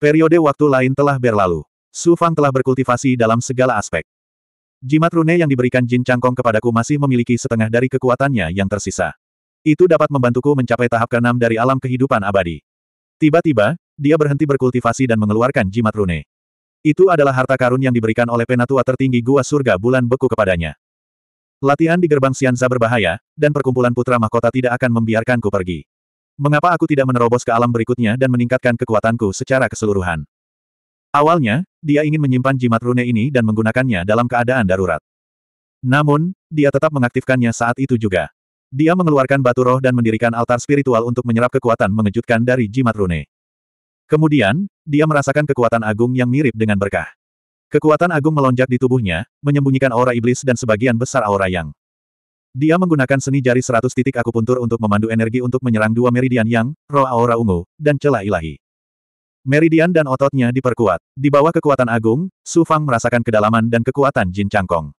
Periode waktu lain telah berlalu. Su Fang telah berkultivasi dalam segala aspek. Jimat rune yang diberikan Jin Changkong kepadaku masih memiliki setengah dari kekuatannya yang tersisa. Itu dapat membantuku mencapai tahap keenam dari alam kehidupan abadi. Tiba-tiba, dia berhenti berkultivasi dan mengeluarkan jimat rune. Itu adalah harta karun yang diberikan oleh penatua tertinggi gua surga bulan beku kepadanya. Latihan di gerbang Sianza berbahaya, dan perkumpulan putra mahkota tidak akan membiarkanku pergi. Mengapa aku tidak menerobos ke alam berikutnya dan meningkatkan kekuatanku secara keseluruhan? Awalnya, dia ingin menyimpan jimat rune ini dan menggunakannya dalam keadaan darurat. Namun, dia tetap mengaktifkannya saat itu juga. Dia mengeluarkan batu roh dan mendirikan altar spiritual untuk menyerap kekuatan mengejutkan dari jimat rune. Kemudian, dia merasakan kekuatan agung yang mirip dengan berkah. Kekuatan agung melonjak di tubuhnya, menyembunyikan aura iblis dan sebagian besar aura yang dia menggunakan seni jari seratus titik akupuntur untuk memandu energi untuk menyerang dua meridian yang, roh aura ungu, dan celah ilahi. Meridian dan ototnya diperkuat. Di bawah kekuatan agung, Su Fang merasakan kedalaman dan kekuatan Jin Cangkong.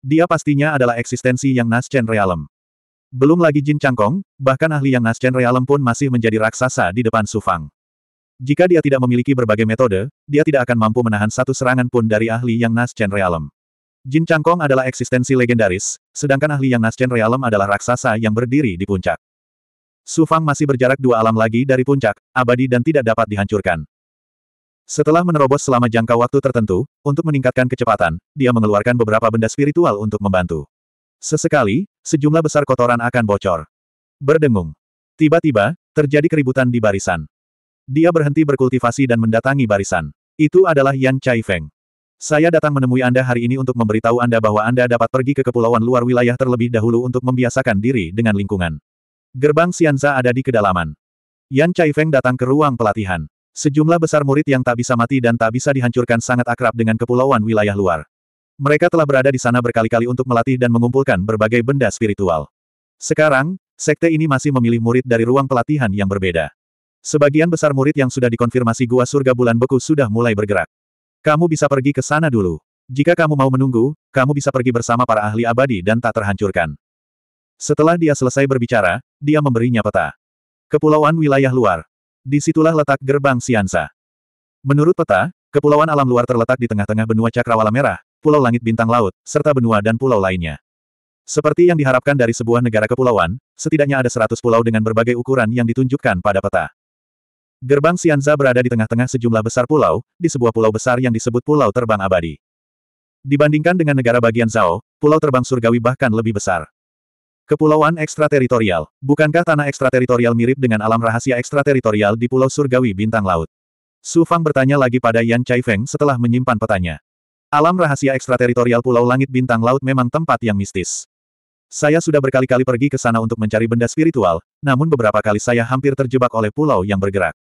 Dia pastinya adalah eksistensi yang Nascent Realem. Belum lagi Jin Cangkong, bahkan ahli yang Nascent Realem pun masih menjadi raksasa di depan Su Fang. Jika dia tidak memiliki berbagai metode, dia tidak akan mampu menahan satu serangan pun dari ahli yang Nascent Realem. Jin Changkong adalah eksistensi legendaris, sedangkan ahli yang Naschen Realem adalah raksasa yang berdiri di puncak. Su Fang masih berjarak dua alam lagi dari puncak, abadi dan tidak dapat dihancurkan. Setelah menerobos selama jangka waktu tertentu, untuk meningkatkan kecepatan, dia mengeluarkan beberapa benda spiritual untuk membantu. Sesekali, sejumlah besar kotoran akan bocor. Berdengung. Tiba-tiba, terjadi keributan di barisan. Dia berhenti berkultivasi dan mendatangi barisan. Itu adalah Yan Chai Feng. Saya datang menemui Anda hari ini untuk memberitahu Anda bahwa Anda dapat pergi ke kepulauan luar wilayah terlebih dahulu untuk membiasakan diri dengan lingkungan. Gerbang Sianza ada di kedalaman. Yan Feng datang ke ruang pelatihan. Sejumlah besar murid yang tak bisa mati dan tak bisa dihancurkan sangat akrab dengan kepulauan wilayah luar. Mereka telah berada di sana berkali-kali untuk melatih dan mengumpulkan berbagai benda spiritual. Sekarang, sekte ini masih memilih murid dari ruang pelatihan yang berbeda. Sebagian besar murid yang sudah dikonfirmasi Gua Surga Bulan Beku sudah mulai bergerak. Kamu bisa pergi ke sana dulu. Jika kamu mau menunggu, kamu bisa pergi bersama para ahli abadi dan tak terhancurkan. Setelah dia selesai berbicara, dia memberinya peta. Kepulauan wilayah luar. Disitulah letak gerbang Siansa. Menurut peta, kepulauan alam luar terletak di tengah-tengah benua cakrawala merah, pulau langit bintang laut, serta benua dan pulau lainnya. Seperti yang diharapkan dari sebuah negara kepulauan, setidaknya ada 100 pulau dengan berbagai ukuran yang ditunjukkan pada peta. Gerbang Sianza berada di tengah-tengah sejumlah besar pulau, di sebuah pulau besar yang disebut Pulau Terbang Abadi. Dibandingkan dengan negara bagian Zhao, Pulau Terbang Surgawi bahkan lebih besar. Kepulauan ekstrateritorial, bukankah tanah ekstrateritorial mirip dengan alam rahasia ekstrateritorial di Pulau Surgawi Bintang Laut? Su Fang bertanya lagi pada Yan Feng setelah menyimpan petanya. Alam rahasia ekstrateritorial Pulau Langit Bintang Laut memang tempat yang mistis. Saya sudah berkali-kali pergi ke sana untuk mencari benda spiritual, namun beberapa kali saya hampir terjebak oleh pulau yang bergerak.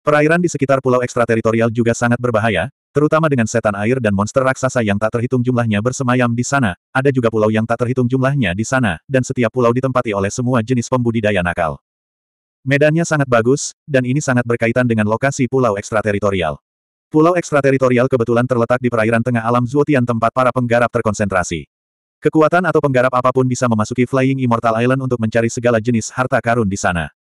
Perairan di sekitar pulau ekstrateritorial juga sangat berbahaya, terutama dengan setan air dan monster raksasa yang tak terhitung jumlahnya bersemayam di sana, ada juga pulau yang tak terhitung jumlahnya di sana, dan setiap pulau ditempati oleh semua jenis pembudidaya nakal. Medannya sangat bagus, dan ini sangat berkaitan dengan lokasi pulau ekstrateritorial. Pulau ekstrateritorial kebetulan terletak di perairan tengah alam Zuotian tempat para penggarap terkonsentrasi. Kekuatan atau penggarap apapun bisa memasuki Flying Immortal Island untuk mencari segala jenis harta karun di sana.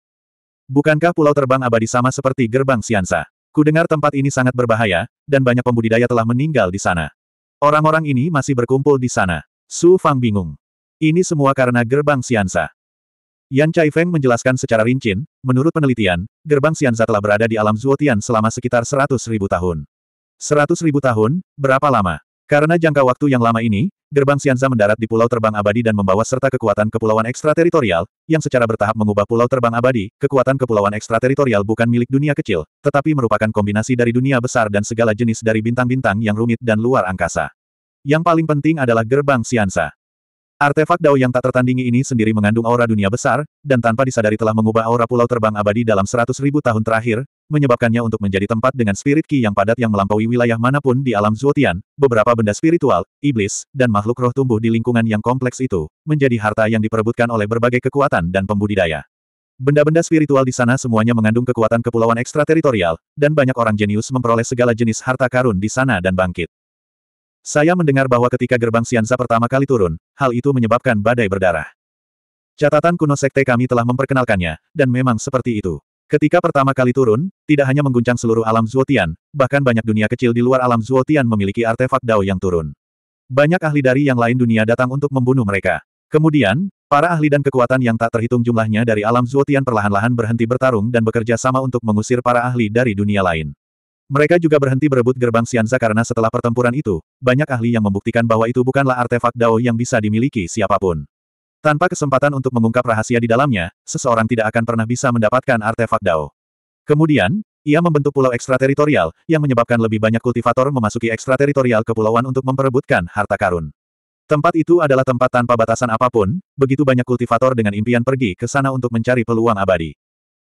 Bukankah pulau terbang abadi sama seperti gerbang Siansa? dengar tempat ini sangat berbahaya, dan banyak pembudidaya telah meninggal di sana. Orang-orang ini masih berkumpul di sana. Su Fang bingung. Ini semua karena gerbang Siansa. Yan Feng menjelaskan secara rinci. menurut penelitian, gerbang Siansa telah berada di alam Zuotian selama sekitar seratus ribu tahun. 100 ribu tahun, berapa lama? Karena jangka waktu yang lama ini, gerbang Sianza mendarat di Pulau Terbang Abadi dan membawa serta kekuatan kepulauan ekstrateritorial, yang secara bertahap mengubah Pulau Terbang Abadi, kekuatan kepulauan ekstrateritorial bukan milik dunia kecil, tetapi merupakan kombinasi dari dunia besar dan segala jenis dari bintang-bintang yang rumit dan luar angkasa. Yang paling penting adalah gerbang Sianza. Artefak Dao yang tak tertandingi ini sendiri mengandung aura dunia besar, dan tanpa disadari telah mengubah aura pulau terbang abadi dalam seratus ribu tahun terakhir, menyebabkannya untuk menjadi tempat dengan spirit ki yang padat yang melampaui wilayah manapun di alam Zuotian, beberapa benda spiritual, iblis, dan makhluk roh tumbuh di lingkungan yang kompleks itu, menjadi harta yang diperebutkan oleh berbagai kekuatan dan pembudidaya. Benda-benda spiritual di sana semuanya mengandung kekuatan kepulauan ekstrateritorial, dan banyak orang jenius memperoleh segala jenis harta karun di sana dan bangkit. Saya mendengar bahwa ketika gerbang Sianza pertama kali turun, hal itu menyebabkan badai berdarah. Catatan kuno sekte kami telah memperkenalkannya, dan memang seperti itu. Ketika pertama kali turun, tidak hanya mengguncang seluruh alam Zuotian, bahkan banyak dunia kecil di luar alam Zuotian memiliki artefak Dao yang turun. Banyak ahli dari yang lain dunia datang untuk membunuh mereka. Kemudian, para ahli dan kekuatan yang tak terhitung jumlahnya dari alam Zuotian perlahan-lahan berhenti bertarung dan bekerja sama untuk mengusir para ahli dari dunia lain. Mereka juga berhenti berebut gerbang Xianza karena setelah pertempuran itu, banyak ahli yang membuktikan bahwa itu bukanlah artefak Dao yang bisa dimiliki siapapun. Tanpa kesempatan untuk mengungkap rahasia di dalamnya, seseorang tidak akan pernah bisa mendapatkan artefak Dao. Kemudian, ia membentuk pulau ekstrateritorial, yang menyebabkan lebih banyak kultivator memasuki ekstrateritorial kepulauan untuk memperebutkan harta karun. Tempat itu adalah tempat tanpa batasan apapun, begitu banyak kultivator dengan impian pergi ke sana untuk mencari peluang abadi.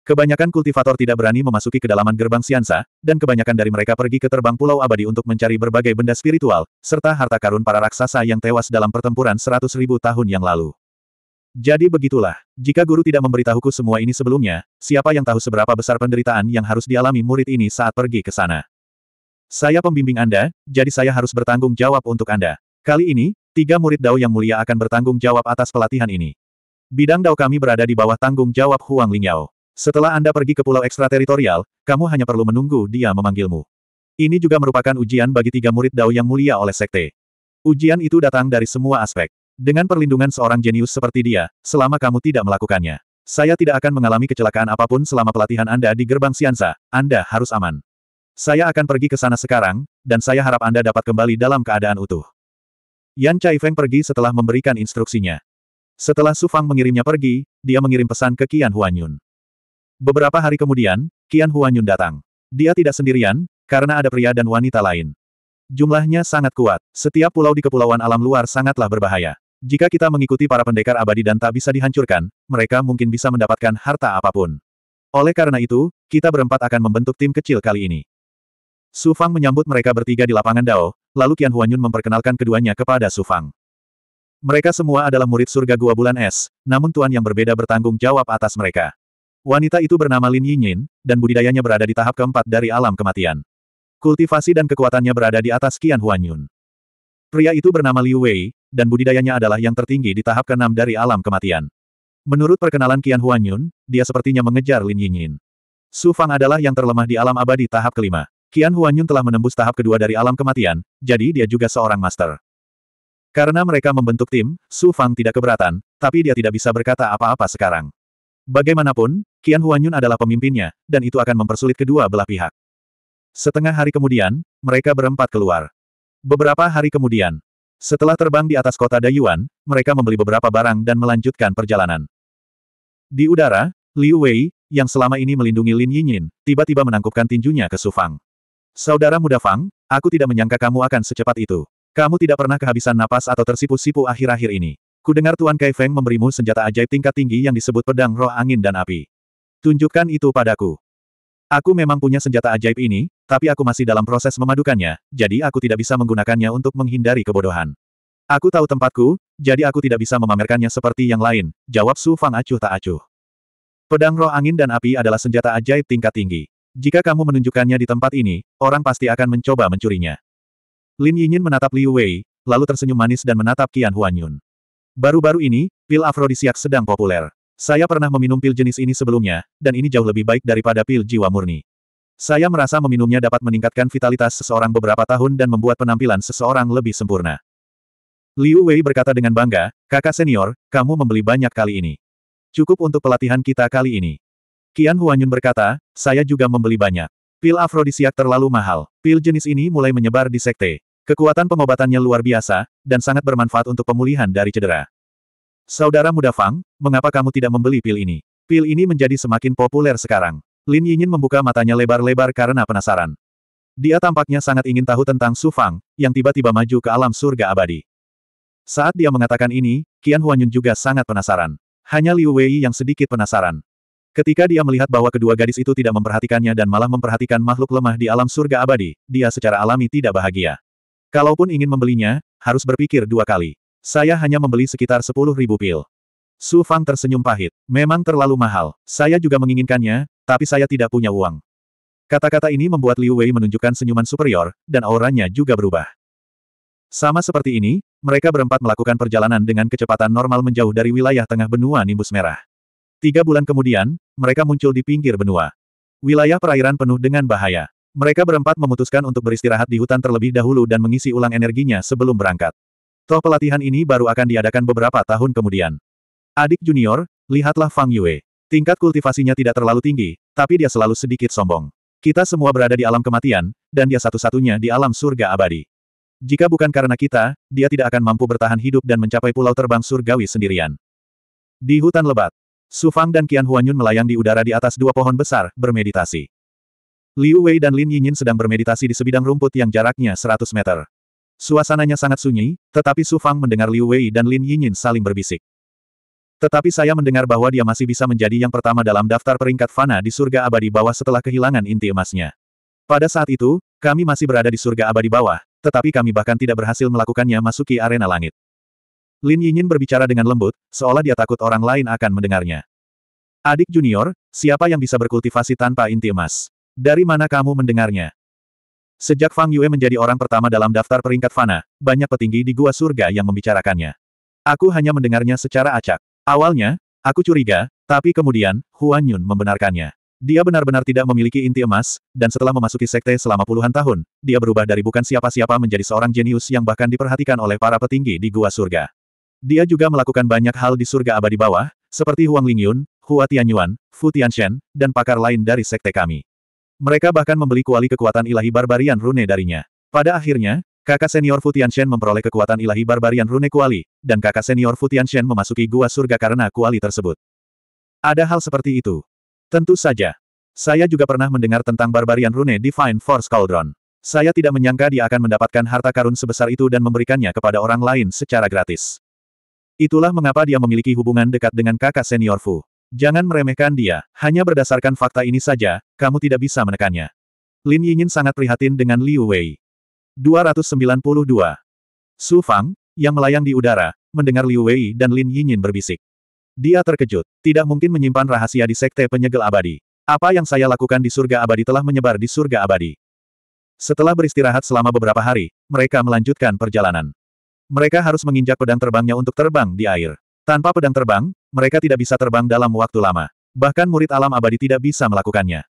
Kebanyakan kultivator tidak berani memasuki kedalaman gerbang Siansa, dan kebanyakan dari mereka pergi ke terbang Pulau Abadi untuk mencari berbagai benda spiritual, serta harta karun para raksasa yang tewas dalam pertempuran seratus ribu tahun yang lalu. Jadi begitulah, jika guru tidak memberitahuku semua ini sebelumnya, siapa yang tahu seberapa besar penderitaan yang harus dialami murid ini saat pergi ke sana. Saya pembimbing Anda, jadi saya harus bertanggung jawab untuk Anda. Kali ini, tiga murid Dao yang mulia akan bertanggung jawab atas pelatihan ini. Bidang Dao kami berada di bawah tanggung jawab Huang Lingyao. Setelah Anda pergi ke pulau ekstrateritorial, kamu hanya perlu menunggu dia memanggilmu. Ini juga merupakan ujian bagi tiga murid Dao yang mulia oleh sekte. Ujian itu datang dari semua aspek. Dengan perlindungan seorang jenius seperti dia, selama kamu tidak melakukannya, saya tidak akan mengalami kecelakaan apapun selama pelatihan Anda di gerbang Siansa, Anda harus aman. Saya akan pergi ke sana sekarang, dan saya harap Anda dapat kembali dalam keadaan utuh. Yan Chai Feng pergi setelah memberikan instruksinya. Setelah Su Fang mengirimnya pergi, dia mengirim pesan ke Qian Huanyun. Beberapa hari kemudian, Qian Huanyun datang. Dia tidak sendirian, karena ada pria dan wanita lain. Jumlahnya sangat kuat. Setiap pulau di kepulauan alam luar sangatlah berbahaya. Jika kita mengikuti para pendekar abadi dan tak bisa dihancurkan, mereka mungkin bisa mendapatkan harta apapun. Oleh karena itu, kita berempat akan membentuk tim kecil kali ini. Su Fang menyambut mereka bertiga di lapangan Dao, lalu Qian Huanyun memperkenalkan keduanya kepada Su Fang. Mereka semua adalah murid surga Gua Bulan Es, namun Tuan yang berbeda bertanggung jawab atas mereka. Wanita itu bernama Lin Yinyin, dan budidayanya berada di tahap keempat dari alam kematian. Kultivasi dan kekuatannya berada di atas Qian Huanyun. Pria itu bernama Liu Wei, dan budidayanya adalah yang tertinggi di tahap keenam dari alam kematian. Menurut perkenalan Qian Huanyun, dia sepertinya mengejar Lin Yinyin. Su Fang adalah yang terlemah di alam abadi tahap kelima. Qian Huanyun telah menembus tahap kedua dari alam kematian, jadi dia juga seorang master. Karena mereka membentuk tim, Su Fang tidak keberatan, tapi dia tidak bisa berkata apa-apa sekarang. Bagaimanapun, Qian Huanyun adalah pemimpinnya, dan itu akan mempersulit kedua belah pihak. Setengah hari kemudian, mereka berempat keluar. Beberapa hari kemudian, setelah terbang di atas kota Dayuan, mereka membeli beberapa barang dan melanjutkan perjalanan. Di udara, Liu Wei, yang selama ini melindungi Lin Yinyin, tiba-tiba menangkupkan tinjunya ke Su Fang. Saudara muda Fang, aku tidak menyangka kamu akan secepat itu. Kamu tidak pernah kehabisan napas atau tersipu-sipu akhir-akhir ini. Kudengar Tuan Kai Feng memberimu senjata ajaib tingkat tinggi yang disebut pedang roh angin dan api. Tunjukkan itu padaku. Aku memang punya senjata ajaib ini, tapi aku masih dalam proses memadukannya, jadi aku tidak bisa menggunakannya untuk menghindari kebodohan. Aku tahu tempatku, jadi aku tidak bisa memamerkannya seperti yang lain, jawab Su Fang acuh tak acuh. Pedang roh angin dan api adalah senjata ajaib tingkat tinggi. Jika kamu menunjukkannya di tempat ini, orang pasti akan mencoba mencurinya. Lin Yinyin menatap Liu Wei, lalu tersenyum manis dan menatap Qian Huanyun. Baru-baru ini, pil afrodisiak sedang populer. Saya pernah meminum pil jenis ini sebelumnya, dan ini jauh lebih baik daripada pil jiwa murni. Saya merasa meminumnya dapat meningkatkan vitalitas seseorang beberapa tahun dan membuat penampilan seseorang lebih sempurna. Liu Wei berkata dengan bangga, kakak senior, kamu membeli banyak kali ini. Cukup untuk pelatihan kita kali ini. Qian Huanyun berkata, saya juga membeli banyak. Pil afrodisiak terlalu mahal. Pil jenis ini mulai menyebar di sekte. Kekuatan pengobatannya luar biasa, dan sangat bermanfaat untuk pemulihan dari cedera. Saudara muda Fang, mengapa kamu tidak membeli pil ini? Pil ini menjadi semakin populer sekarang. Lin Yingin membuka matanya lebar-lebar karena penasaran. Dia tampaknya sangat ingin tahu tentang Su Fang, yang tiba-tiba maju ke alam surga abadi. Saat dia mengatakan ini, Qian Huanyun juga sangat penasaran. Hanya Liu Wei yang sedikit penasaran. Ketika dia melihat bahwa kedua gadis itu tidak memperhatikannya dan malah memperhatikan makhluk lemah di alam surga abadi, dia secara alami tidak bahagia. Kalaupun ingin membelinya, harus berpikir dua kali. Saya hanya membeli sekitar sepuluh ribu pil. Su Fang tersenyum pahit. Memang terlalu mahal. Saya juga menginginkannya, tapi saya tidak punya uang. Kata-kata ini membuat Liu Wei menunjukkan senyuman superior, dan auranya juga berubah. Sama seperti ini, mereka berempat melakukan perjalanan dengan kecepatan normal menjauh dari wilayah tengah benua Nimbus Merah. Tiga bulan kemudian, mereka muncul di pinggir benua. Wilayah perairan penuh dengan bahaya. Mereka berempat memutuskan untuk beristirahat di hutan terlebih dahulu dan mengisi ulang energinya sebelum berangkat. Toh pelatihan ini baru akan diadakan beberapa tahun kemudian. Adik junior, lihatlah Fang Yue. Tingkat kultivasinya tidak terlalu tinggi, tapi dia selalu sedikit sombong. Kita semua berada di alam kematian, dan dia satu-satunya di alam surga abadi. Jika bukan karena kita, dia tidak akan mampu bertahan hidup dan mencapai pulau terbang surgawi sendirian. Di hutan lebat, Sufang dan Qian Huanyun melayang di udara di atas dua pohon besar, bermeditasi. Liu Wei dan Lin Yinyin sedang bermeditasi di sebidang rumput yang jaraknya 100 meter. Suasananya sangat sunyi, tetapi Su Fang mendengar Liu Wei dan Lin Yinyin saling berbisik. Tetapi saya mendengar bahwa dia masih bisa menjadi yang pertama dalam daftar peringkat fana di surga abadi bawah setelah kehilangan inti emasnya. Pada saat itu, kami masih berada di surga abadi bawah, tetapi kami bahkan tidak berhasil melakukannya masuki arena langit. Lin Yinyin berbicara dengan lembut, seolah dia takut orang lain akan mendengarnya. Adik junior, siapa yang bisa berkultivasi tanpa inti emas? Dari mana kamu mendengarnya? Sejak Fang Yue menjadi orang pertama dalam daftar peringkat Fana, banyak petinggi di Gua Surga yang membicarakannya. Aku hanya mendengarnya secara acak. Awalnya, aku curiga, tapi kemudian, Huan Yun membenarkannya. Dia benar-benar tidak memiliki inti emas, dan setelah memasuki sekte selama puluhan tahun, dia berubah dari bukan siapa-siapa menjadi seorang jenius yang bahkan diperhatikan oleh para petinggi di Gua Surga. Dia juga melakukan banyak hal di surga abadi bawah, seperti Huang Lingyun, Hua Tianyuan, Fu Tianshen, dan pakar lain dari sekte kami. Mereka bahkan membeli kuali kekuatan ilahi Barbarian Rune darinya. Pada akhirnya, kakak senior Futian Shen memperoleh kekuatan ilahi Barbarian Rune kuali, dan kakak senior Futian Shen memasuki gua surga karena kuali tersebut. Ada hal seperti itu. Tentu saja. Saya juga pernah mendengar tentang Barbarian Rune Divine Force Cauldron. Saya tidak menyangka dia akan mendapatkan harta karun sebesar itu dan memberikannya kepada orang lain secara gratis. Itulah mengapa dia memiliki hubungan dekat dengan kakak senior Fu. Jangan meremehkan dia, hanya berdasarkan fakta ini saja, kamu tidak bisa menekannya. Lin Yingin sangat prihatin dengan Liu Wei. 292. Su Fang, yang melayang di udara, mendengar Liu Wei dan Lin Yingin berbisik. Dia terkejut, tidak mungkin menyimpan rahasia di sekte penyegel abadi. Apa yang saya lakukan di surga abadi telah menyebar di surga abadi. Setelah beristirahat selama beberapa hari, mereka melanjutkan perjalanan. Mereka harus menginjak pedang terbangnya untuk terbang di air. Tanpa pedang terbang, mereka tidak bisa terbang dalam waktu lama. Bahkan murid alam abadi tidak bisa melakukannya.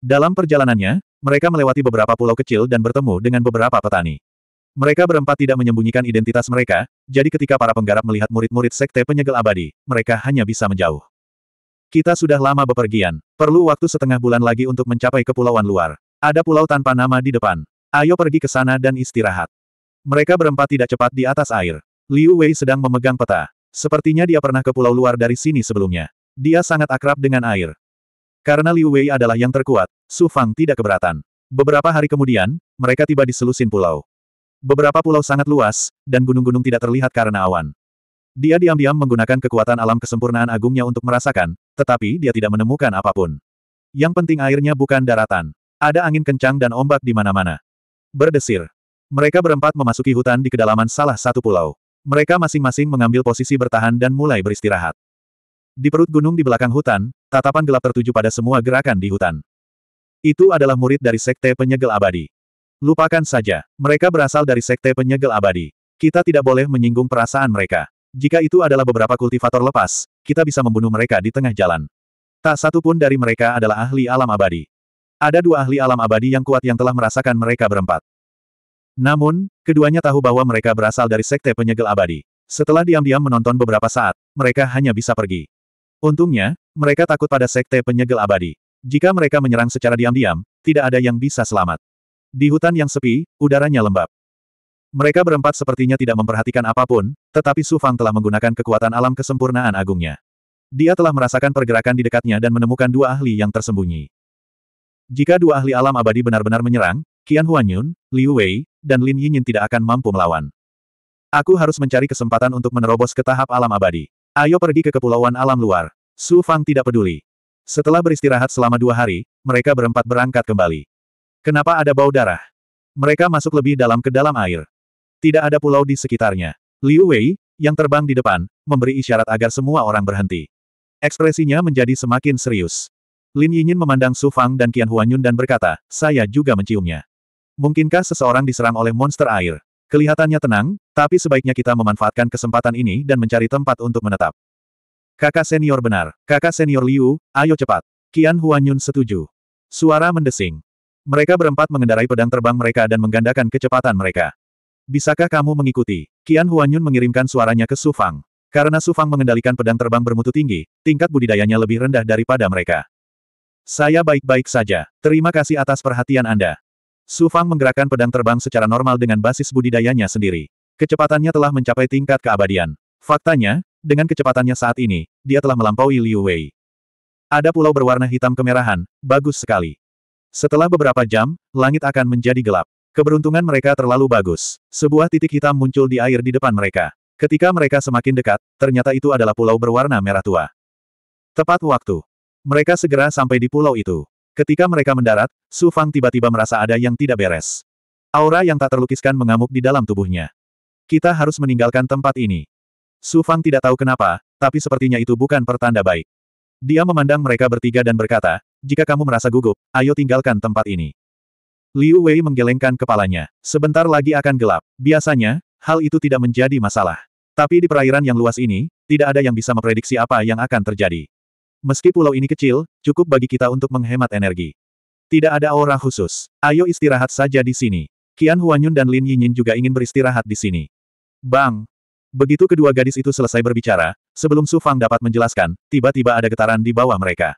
Dalam perjalanannya, mereka melewati beberapa pulau kecil dan bertemu dengan beberapa petani. Mereka berempat tidak menyembunyikan identitas mereka, jadi ketika para penggarap melihat murid-murid sekte penyegel abadi, mereka hanya bisa menjauh. Kita sudah lama bepergian, perlu waktu setengah bulan lagi untuk mencapai kepulauan luar. Ada pulau tanpa nama di depan. Ayo pergi ke sana dan istirahat. Mereka berempat tidak cepat di atas air. Liu Wei sedang memegang peta. Sepertinya dia pernah ke pulau luar dari sini sebelumnya. Dia sangat akrab dengan air. Karena Liu Wei adalah yang terkuat, Su Fang tidak keberatan. Beberapa hari kemudian, mereka tiba di selusin pulau. Beberapa pulau sangat luas, dan gunung-gunung tidak terlihat karena awan. Dia diam-diam menggunakan kekuatan alam kesempurnaan agungnya untuk merasakan, tetapi dia tidak menemukan apapun. Yang penting airnya bukan daratan. Ada angin kencang dan ombak di mana-mana. Berdesir. Mereka berempat memasuki hutan di kedalaman salah satu pulau. Mereka masing-masing mengambil posisi bertahan dan mulai beristirahat. Di perut gunung di belakang hutan, tatapan gelap tertuju pada semua gerakan di hutan. Itu adalah murid dari Sekte Penyegel Abadi. Lupakan saja, mereka berasal dari Sekte Penyegel Abadi. Kita tidak boleh menyinggung perasaan mereka. Jika itu adalah beberapa kultivator lepas, kita bisa membunuh mereka di tengah jalan. Tak satu pun dari mereka adalah ahli alam abadi. Ada dua ahli alam abadi yang kuat yang telah merasakan mereka berempat. Namun, keduanya tahu bahwa mereka berasal dari sekte penyegel abadi. Setelah diam-diam menonton beberapa saat, mereka hanya bisa pergi. Untungnya, mereka takut pada sekte penyegel abadi. Jika mereka menyerang secara diam-diam, tidak ada yang bisa selamat. Di hutan yang sepi, udaranya lembab. Mereka berempat sepertinya tidak memperhatikan apapun, tetapi Su Fang telah menggunakan kekuatan alam kesempurnaan agungnya. Dia telah merasakan pergerakan di dekatnya dan menemukan dua ahli yang tersembunyi. Jika dua ahli alam abadi benar-benar menyerang, Qian Huanyun, Liu Wei, dan Lin Yingin tidak akan mampu melawan. Aku harus mencari kesempatan untuk menerobos ke tahap alam abadi. Ayo pergi ke kepulauan alam luar. Su Fang tidak peduli. Setelah beristirahat selama dua hari, mereka berempat berangkat kembali. Kenapa ada bau darah? Mereka masuk lebih dalam ke dalam air. Tidak ada pulau di sekitarnya. Liu Wei, yang terbang di depan, memberi isyarat agar semua orang berhenti. Ekspresinya menjadi semakin serius. Lin Yinyin memandang Su Fang dan Qian Huanyun dan berkata, saya juga menciumnya. Mungkinkah seseorang diserang oleh monster air? Kelihatannya tenang, tapi sebaiknya kita memanfaatkan kesempatan ini dan mencari tempat untuk menetap. Kakak senior benar. Kakak senior Liu, ayo cepat. Qian Huanyun setuju. Suara mendesing. Mereka berempat mengendarai pedang terbang mereka dan menggandakan kecepatan mereka. Bisakah kamu mengikuti? Qian Huanyun mengirimkan suaranya ke Su Fang. Karena Su Fang mengendalikan pedang terbang bermutu tinggi, tingkat budidayanya lebih rendah daripada mereka. Saya baik-baik saja. Terima kasih atas perhatian Anda. Su Fang menggerakkan pedang terbang secara normal dengan basis budidayanya sendiri. Kecepatannya telah mencapai tingkat keabadian. Faktanya, dengan kecepatannya saat ini, dia telah melampaui Liu Wei. Ada pulau berwarna hitam kemerahan, bagus sekali. Setelah beberapa jam, langit akan menjadi gelap. Keberuntungan mereka terlalu bagus. Sebuah titik hitam muncul di air di depan mereka. Ketika mereka semakin dekat, ternyata itu adalah pulau berwarna merah tua. Tepat waktu. Mereka segera sampai di pulau itu. Ketika mereka mendarat, Su Fang tiba-tiba merasa ada yang tidak beres. Aura yang tak terlukiskan mengamuk di dalam tubuhnya. Kita harus meninggalkan tempat ini. Su Fang tidak tahu kenapa, tapi sepertinya itu bukan pertanda baik. Dia memandang mereka bertiga dan berkata, jika kamu merasa gugup, ayo tinggalkan tempat ini. Liu Wei menggelengkan kepalanya. Sebentar lagi akan gelap. Biasanya, hal itu tidak menjadi masalah. Tapi di perairan yang luas ini, tidak ada yang bisa memprediksi apa yang akan terjadi. Meski pulau ini kecil, cukup bagi kita untuk menghemat energi. Tidak ada aura khusus. Ayo istirahat saja di sini. Qian Huanyun dan Lin Yinyin juga ingin beristirahat di sini. Bang! Begitu kedua gadis itu selesai berbicara, sebelum Su Fang dapat menjelaskan, tiba-tiba ada getaran di bawah mereka.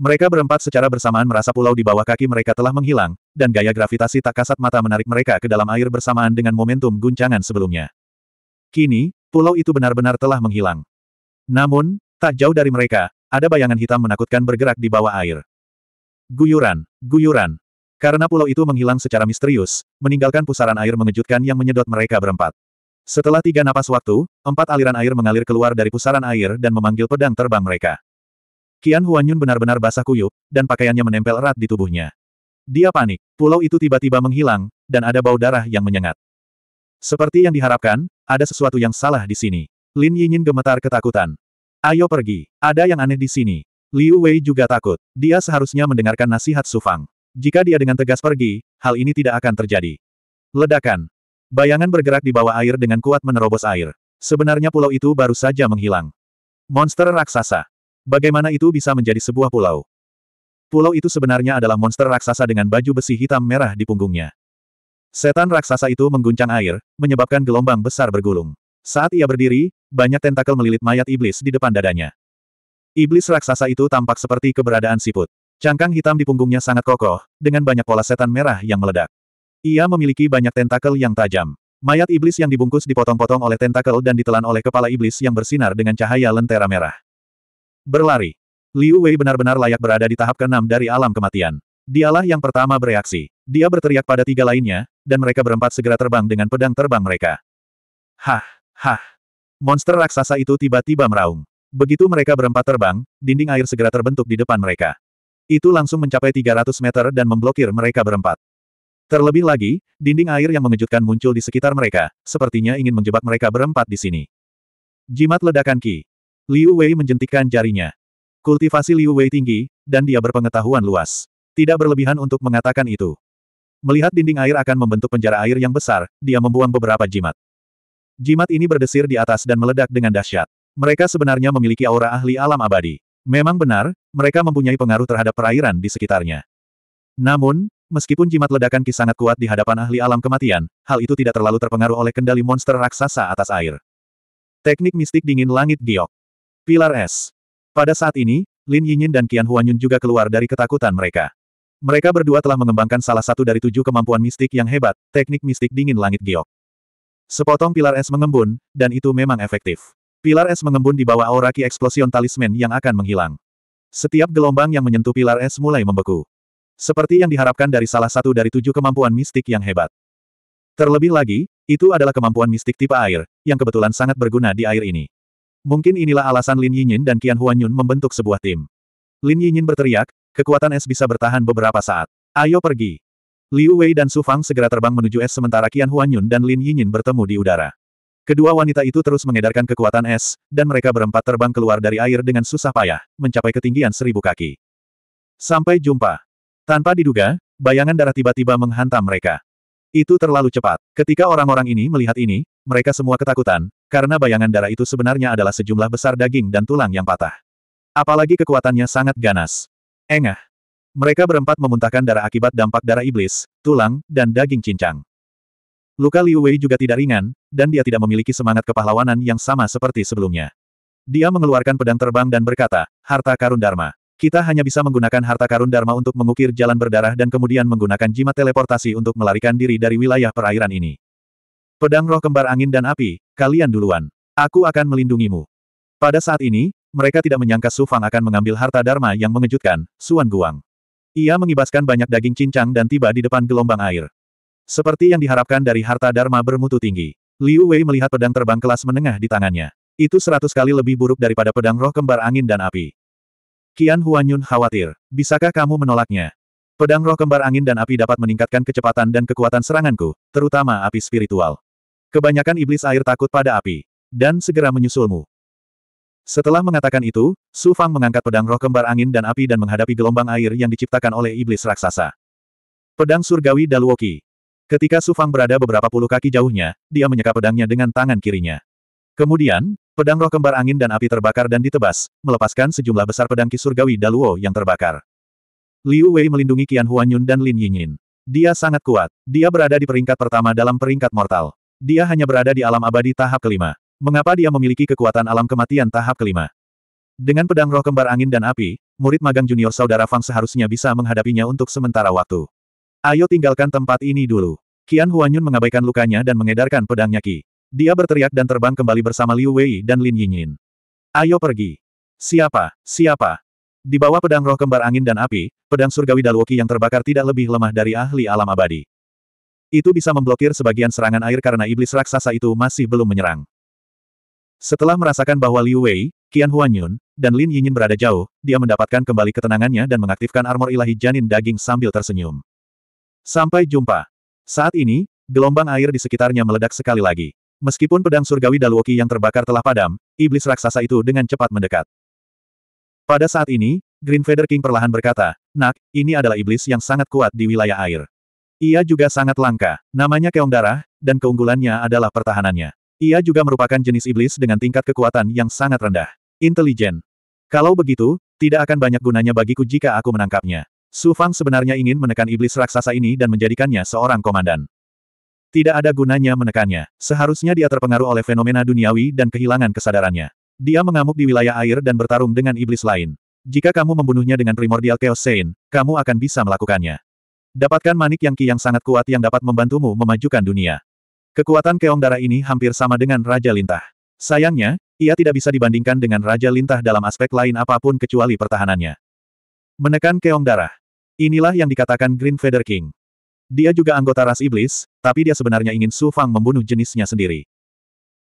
Mereka berempat secara bersamaan merasa pulau di bawah kaki mereka telah menghilang, dan gaya gravitasi tak kasat mata menarik mereka ke dalam air bersamaan dengan momentum guncangan sebelumnya. Kini, pulau itu benar-benar telah menghilang. Namun, tak jauh dari mereka, ada bayangan hitam menakutkan bergerak di bawah air. Guyuran, guyuran. Karena pulau itu menghilang secara misterius, meninggalkan pusaran air mengejutkan yang menyedot mereka berempat. Setelah tiga napas waktu, empat aliran air mengalir keluar dari pusaran air dan memanggil pedang terbang mereka. Kian Huanyun benar-benar basah kuyup, dan pakaiannya menempel erat di tubuhnya. Dia panik, pulau itu tiba-tiba menghilang, dan ada bau darah yang menyengat. Seperti yang diharapkan, ada sesuatu yang salah di sini. Lin Yinyin gemetar ketakutan. Ayo pergi. Ada yang aneh di sini. Liu Wei juga takut. Dia seharusnya mendengarkan nasihat Su Fang. Jika dia dengan tegas pergi, hal ini tidak akan terjadi. Ledakan. Bayangan bergerak di bawah air dengan kuat menerobos air. Sebenarnya pulau itu baru saja menghilang. Monster raksasa. Bagaimana itu bisa menjadi sebuah pulau? Pulau itu sebenarnya adalah monster raksasa dengan baju besi hitam merah di punggungnya. Setan raksasa itu mengguncang air, menyebabkan gelombang besar bergulung. Saat ia berdiri, banyak tentakel melilit mayat iblis di depan dadanya. Iblis raksasa itu tampak seperti keberadaan siput. Cangkang hitam di punggungnya sangat kokoh, dengan banyak pola setan merah yang meledak. Ia memiliki banyak tentakel yang tajam. Mayat iblis yang dibungkus dipotong-potong oleh tentakel dan ditelan oleh kepala iblis yang bersinar dengan cahaya lentera merah. Berlari. Liu Wei benar-benar layak berada di tahap keenam dari alam kematian. Dialah yang pertama bereaksi. Dia berteriak pada tiga lainnya, dan mereka berempat segera terbang dengan pedang terbang mereka. Hah! Hah! Monster raksasa itu tiba-tiba meraung. Begitu mereka berempat terbang, dinding air segera terbentuk di depan mereka. Itu langsung mencapai 300 meter dan memblokir mereka berempat. Terlebih lagi, dinding air yang mengejutkan muncul di sekitar mereka, sepertinya ingin menjebak mereka berempat di sini. Jimat ledakan Ki. Liu Wei menjentikkan jarinya. Kultivasi Liu Wei tinggi, dan dia berpengetahuan luas. Tidak berlebihan untuk mengatakan itu. Melihat dinding air akan membentuk penjara air yang besar, dia membuang beberapa jimat. Jimat ini berdesir di atas dan meledak dengan dahsyat. Mereka sebenarnya memiliki aura ahli alam abadi. Memang benar, mereka mempunyai pengaruh terhadap perairan di sekitarnya. Namun, meskipun jimat ledakan Ki sangat kuat di hadapan ahli alam kematian, hal itu tidak terlalu terpengaruh oleh kendali monster raksasa atas air. Teknik mistik dingin langit giok. Pilar es. Pada saat ini, Lin Yinyin dan Qian Huanyun juga keluar dari ketakutan mereka. Mereka berdua telah mengembangkan salah satu dari tujuh kemampuan mistik yang hebat, teknik mistik dingin langit giok. Sepotong pilar es mengembun, dan itu memang efektif. Pilar es mengembun di bawah aura ki eksplosion talisman yang akan menghilang. Setiap gelombang yang menyentuh pilar es mulai membeku. Seperti yang diharapkan dari salah satu dari tujuh kemampuan mistik yang hebat. Terlebih lagi, itu adalah kemampuan mistik tipe air, yang kebetulan sangat berguna di air ini. Mungkin inilah alasan Lin Yinyin dan Qian Huanyun membentuk sebuah tim. Lin Yinyin berteriak, kekuatan es bisa bertahan beberapa saat. Ayo pergi. Liu Wei dan Su Fang segera terbang menuju es sementara Qian Huanyun dan Lin Yinyin bertemu di udara. Kedua wanita itu terus mengedarkan kekuatan es, dan mereka berempat terbang keluar dari air dengan susah payah, mencapai ketinggian seribu kaki. Sampai jumpa. Tanpa diduga, bayangan darah tiba-tiba menghantam mereka. Itu terlalu cepat. Ketika orang-orang ini melihat ini, mereka semua ketakutan, karena bayangan darah itu sebenarnya adalah sejumlah besar daging dan tulang yang patah. Apalagi kekuatannya sangat ganas. Engah. Mereka berempat memuntahkan darah akibat dampak darah iblis, tulang, dan daging cincang. Luka Liu Wei juga tidak ringan, dan dia tidak memiliki semangat kepahlawanan yang sama seperti sebelumnya. Dia mengeluarkan pedang terbang dan berkata, harta karun Dharma. Kita hanya bisa menggunakan harta karun Dharma untuk mengukir jalan berdarah dan kemudian menggunakan jimat teleportasi untuk melarikan diri dari wilayah perairan ini. Pedang roh kembar angin dan api, kalian duluan. Aku akan melindungimu. Pada saat ini, mereka tidak menyangka Su Fang akan mengambil harta Dharma yang mengejutkan, Suan Guang. Ia mengibaskan banyak daging cincang dan tiba di depan gelombang air. Seperti yang diharapkan dari harta Dharma bermutu tinggi. Liu Wei melihat pedang terbang kelas menengah di tangannya. Itu seratus kali lebih buruk daripada pedang roh kembar angin dan api. Qian Huanyun khawatir. Bisakah kamu menolaknya? Pedang roh kembar angin dan api dapat meningkatkan kecepatan dan kekuatan seranganku, terutama api spiritual. Kebanyakan iblis air takut pada api. Dan segera menyusulmu. Setelah mengatakan itu, Su Fang mengangkat pedang roh kembar angin dan api dan menghadapi gelombang air yang diciptakan oleh iblis raksasa. Pedang surgawi Daluoki. Ketika Su Fang berada beberapa puluh kaki jauhnya, dia menyeka pedangnya dengan tangan kirinya. Kemudian, pedang roh kembar angin dan api terbakar dan ditebas, melepaskan sejumlah besar pedang ki surgawi Daluo yang terbakar. Liu Wei melindungi Qian Huanyun dan Lin Yingyin. Dia sangat kuat. Dia berada di peringkat pertama dalam peringkat mortal. Dia hanya berada di alam abadi tahap kelima. Mengapa dia memiliki kekuatan alam kematian tahap kelima? Dengan pedang roh kembar angin dan api, murid magang junior saudara Fang seharusnya bisa menghadapinya untuk sementara waktu. Ayo tinggalkan tempat ini dulu. Qian Huanyun mengabaikan lukanya dan mengedarkan pedangnya Qi. Dia berteriak dan terbang kembali bersama Liu Wei dan Lin Yingyin. Ayo pergi. Siapa? Siapa? Di bawah pedang roh kembar angin dan api, pedang surgawi Dalwoki yang terbakar tidak lebih lemah dari ahli alam abadi. Itu bisa memblokir sebagian serangan air karena iblis raksasa itu masih belum menyerang. Setelah merasakan bahwa Liu Wei, Qian Huanyun, dan Lin Yinyin berada jauh, dia mendapatkan kembali ketenangannya dan mengaktifkan armor ilahi janin daging sambil tersenyum. Sampai jumpa. Saat ini, gelombang air di sekitarnya meledak sekali lagi. Meskipun pedang surgawi Daluoki yang terbakar telah padam, iblis raksasa itu dengan cepat mendekat. Pada saat ini, Green Feather King perlahan berkata, Nak, ini adalah iblis yang sangat kuat di wilayah air. Ia juga sangat langka, namanya Keong Darah, dan keunggulannya adalah pertahanannya. Ia juga merupakan jenis iblis dengan tingkat kekuatan yang sangat rendah. Intelijen. Kalau begitu, tidak akan banyak gunanya bagiku jika aku menangkapnya. Su Fang sebenarnya ingin menekan iblis raksasa ini dan menjadikannya seorang komandan. Tidak ada gunanya menekannya. Seharusnya dia terpengaruh oleh fenomena duniawi dan kehilangan kesadarannya. Dia mengamuk di wilayah air dan bertarung dengan iblis lain. Jika kamu membunuhnya dengan primordial Chaos Saint, kamu akan bisa melakukannya. Dapatkan manik yang ki yang sangat kuat yang dapat membantumu memajukan dunia. Kekuatan keong darah ini hampir sama dengan Raja Lintah. Sayangnya, ia tidak bisa dibandingkan dengan Raja Lintah dalam aspek lain apapun kecuali pertahanannya. Menekan keong darah. Inilah yang dikatakan Green Feather King. Dia juga anggota ras iblis, tapi dia sebenarnya ingin Su Fang membunuh jenisnya sendiri.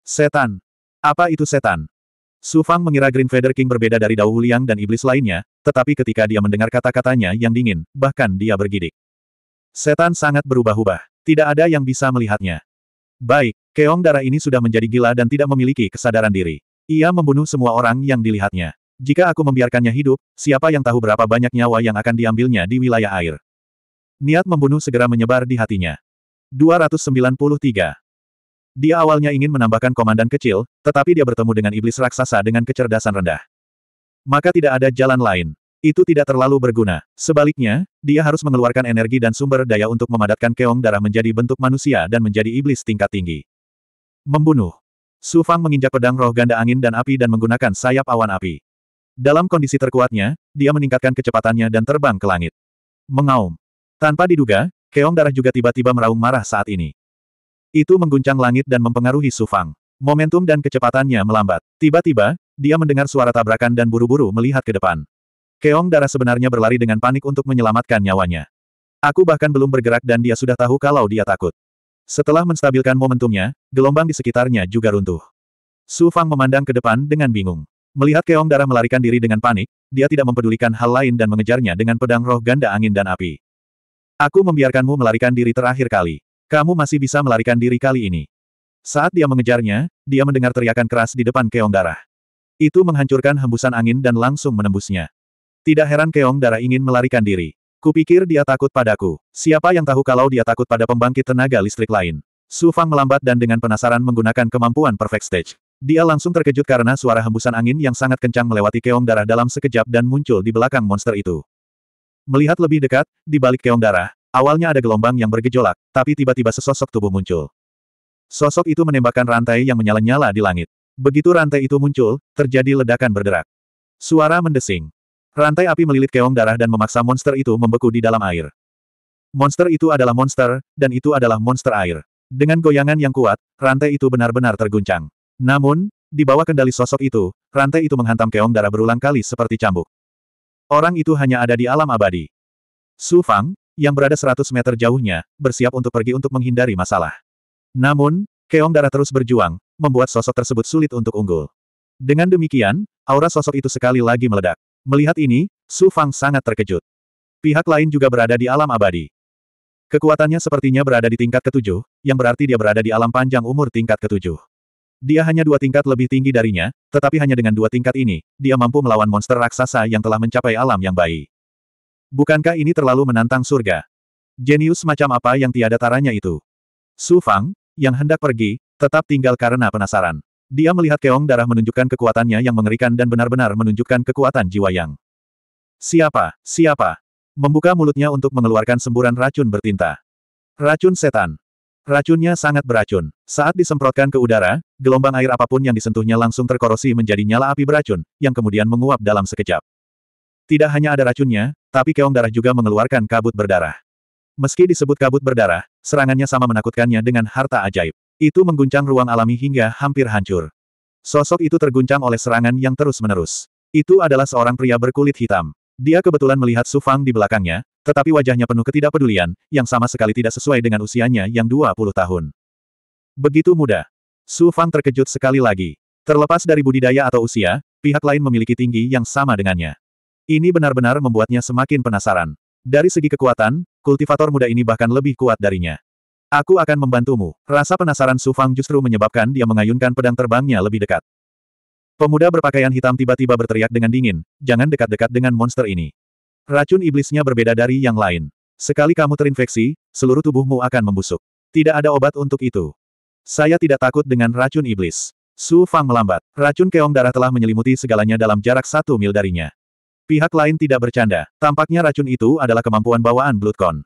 Setan. Apa itu setan? Su Fang mengira Green Feather King berbeda dari Dao Liang dan iblis lainnya, tetapi ketika dia mendengar kata-katanya yang dingin, bahkan dia bergidik. Setan sangat berubah-ubah. Tidak ada yang bisa melihatnya. Baik, keong darah ini sudah menjadi gila dan tidak memiliki kesadaran diri. Ia membunuh semua orang yang dilihatnya. Jika aku membiarkannya hidup, siapa yang tahu berapa banyak nyawa yang akan diambilnya di wilayah air. Niat membunuh segera menyebar di hatinya. 293. Dia awalnya ingin menambahkan komandan kecil, tetapi dia bertemu dengan iblis raksasa dengan kecerdasan rendah. Maka tidak ada jalan lain. Itu tidak terlalu berguna. Sebaliknya, dia harus mengeluarkan energi dan sumber daya untuk memadatkan keong darah menjadi bentuk manusia dan menjadi iblis tingkat tinggi. Membunuh. Su Fang menginjak pedang roh ganda angin dan api dan menggunakan sayap awan api. Dalam kondisi terkuatnya, dia meningkatkan kecepatannya dan terbang ke langit. Mengaum. Tanpa diduga, keong darah juga tiba-tiba meraung marah saat ini. Itu mengguncang langit dan mempengaruhi Su Fang. Momentum dan kecepatannya melambat. Tiba-tiba, dia mendengar suara tabrakan dan buru-buru melihat ke depan. Keong darah sebenarnya berlari dengan panik untuk menyelamatkan nyawanya. Aku bahkan belum bergerak dan dia sudah tahu kalau dia takut. Setelah menstabilkan momentumnya, gelombang di sekitarnya juga runtuh. Su Fang memandang ke depan dengan bingung. Melihat Keong darah melarikan diri dengan panik, dia tidak mempedulikan hal lain dan mengejarnya dengan pedang roh ganda angin dan api. Aku membiarkanmu melarikan diri terakhir kali. Kamu masih bisa melarikan diri kali ini. Saat dia mengejarnya, dia mendengar teriakan keras di depan Keong darah. Itu menghancurkan hembusan angin dan langsung menembusnya. Tidak heran Keong Dara ingin melarikan diri. Kupikir dia takut padaku. Siapa yang tahu kalau dia takut pada pembangkit tenaga listrik lain? Su Fang melambat dan dengan penasaran menggunakan kemampuan Perfect Stage. Dia langsung terkejut karena suara hembusan angin yang sangat kencang melewati keong darah dalam sekejap dan muncul di belakang monster itu. Melihat lebih dekat, di balik keong darah, awalnya ada gelombang yang bergejolak, tapi tiba-tiba sesosok tubuh muncul. Sosok itu menembakkan rantai yang menyala-nyala di langit. Begitu rantai itu muncul, terjadi ledakan berderak. Suara mendesing. Rantai api melilit keong darah dan memaksa monster itu membeku di dalam air. Monster itu adalah monster, dan itu adalah monster air. Dengan goyangan yang kuat, rantai itu benar-benar terguncang. Namun, di bawah kendali sosok itu, rantai itu menghantam keong darah berulang kali seperti cambuk. Orang itu hanya ada di alam abadi. Su Fang, yang berada 100 meter jauhnya, bersiap untuk pergi untuk menghindari masalah. Namun, keong darah terus berjuang, membuat sosok tersebut sulit untuk unggul. Dengan demikian, aura sosok itu sekali lagi meledak. Melihat ini, Su Fang sangat terkejut. Pihak lain juga berada di alam abadi. Kekuatannya sepertinya berada di tingkat ketujuh, yang berarti dia berada di alam panjang umur tingkat ketujuh. Dia hanya dua tingkat lebih tinggi darinya, tetapi hanya dengan dua tingkat ini, dia mampu melawan monster raksasa yang telah mencapai alam yang baik. Bukankah ini terlalu menantang surga? Jenius macam apa yang tiada taranya itu? Su Fang, yang hendak pergi, tetap tinggal karena penasaran. Dia melihat keong darah menunjukkan kekuatannya yang mengerikan dan benar-benar menunjukkan kekuatan jiwa yang. Siapa? Siapa? Membuka mulutnya untuk mengeluarkan semburan racun bertinta. Racun setan. Racunnya sangat beracun. Saat disemprotkan ke udara, gelombang air apapun yang disentuhnya langsung terkorosi menjadi nyala api beracun, yang kemudian menguap dalam sekejap. Tidak hanya ada racunnya, tapi keong darah juga mengeluarkan kabut berdarah. Meski disebut kabut berdarah, serangannya sama menakutkannya dengan harta ajaib. Itu mengguncang ruang alami hingga hampir hancur. Sosok itu terguncang oleh serangan yang terus-menerus. Itu adalah seorang pria berkulit hitam. Dia kebetulan melihat Sufang di belakangnya, tetapi wajahnya penuh ketidakpedulian, yang sama sekali tidak sesuai dengan usianya yang 20 tahun. Begitu muda. Sufang terkejut sekali lagi. Terlepas dari budidaya atau usia, pihak lain memiliki tinggi yang sama dengannya. Ini benar-benar membuatnya semakin penasaran. Dari segi kekuatan, kultivator muda ini bahkan lebih kuat darinya. Aku akan membantumu. Rasa penasaran Su Fang justru menyebabkan dia mengayunkan pedang terbangnya lebih dekat. Pemuda berpakaian hitam tiba-tiba berteriak dengan dingin, jangan dekat-dekat dengan monster ini. Racun iblisnya berbeda dari yang lain. Sekali kamu terinfeksi, seluruh tubuhmu akan membusuk. Tidak ada obat untuk itu. Saya tidak takut dengan racun iblis. Su Fang melambat. Racun keong darah telah menyelimuti segalanya dalam jarak satu mil darinya. Pihak lain tidak bercanda. Tampaknya racun itu adalah kemampuan bawaan Bloodcon.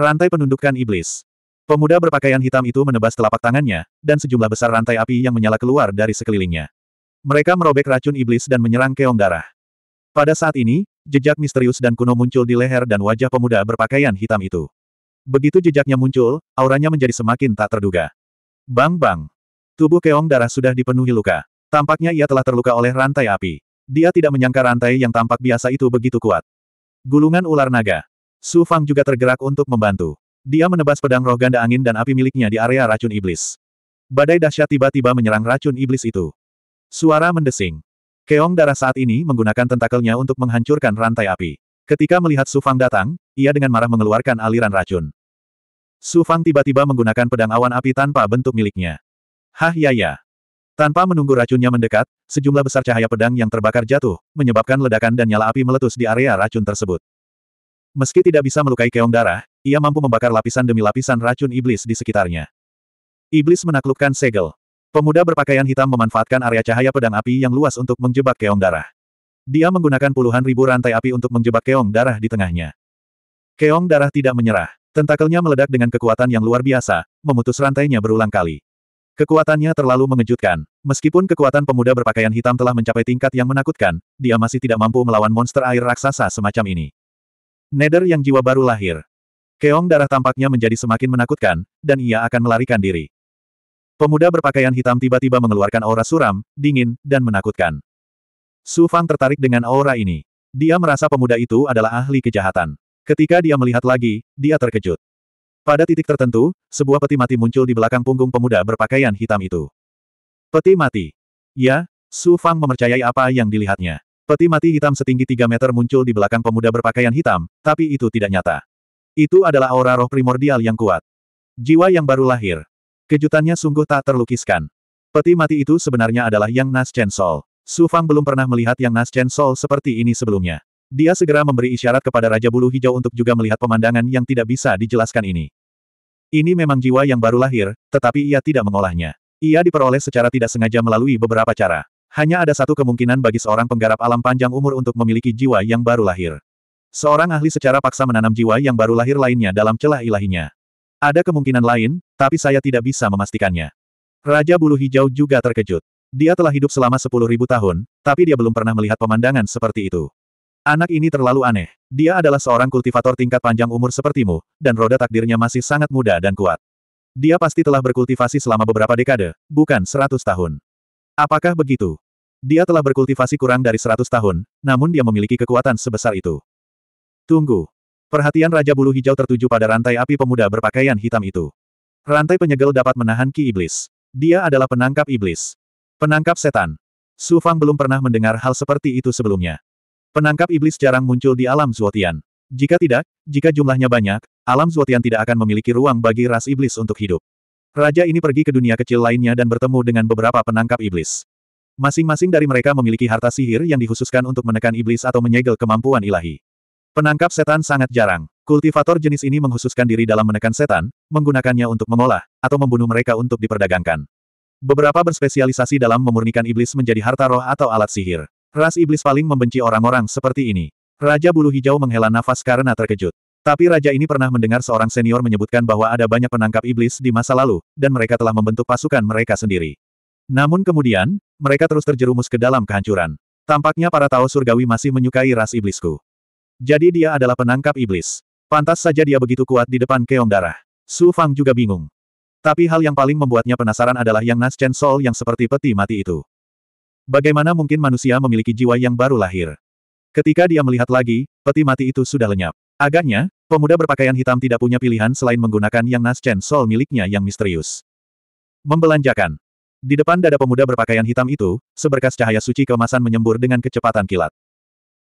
Rantai penundukan iblis. Pemuda berpakaian hitam itu menebas telapak tangannya, dan sejumlah besar rantai api yang menyala keluar dari sekelilingnya. Mereka merobek racun iblis dan menyerang keong darah. Pada saat ini, jejak misterius dan kuno muncul di leher dan wajah pemuda berpakaian hitam itu. Begitu jejaknya muncul, auranya menjadi semakin tak terduga. Bang-bang! Tubuh keong darah sudah dipenuhi luka. Tampaknya ia telah terluka oleh rantai api. Dia tidak menyangka rantai yang tampak biasa itu begitu kuat. Gulungan ular naga. Su Fang juga tergerak untuk membantu. Dia menebas pedang roh ganda angin dan api miliknya di area racun iblis. Badai dahsyat tiba-tiba menyerang racun iblis itu. Suara mendesing. Keong darah saat ini menggunakan tentakelnya untuk menghancurkan rantai api. Ketika melihat Sufang datang, ia dengan marah mengeluarkan aliran racun. Sufang tiba-tiba menggunakan pedang awan api tanpa bentuk miliknya. Hah ya ya. Tanpa menunggu racunnya mendekat, sejumlah besar cahaya pedang yang terbakar jatuh, menyebabkan ledakan dan nyala api meletus di area racun tersebut. Meski tidak bisa melukai keong darah, ia mampu membakar lapisan demi lapisan racun iblis di sekitarnya. Iblis menaklukkan segel. Pemuda berpakaian hitam memanfaatkan area cahaya pedang api yang luas untuk menjebak keong darah. Dia menggunakan puluhan ribu rantai api untuk menjebak keong darah di tengahnya. Keong darah tidak menyerah. Tentakelnya meledak dengan kekuatan yang luar biasa, memutus rantainya berulang kali. Kekuatannya terlalu mengejutkan. Meskipun kekuatan pemuda berpakaian hitam telah mencapai tingkat yang menakutkan, dia masih tidak mampu melawan monster air raksasa semacam ini. Nether yang jiwa baru lahir. Keong darah tampaknya menjadi semakin menakutkan, dan ia akan melarikan diri. Pemuda berpakaian hitam tiba-tiba mengeluarkan aura suram, dingin, dan menakutkan. Su Fang tertarik dengan aura ini. Dia merasa pemuda itu adalah ahli kejahatan. Ketika dia melihat lagi, dia terkejut. Pada titik tertentu, sebuah peti mati muncul di belakang punggung pemuda berpakaian hitam itu. Peti mati. Ya, Su Fang mempercayai apa yang dilihatnya. Peti mati hitam setinggi 3 meter muncul di belakang pemuda berpakaian hitam, tapi itu tidak nyata. Itu adalah aura roh primordial yang kuat. Jiwa yang baru lahir. Kejutannya sungguh tak terlukiskan. Peti mati itu sebenarnya adalah Yang Nas Chen Sol. Su Fang belum pernah melihat Yang Nas Chen Sol seperti ini sebelumnya. Dia segera memberi isyarat kepada Raja Bulu Hijau untuk juga melihat pemandangan yang tidak bisa dijelaskan ini. Ini memang jiwa yang baru lahir, tetapi ia tidak mengolahnya. Ia diperoleh secara tidak sengaja melalui beberapa cara. Hanya ada satu kemungkinan bagi seorang penggarap alam panjang umur untuk memiliki jiwa yang baru lahir. Seorang ahli secara paksa menanam jiwa yang baru lahir lainnya dalam celah ilahinya. Ada kemungkinan lain, tapi saya tidak bisa memastikannya. Raja Bulu Hijau juga terkejut. Dia telah hidup selama sepuluh ribu tahun, tapi dia belum pernah melihat pemandangan seperti itu. Anak ini terlalu aneh. Dia adalah seorang kultivator tingkat panjang umur sepertimu, dan roda takdirnya masih sangat muda dan kuat. Dia pasti telah berkultivasi selama beberapa dekade, bukan seratus tahun. Apakah begitu? Dia telah berkultivasi kurang dari seratus tahun, namun dia memiliki kekuatan sebesar itu. Tunggu. Perhatian Raja Bulu Hijau tertuju pada rantai api pemuda berpakaian hitam itu. Rantai penyegel dapat menahan ki iblis. Dia adalah penangkap iblis. Penangkap setan. Su Fang belum pernah mendengar hal seperti itu sebelumnya. Penangkap iblis jarang muncul di alam Zuotian. Jika tidak, jika jumlahnya banyak, alam Zuotian tidak akan memiliki ruang bagi ras iblis untuk hidup. Raja ini pergi ke dunia kecil lainnya dan bertemu dengan beberapa penangkap iblis. Masing-masing dari mereka memiliki harta sihir yang dikhususkan untuk menekan iblis atau menyegel kemampuan ilahi. Penangkap setan sangat jarang. Kultivator jenis ini menghususkan diri dalam menekan setan, menggunakannya untuk mengolah, atau membunuh mereka untuk diperdagangkan. Beberapa berspesialisasi dalam memurnikan iblis menjadi harta roh atau alat sihir. Ras iblis paling membenci orang-orang seperti ini. Raja bulu hijau menghela nafas karena terkejut. Tapi raja ini pernah mendengar seorang senior menyebutkan bahwa ada banyak penangkap iblis di masa lalu, dan mereka telah membentuk pasukan mereka sendiri. Namun kemudian, mereka terus terjerumus ke dalam kehancuran. Tampaknya para Tao Surgawi masih menyukai ras iblisku. Jadi dia adalah penangkap iblis. Pantas saja dia begitu kuat di depan keong darah. Su Fang juga bingung. Tapi hal yang paling membuatnya penasaran adalah yang Nas Chen Sol yang seperti peti mati itu. Bagaimana mungkin manusia memiliki jiwa yang baru lahir? Ketika dia melihat lagi, peti mati itu sudah lenyap. Agaknya, pemuda berpakaian hitam tidak punya pilihan selain menggunakan yang Nas Chen Sol miliknya yang misterius. Membelanjakan. Di depan dada pemuda berpakaian hitam itu, seberkas cahaya suci kemasan menyembur dengan kecepatan kilat.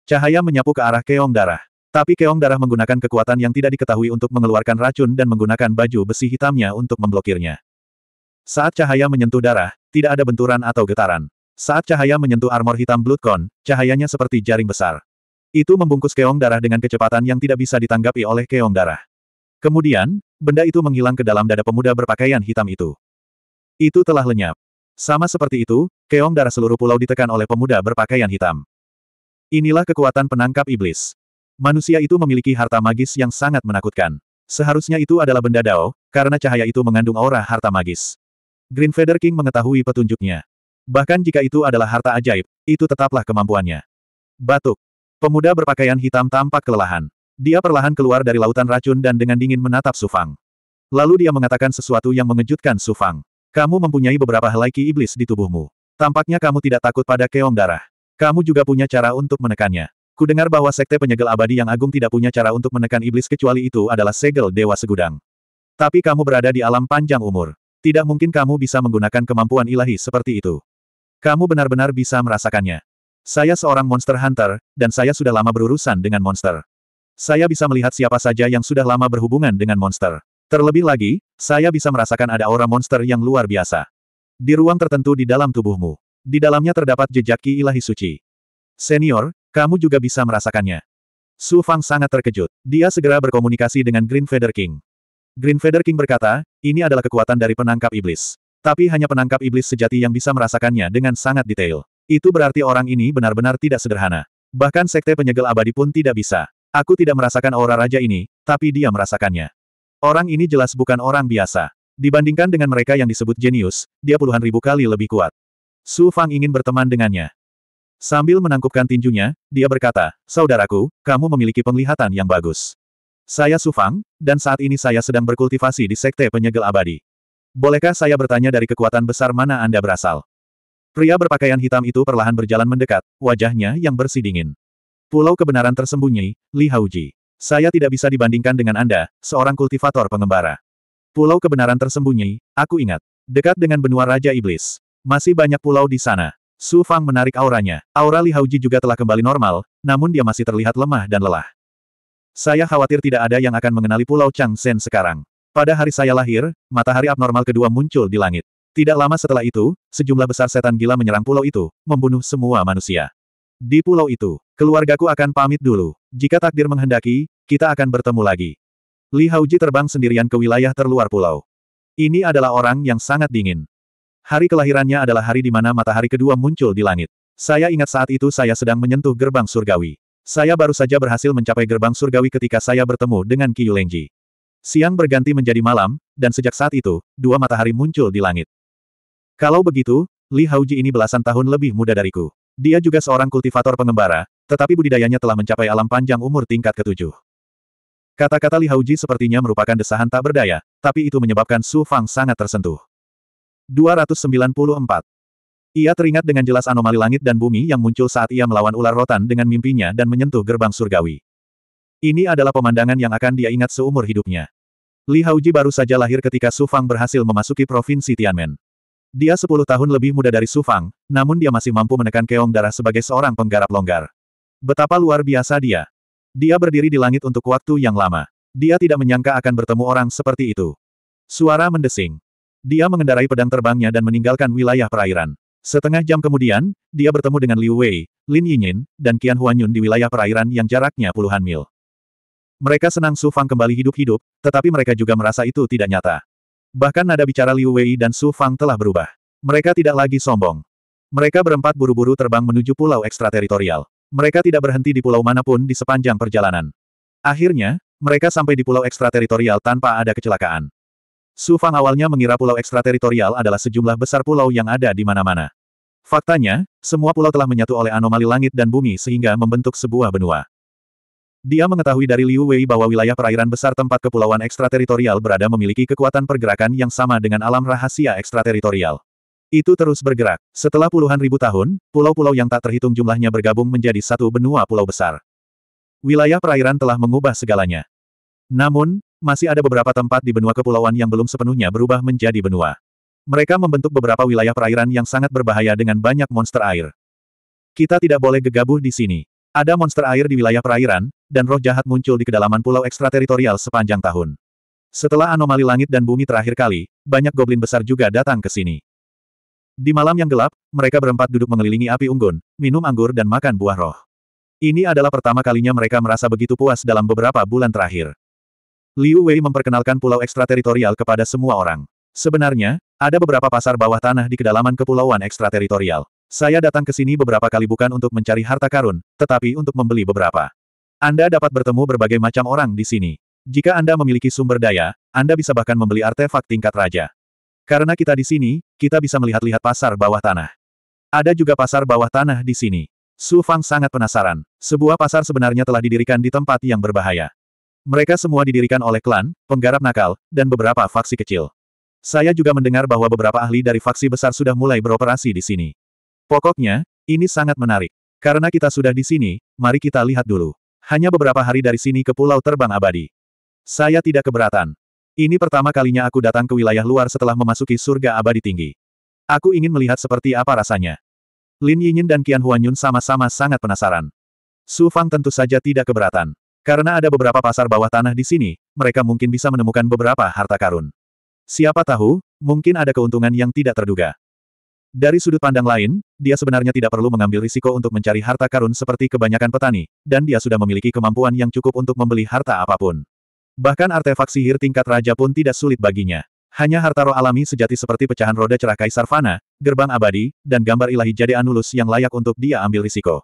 Cahaya menyapu ke arah keong darah. Tapi keong darah menggunakan kekuatan yang tidak diketahui untuk mengeluarkan racun dan menggunakan baju besi hitamnya untuk memblokirnya. Saat cahaya menyentuh darah, tidak ada benturan atau getaran. Saat cahaya menyentuh armor hitam Bloodcon, cahayanya seperti jaring besar. Itu membungkus keong darah dengan kecepatan yang tidak bisa ditanggapi oleh keong darah. Kemudian, benda itu menghilang ke dalam dada pemuda berpakaian hitam itu. Itu telah lenyap. Sama seperti itu, keong darah seluruh pulau ditekan oleh pemuda berpakaian hitam. Inilah kekuatan penangkap iblis. Manusia itu memiliki harta magis yang sangat menakutkan. Seharusnya itu adalah benda dao, karena cahaya itu mengandung aura harta magis. Green Feather King mengetahui petunjuknya. Bahkan jika itu adalah harta ajaib, itu tetaplah kemampuannya. Batuk. Pemuda berpakaian hitam tampak kelelahan. Dia perlahan keluar dari lautan racun dan dengan dingin menatap Sufang. Lalu dia mengatakan sesuatu yang mengejutkan Sufang. Kamu mempunyai beberapa helai ki iblis di tubuhmu. Tampaknya kamu tidak takut pada keong darah. Kamu juga punya cara untuk menekannya. Kudengar bahwa sekte penyegel abadi yang agung tidak punya cara untuk menekan iblis kecuali itu adalah segel dewa segudang. Tapi kamu berada di alam panjang umur. Tidak mungkin kamu bisa menggunakan kemampuan ilahi seperti itu. Kamu benar-benar bisa merasakannya. Saya seorang monster hunter, dan saya sudah lama berurusan dengan monster. Saya bisa melihat siapa saja yang sudah lama berhubungan dengan monster. Terlebih lagi, saya bisa merasakan ada aura monster yang luar biasa. Di ruang tertentu di dalam tubuhmu. Di dalamnya terdapat jejak ki ilahi suci. Senior, kamu juga bisa merasakannya. Su Fang sangat terkejut. Dia segera berkomunikasi dengan Green Feather King. Green Feather King berkata, ini adalah kekuatan dari penangkap iblis. Tapi hanya penangkap iblis sejati yang bisa merasakannya dengan sangat detail. Itu berarti orang ini benar-benar tidak sederhana. Bahkan sekte penyegel abadi pun tidak bisa. Aku tidak merasakan aura raja ini, tapi dia merasakannya. Orang ini jelas bukan orang biasa. Dibandingkan dengan mereka yang disebut jenius, dia puluhan ribu kali lebih kuat. Su Fang ingin berteman dengannya. Sambil menangkupkan tinjunya, dia berkata, Saudaraku, kamu memiliki penglihatan yang bagus. Saya Su Fang, dan saat ini saya sedang berkultivasi di Sekte Penyegel Abadi. Bolehkah saya bertanya dari kekuatan besar mana Anda berasal? Pria berpakaian hitam itu perlahan berjalan mendekat, wajahnya yang bersih dingin. Pulau kebenaran tersembunyi, Li Hauji. Saya tidak bisa dibandingkan dengan Anda, seorang kultivator pengembara. Pulau kebenaran tersembunyi, aku ingat. Dekat dengan benua Raja Iblis. Masih banyak pulau di sana. Su Fang menarik auranya. Aura Li Hauji juga telah kembali normal, namun dia masih terlihat lemah dan lelah. Saya khawatir tidak ada yang akan mengenali Pulau Chang Sen sekarang. Pada hari saya lahir, matahari abnormal kedua muncul di langit. Tidak lama setelah itu, sejumlah besar setan gila menyerang pulau itu, membunuh semua manusia. Di pulau itu, Keluargaku akan pamit dulu. Jika takdir menghendaki, kita akan bertemu lagi. Li Hauji terbang sendirian ke wilayah terluar pulau. Ini adalah orang yang sangat dingin. Hari kelahirannya adalah hari di mana matahari kedua muncul di langit. Saya ingat saat itu saya sedang menyentuh gerbang surgawi. Saya baru saja berhasil mencapai gerbang surgawi ketika saya bertemu dengan Lengji. Siang berganti menjadi malam, dan sejak saat itu, dua matahari muncul di langit. Kalau begitu, Li Hauji ini belasan tahun lebih muda dariku. Dia juga seorang kultivator pengembara, tetapi budidayanya telah mencapai alam panjang umur tingkat ketujuh. Kata-kata Li Hauji sepertinya merupakan desahan tak berdaya, tapi itu menyebabkan Su Fang sangat tersentuh. 294. Ia teringat dengan jelas anomali langit dan bumi yang muncul saat ia melawan ular rotan dengan mimpinya dan menyentuh gerbang surgawi. Ini adalah pemandangan yang akan dia ingat seumur hidupnya. Li Hauji baru saja lahir ketika Su Fang berhasil memasuki provinsi Tianmen. Dia 10 tahun lebih muda dari Su Fang, namun dia masih mampu menekan keong darah sebagai seorang penggarap longgar. Betapa luar biasa dia. Dia berdiri di langit untuk waktu yang lama. Dia tidak menyangka akan bertemu orang seperti itu. Suara mendesing. Dia mengendarai pedang terbangnya dan meninggalkan wilayah perairan. Setengah jam kemudian, dia bertemu dengan Liu Wei, Lin Yinyin, dan Qian Huanyun di wilayah perairan yang jaraknya puluhan mil. Mereka senang Su Fang kembali hidup-hidup, tetapi mereka juga merasa itu tidak nyata. Bahkan nada bicara Liu Wei dan Su Fang telah berubah. Mereka tidak lagi sombong. Mereka berempat buru-buru terbang menuju pulau ekstrateritorial. Mereka tidak berhenti di pulau manapun di sepanjang perjalanan. Akhirnya, mereka sampai di pulau ekstrateritorial tanpa ada kecelakaan. Su Fang awalnya mengira pulau ekstrateritorial adalah sejumlah besar pulau yang ada di mana-mana. Faktanya, semua pulau telah menyatu oleh anomali langit dan bumi sehingga membentuk sebuah benua. Dia mengetahui dari Liu Wei bahwa wilayah perairan besar tempat kepulauan ekstrateritorial berada memiliki kekuatan pergerakan yang sama dengan alam rahasia ekstrateritorial. Itu terus bergerak. Setelah puluhan ribu tahun, pulau-pulau yang tak terhitung jumlahnya bergabung menjadi satu benua pulau besar. Wilayah perairan telah mengubah segalanya. Namun, masih ada beberapa tempat di benua kepulauan yang belum sepenuhnya berubah menjadi benua. Mereka membentuk beberapa wilayah perairan yang sangat berbahaya dengan banyak monster air. Kita tidak boleh gegabah di sini. Ada monster air di wilayah perairan, dan roh jahat muncul di kedalaman pulau ekstrateritorial sepanjang tahun. Setelah anomali langit dan bumi terakhir kali, banyak goblin besar juga datang ke sini. Di malam yang gelap, mereka berempat duduk mengelilingi api unggun, minum anggur dan makan buah roh. Ini adalah pertama kalinya mereka merasa begitu puas dalam beberapa bulan terakhir. Liu Wei memperkenalkan pulau ekstrateritorial kepada semua orang. Sebenarnya, ada beberapa pasar bawah tanah di kedalaman kepulauan ekstrateritorial. Saya datang ke sini beberapa kali bukan untuk mencari harta karun, tetapi untuk membeli beberapa. Anda dapat bertemu berbagai macam orang di sini. Jika Anda memiliki sumber daya, Anda bisa bahkan membeli artefak tingkat raja. Karena kita di sini, kita bisa melihat-lihat pasar bawah tanah. Ada juga pasar bawah tanah di sini. Su Fang sangat penasaran. Sebuah pasar sebenarnya telah didirikan di tempat yang berbahaya. Mereka semua didirikan oleh klan, penggarap nakal, dan beberapa faksi kecil. Saya juga mendengar bahwa beberapa ahli dari faksi besar sudah mulai beroperasi di sini. Pokoknya, ini sangat menarik. Karena kita sudah di sini, mari kita lihat dulu. Hanya beberapa hari dari sini ke Pulau Terbang Abadi. Saya tidak keberatan. Ini pertama kalinya aku datang ke wilayah luar setelah memasuki surga abadi tinggi. Aku ingin melihat seperti apa rasanya. Lin Yinyin dan Qian Huanyun sama-sama sangat penasaran. Su Fang tentu saja tidak keberatan. Karena ada beberapa pasar bawah tanah di sini, mereka mungkin bisa menemukan beberapa harta karun. Siapa tahu, mungkin ada keuntungan yang tidak terduga. Dari sudut pandang lain, dia sebenarnya tidak perlu mengambil risiko untuk mencari harta karun seperti kebanyakan petani, dan dia sudah memiliki kemampuan yang cukup untuk membeli harta apapun. Bahkan artefak sihir tingkat raja pun tidak sulit baginya. Hanya harta roh alami sejati seperti pecahan roda cerah Kaisar Fana, gerbang abadi, dan gambar ilahi jadi Anulus yang layak untuk dia ambil risiko.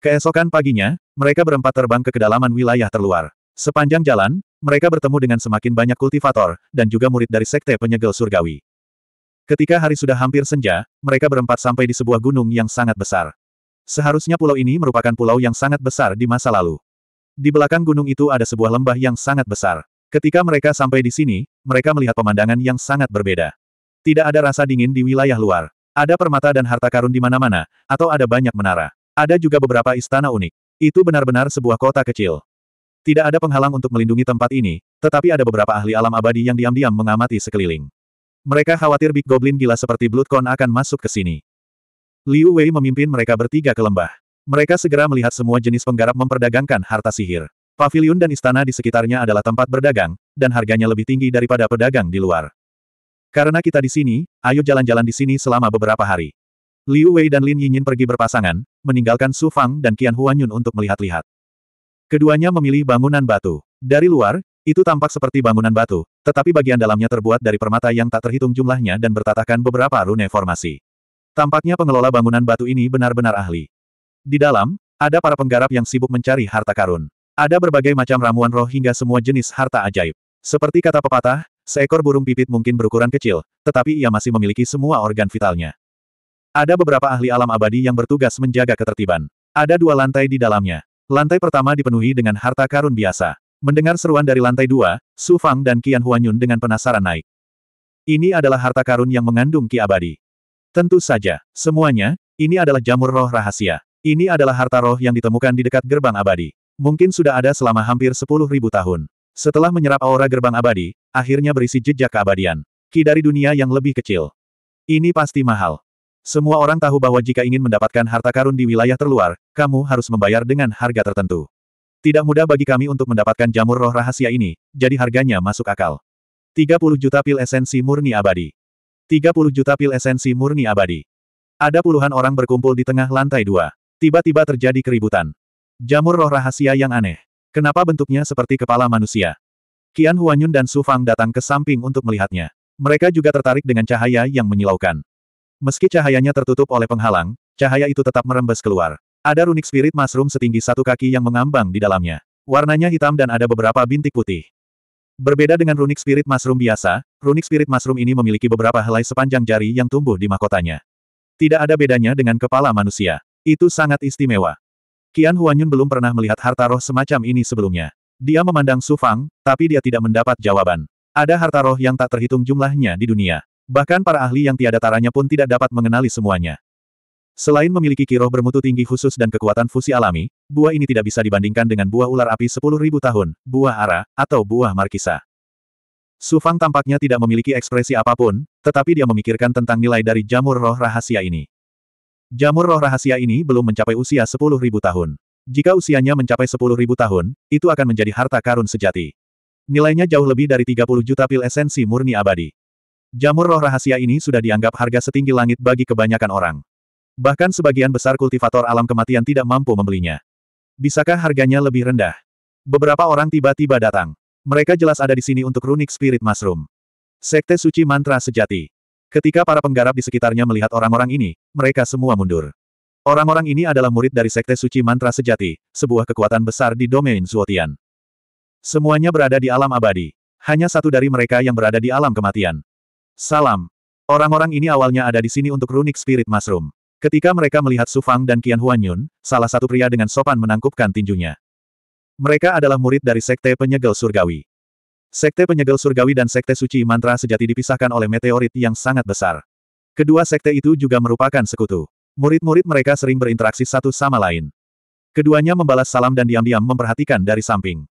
Keesokan paginya, mereka berempat terbang ke kedalaman wilayah terluar. Sepanjang jalan, mereka bertemu dengan semakin banyak kultivator, dan juga murid dari sekte penyegel surgawi. Ketika hari sudah hampir senja, mereka berempat sampai di sebuah gunung yang sangat besar. Seharusnya pulau ini merupakan pulau yang sangat besar di masa lalu. Di belakang gunung itu ada sebuah lembah yang sangat besar. Ketika mereka sampai di sini, mereka melihat pemandangan yang sangat berbeda. Tidak ada rasa dingin di wilayah luar. Ada permata dan harta karun di mana-mana, atau ada banyak menara. Ada juga beberapa istana unik. Itu benar-benar sebuah kota kecil. Tidak ada penghalang untuk melindungi tempat ini, tetapi ada beberapa ahli alam abadi yang diam-diam mengamati sekeliling. Mereka khawatir Big Goblin gila seperti Bloodcon akan masuk ke sini. Liu Wei memimpin mereka bertiga ke lembah. Mereka segera melihat semua jenis penggarap memperdagangkan harta sihir. Pavilion dan istana di sekitarnya adalah tempat berdagang, dan harganya lebih tinggi daripada pedagang di luar. Karena kita di sini, ayo jalan-jalan di sini selama beberapa hari. Liu Wei dan Lin Yinyin pergi berpasangan, meninggalkan Su Fang dan Qian Huanyun untuk melihat-lihat. Keduanya memilih bangunan batu. Dari luar, itu tampak seperti bangunan batu, tetapi bagian dalamnya terbuat dari permata yang tak terhitung jumlahnya dan bertatahkan beberapa rune formasi. Tampaknya pengelola bangunan batu ini benar-benar ahli. Di dalam, ada para penggarap yang sibuk mencari harta karun. Ada berbagai macam ramuan roh hingga semua jenis harta ajaib. Seperti kata pepatah, seekor burung pipit mungkin berukuran kecil, tetapi ia masih memiliki semua organ vitalnya. Ada beberapa ahli alam abadi yang bertugas menjaga ketertiban. Ada dua lantai di dalamnya. Lantai pertama dipenuhi dengan harta karun biasa. Mendengar seruan dari lantai dua, Su Fang dan Qian Huanyun dengan penasaran naik. Ini adalah harta karun yang mengandung ki abadi. Tentu saja, semuanya, ini adalah jamur roh rahasia. Ini adalah harta roh yang ditemukan di dekat gerbang abadi. Mungkin sudah ada selama hampir sepuluh ribu tahun. Setelah menyerap aura gerbang abadi, akhirnya berisi jejak keabadian. Ki dari dunia yang lebih kecil. Ini pasti mahal. Semua orang tahu bahwa jika ingin mendapatkan harta karun di wilayah terluar, kamu harus membayar dengan harga tertentu. Tidak mudah bagi kami untuk mendapatkan jamur roh rahasia ini, jadi harganya masuk akal. 30 juta pil esensi murni abadi. 30 juta pil esensi murni abadi. Ada puluhan orang berkumpul di tengah lantai dua. Tiba-tiba terjadi keributan. Jamur roh rahasia yang aneh. Kenapa bentuknya seperti kepala manusia? Qian Huanyun dan Su Fang datang ke samping untuk melihatnya. Mereka juga tertarik dengan cahaya yang menyilaukan. Meski cahayanya tertutup oleh penghalang, cahaya itu tetap merembes keluar. Ada runik spirit mushroom setinggi satu kaki yang mengambang di dalamnya. Warnanya hitam dan ada beberapa bintik putih. Berbeda dengan runik spirit mushroom biasa, runik spirit mushroom ini memiliki beberapa helai sepanjang jari yang tumbuh di mahkotanya. Tidak ada bedanya dengan kepala manusia. Itu sangat istimewa. Qian Huanyun belum pernah melihat harta roh semacam ini sebelumnya. Dia memandang Su Fang, tapi dia tidak mendapat jawaban. Ada harta roh yang tak terhitung jumlahnya di dunia. Bahkan para ahli yang tiada taranya pun tidak dapat mengenali semuanya. Selain memiliki kiroh bermutu tinggi khusus dan kekuatan fusi alami, buah ini tidak bisa dibandingkan dengan buah ular api 10.000 tahun, buah ara, atau buah markisa. Su Fang tampaknya tidak memiliki ekspresi apapun, tetapi dia memikirkan tentang nilai dari jamur roh rahasia ini. Jamur roh rahasia ini belum mencapai usia 10.000 tahun. Jika usianya mencapai 10.000 tahun, itu akan menjadi harta karun sejati. Nilainya jauh lebih dari 30 juta pil esensi murni abadi. Jamur roh rahasia ini sudah dianggap harga setinggi langit bagi kebanyakan orang. Bahkan sebagian besar kultivator alam kematian tidak mampu membelinya. Bisakah harganya lebih rendah? Beberapa orang tiba-tiba datang. Mereka jelas ada di sini untuk runik spirit mushroom. Sekte suci mantra sejati. Ketika para penggarap di sekitarnya melihat orang-orang ini, mereka semua mundur. Orang-orang ini adalah murid dari Sekte Suci Mantra Sejati, sebuah kekuatan besar di domain Zuotian. Semuanya berada di alam abadi. Hanya satu dari mereka yang berada di alam kematian. Salam. Orang-orang ini awalnya ada di sini untuk runik spirit mushroom. Ketika mereka melihat Su Fang dan Qian Huanyun, salah satu pria dengan sopan menangkupkan tinjunya. Mereka adalah murid dari Sekte Penyegel Surgawi. Sekte penyegel Surgawi dan Sekte Suci Mantra sejati dipisahkan oleh meteorit yang sangat besar. Kedua sekte itu juga merupakan sekutu. Murid-murid mereka sering berinteraksi satu sama lain. Keduanya membalas salam dan diam-diam memperhatikan dari samping.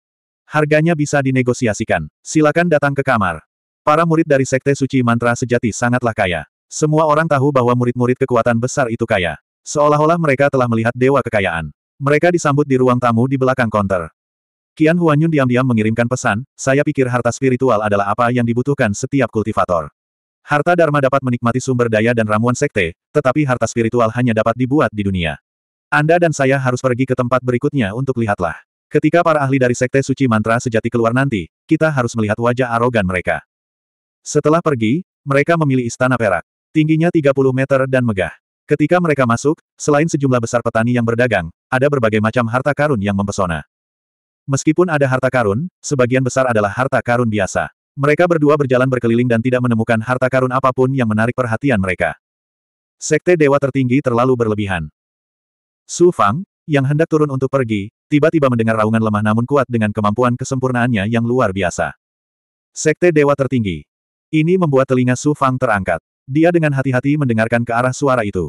Harganya bisa dinegosiasikan. Silakan datang ke kamar. Para murid dari Sekte Suci Mantra sejati sangatlah kaya. Semua orang tahu bahwa murid-murid kekuatan besar itu kaya. Seolah-olah mereka telah melihat dewa kekayaan. Mereka disambut di ruang tamu di belakang konter. Qian Huanyun diam-diam mengirimkan pesan, saya pikir harta spiritual adalah apa yang dibutuhkan setiap kultivator. Harta Dharma dapat menikmati sumber daya dan ramuan sekte, tetapi harta spiritual hanya dapat dibuat di dunia. Anda dan saya harus pergi ke tempat berikutnya untuk lihatlah. Ketika para ahli dari sekte suci mantra sejati keluar nanti, kita harus melihat wajah arogan mereka. Setelah pergi, mereka memilih istana perak. Tingginya 30 meter dan megah. Ketika mereka masuk, selain sejumlah besar petani yang berdagang, ada berbagai macam harta karun yang mempesona. Meskipun ada harta karun, sebagian besar adalah harta karun biasa. Mereka berdua berjalan berkeliling dan tidak menemukan harta karun apapun yang menarik perhatian mereka. Sekte Dewa Tertinggi terlalu berlebihan. Su Fang, yang hendak turun untuk pergi, tiba-tiba mendengar raungan lemah namun kuat dengan kemampuan kesempurnaannya yang luar biasa. Sekte Dewa Tertinggi. Ini membuat telinga Su Fang terangkat. Dia dengan hati-hati mendengarkan ke arah suara itu.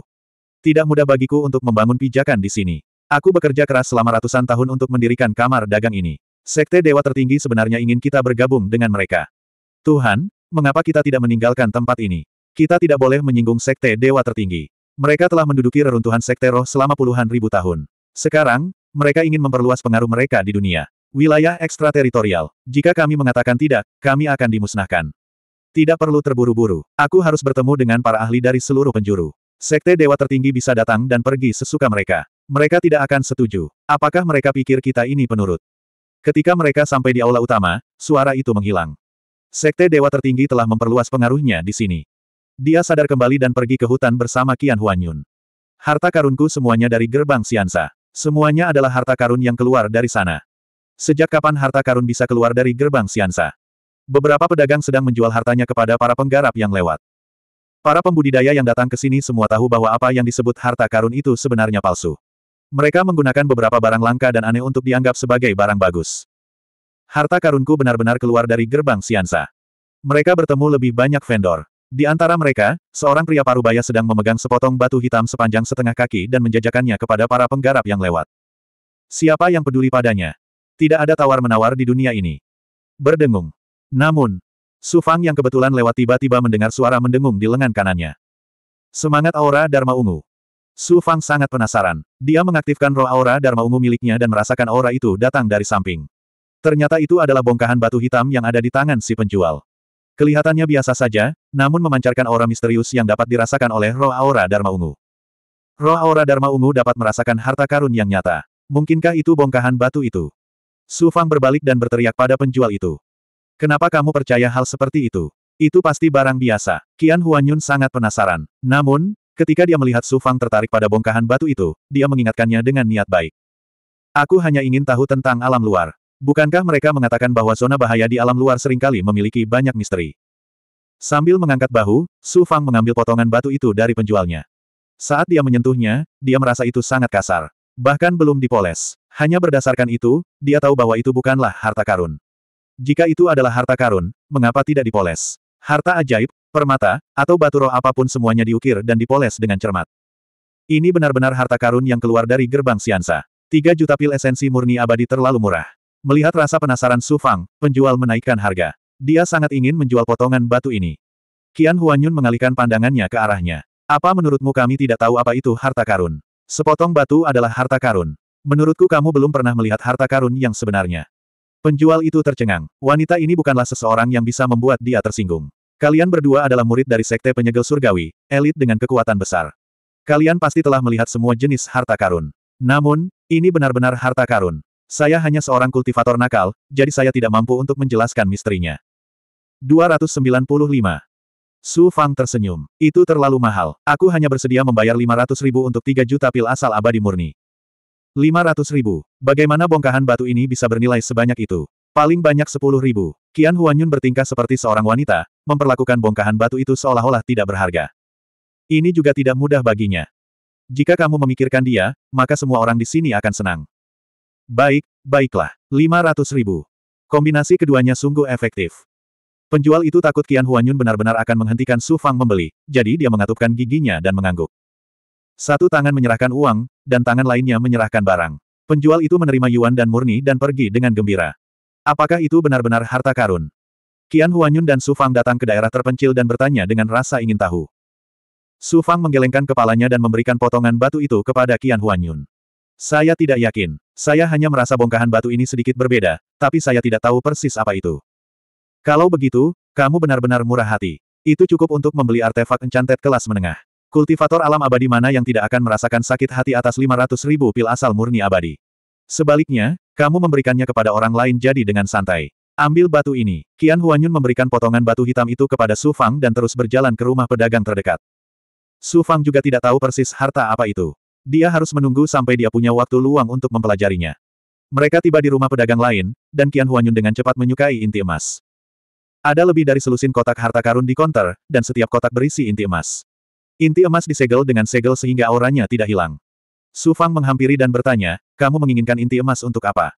Tidak mudah bagiku untuk membangun pijakan di sini. Aku bekerja keras selama ratusan tahun untuk mendirikan kamar dagang ini. Sekte Dewa Tertinggi sebenarnya ingin kita bergabung dengan mereka. Tuhan, mengapa kita tidak meninggalkan tempat ini? Kita tidak boleh menyinggung Sekte Dewa Tertinggi. Mereka telah menduduki reruntuhan Sekte Roh selama puluhan ribu tahun. Sekarang, mereka ingin memperluas pengaruh mereka di dunia. Wilayah ekstrateritorial. Jika kami mengatakan tidak, kami akan dimusnahkan. Tidak perlu terburu-buru. Aku harus bertemu dengan para ahli dari seluruh penjuru. Sekte Dewa Tertinggi bisa datang dan pergi sesuka mereka. Mereka tidak akan setuju. Apakah mereka pikir kita ini penurut? Ketika mereka sampai di aula utama, suara itu menghilang. Sekte Dewa Tertinggi telah memperluas pengaruhnya di sini. Dia sadar kembali dan pergi ke hutan bersama Qian Huanyun. Harta karunku semuanya dari gerbang Siansa. Semuanya adalah harta karun yang keluar dari sana. Sejak kapan harta karun bisa keluar dari gerbang Siansa? Beberapa pedagang sedang menjual hartanya kepada para penggarap yang lewat. Para pembudidaya yang datang ke sini semua tahu bahwa apa yang disebut harta karun itu sebenarnya palsu. Mereka menggunakan beberapa barang langka dan aneh untuk dianggap sebagai barang bagus. Harta karunku benar-benar keluar dari gerbang Siansa. Mereka bertemu lebih banyak vendor. Di antara mereka, seorang pria parubaya sedang memegang sepotong batu hitam sepanjang setengah kaki dan menjajakannya kepada para penggarap yang lewat. Siapa yang peduli padanya? Tidak ada tawar-menawar di dunia ini. Berdengung. Namun, Su Fang yang kebetulan lewat tiba-tiba mendengar suara mendengung di lengan kanannya. Semangat aura Dharma Ungu. Su Fang sangat penasaran. Dia mengaktifkan roh aura Dharma Ungu miliknya dan merasakan aura itu datang dari samping. Ternyata itu adalah bongkahan batu hitam yang ada di tangan si penjual. Kelihatannya biasa saja, namun memancarkan aura misterius yang dapat dirasakan oleh roh aura Dharma Ungu. Roh aura Dharma Ungu dapat merasakan harta karun yang nyata. Mungkinkah itu bongkahan batu itu? Su Fang berbalik dan berteriak pada penjual itu. Kenapa kamu percaya hal seperti itu? Itu pasti barang biasa. Qian Huanyun sangat penasaran. Namun, Ketika dia melihat Su Fang tertarik pada bongkahan batu itu, dia mengingatkannya dengan niat baik. Aku hanya ingin tahu tentang alam luar. Bukankah mereka mengatakan bahwa zona bahaya di alam luar seringkali memiliki banyak misteri? Sambil mengangkat bahu, Su Fang mengambil potongan batu itu dari penjualnya. Saat dia menyentuhnya, dia merasa itu sangat kasar. Bahkan belum dipoles. Hanya berdasarkan itu, dia tahu bahwa itu bukanlah harta karun. Jika itu adalah harta karun, mengapa tidak dipoles? Harta ajaib, Permata, atau batu roh apapun semuanya diukir dan dipoles dengan cermat. Ini benar-benar harta karun yang keluar dari gerbang Siansa. Tiga juta pil esensi murni abadi terlalu murah. Melihat rasa penasaran Su Fang, penjual menaikkan harga. Dia sangat ingin menjual potongan batu ini. Qian Huanyun mengalihkan pandangannya ke arahnya. Apa menurutmu kami tidak tahu apa itu harta karun? Sepotong batu adalah harta karun. Menurutku kamu belum pernah melihat harta karun yang sebenarnya. Penjual itu tercengang. Wanita ini bukanlah seseorang yang bisa membuat dia tersinggung. Kalian berdua adalah murid dari Sekte Penyegel Surgawi, elit dengan kekuatan besar. Kalian pasti telah melihat semua jenis harta karun. Namun, ini benar-benar harta karun. Saya hanya seorang kultivator nakal, jadi saya tidak mampu untuk menjelaskan misterinya. 295. Su Fang tersenyum. Itu terlalu mahal. Aku hanya bersedia membayar 500 ribu untuk 3 juta pil asal abadi murni. 500 ribu. Bagaimana bongkahan batu ini bisa bernilai sebanyak itu? Paling banyak sepuluh ribu. Qian Huanyun bertingkah seperti seorang wanita, memperlakukan bongkahan batu itu seolah-olah tidak berharga. Ini juga tidak mudah baginya. Jika kamu memikirkan dia, maka semua orang di sini akan senang. Baik, baiklah. Lima ratus ribu. Kombinasi keduanya sungguh efektif. Penjual itu takut Qian Huanyun benar-benar akan menghentikan Su Fang membeli, jadi dia mengatupkan giginya dan mengangguk. Satu tangan menyerahkan uang, dan tangan lainnya menyerahkan barang. Penjual itu menerima Yuan dan Murni dan pergi dengan gembira. Apakah itu benar-benar harta karun? Qian Huanyun dan Su Fang datang ke daerah terpencil dan bertanya dengan rasa ingin tahu. Su Fang menggelengkan kepalanya dan memberikan potongan batu itu kepada Qian Huanyun. Saya tidak yakin. Saya hanya merasa bongkahan batu ini sedikit berbeda, tapi saya tidak tahu persis apa itu. Kalau begitu, kamu benar-benar murah hati. Itu cukup untuk membeli artefak encantet kelas menengah. Kultivator alam abadi mana yang tidak akan merasakan sakit hati atas 500 ribu pil asal murni abadi. Sebaliknya, kamu memberikannya kepada orang lain jadi dengan santai. Ambil batu ini. Qian Huanyun memberikan potongan batu hitam itu kepada Su Fang dan terus berjalan ke rumah pedagang terdekat. Su Fang juga tidak tahu persis harta apa itu. Dia harus menunggu sampai dia punya waktu luang untuk mempelajarinya. Mereka tiba di rumah pedagang lain, dan Qian Huanyun dengan cepat menyukai inti emas. Ada lebih dari selusin kotak harta karun di konter, dan setiap kotak berisi inti emas. Inti emas disegel dengan segel sehingga auranya tidak hilang. Su Fang menghampiri dan bertanya, kamu menginginkan inti emas untuk apa?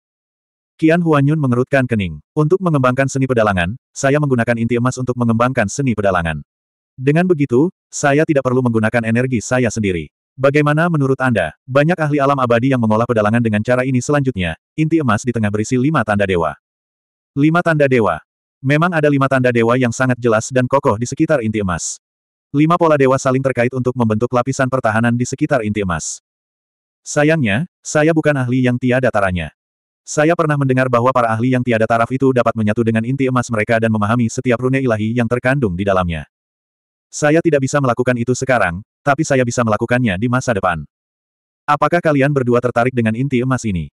Qian Huanyun mengerutkan kening. Untuk mengembangkan seni pedalangan, saya menggunakan inti emas untuk mengembangkan seni pedalangan. Dengan begitu, saya tidak perlu menggunakan energi saya sendiri. Bagaimana menurut Anda? Banyak ahli alam abadi yang mengolah pedalangan dengan cara ini selanjutnya, inti emas di tengah berisi lima tanda dewa. Lima tanda dewa. Memang ada lima tanda dewa yang sangat jelas dan kokoh di sekitar inti emas. Lima pola dewa saling terkait untuk membentuk lapisan pertahanan di sekitar inti emas. Sayangnya, saya bukan ahli yang tiada taranya. Saya pernah mendengar bahwa para ahli yang tiada taraf itu dapat menyatu dengan inti emas mereka dan memahami setiap rune ilahi yang terkandung di dalamnya. Saya tidak bisa melakukan itu sekarang, tapi saya bisa melakukannya di masa depan. Apakah kalian berdua tertarik dengan inti emas ini?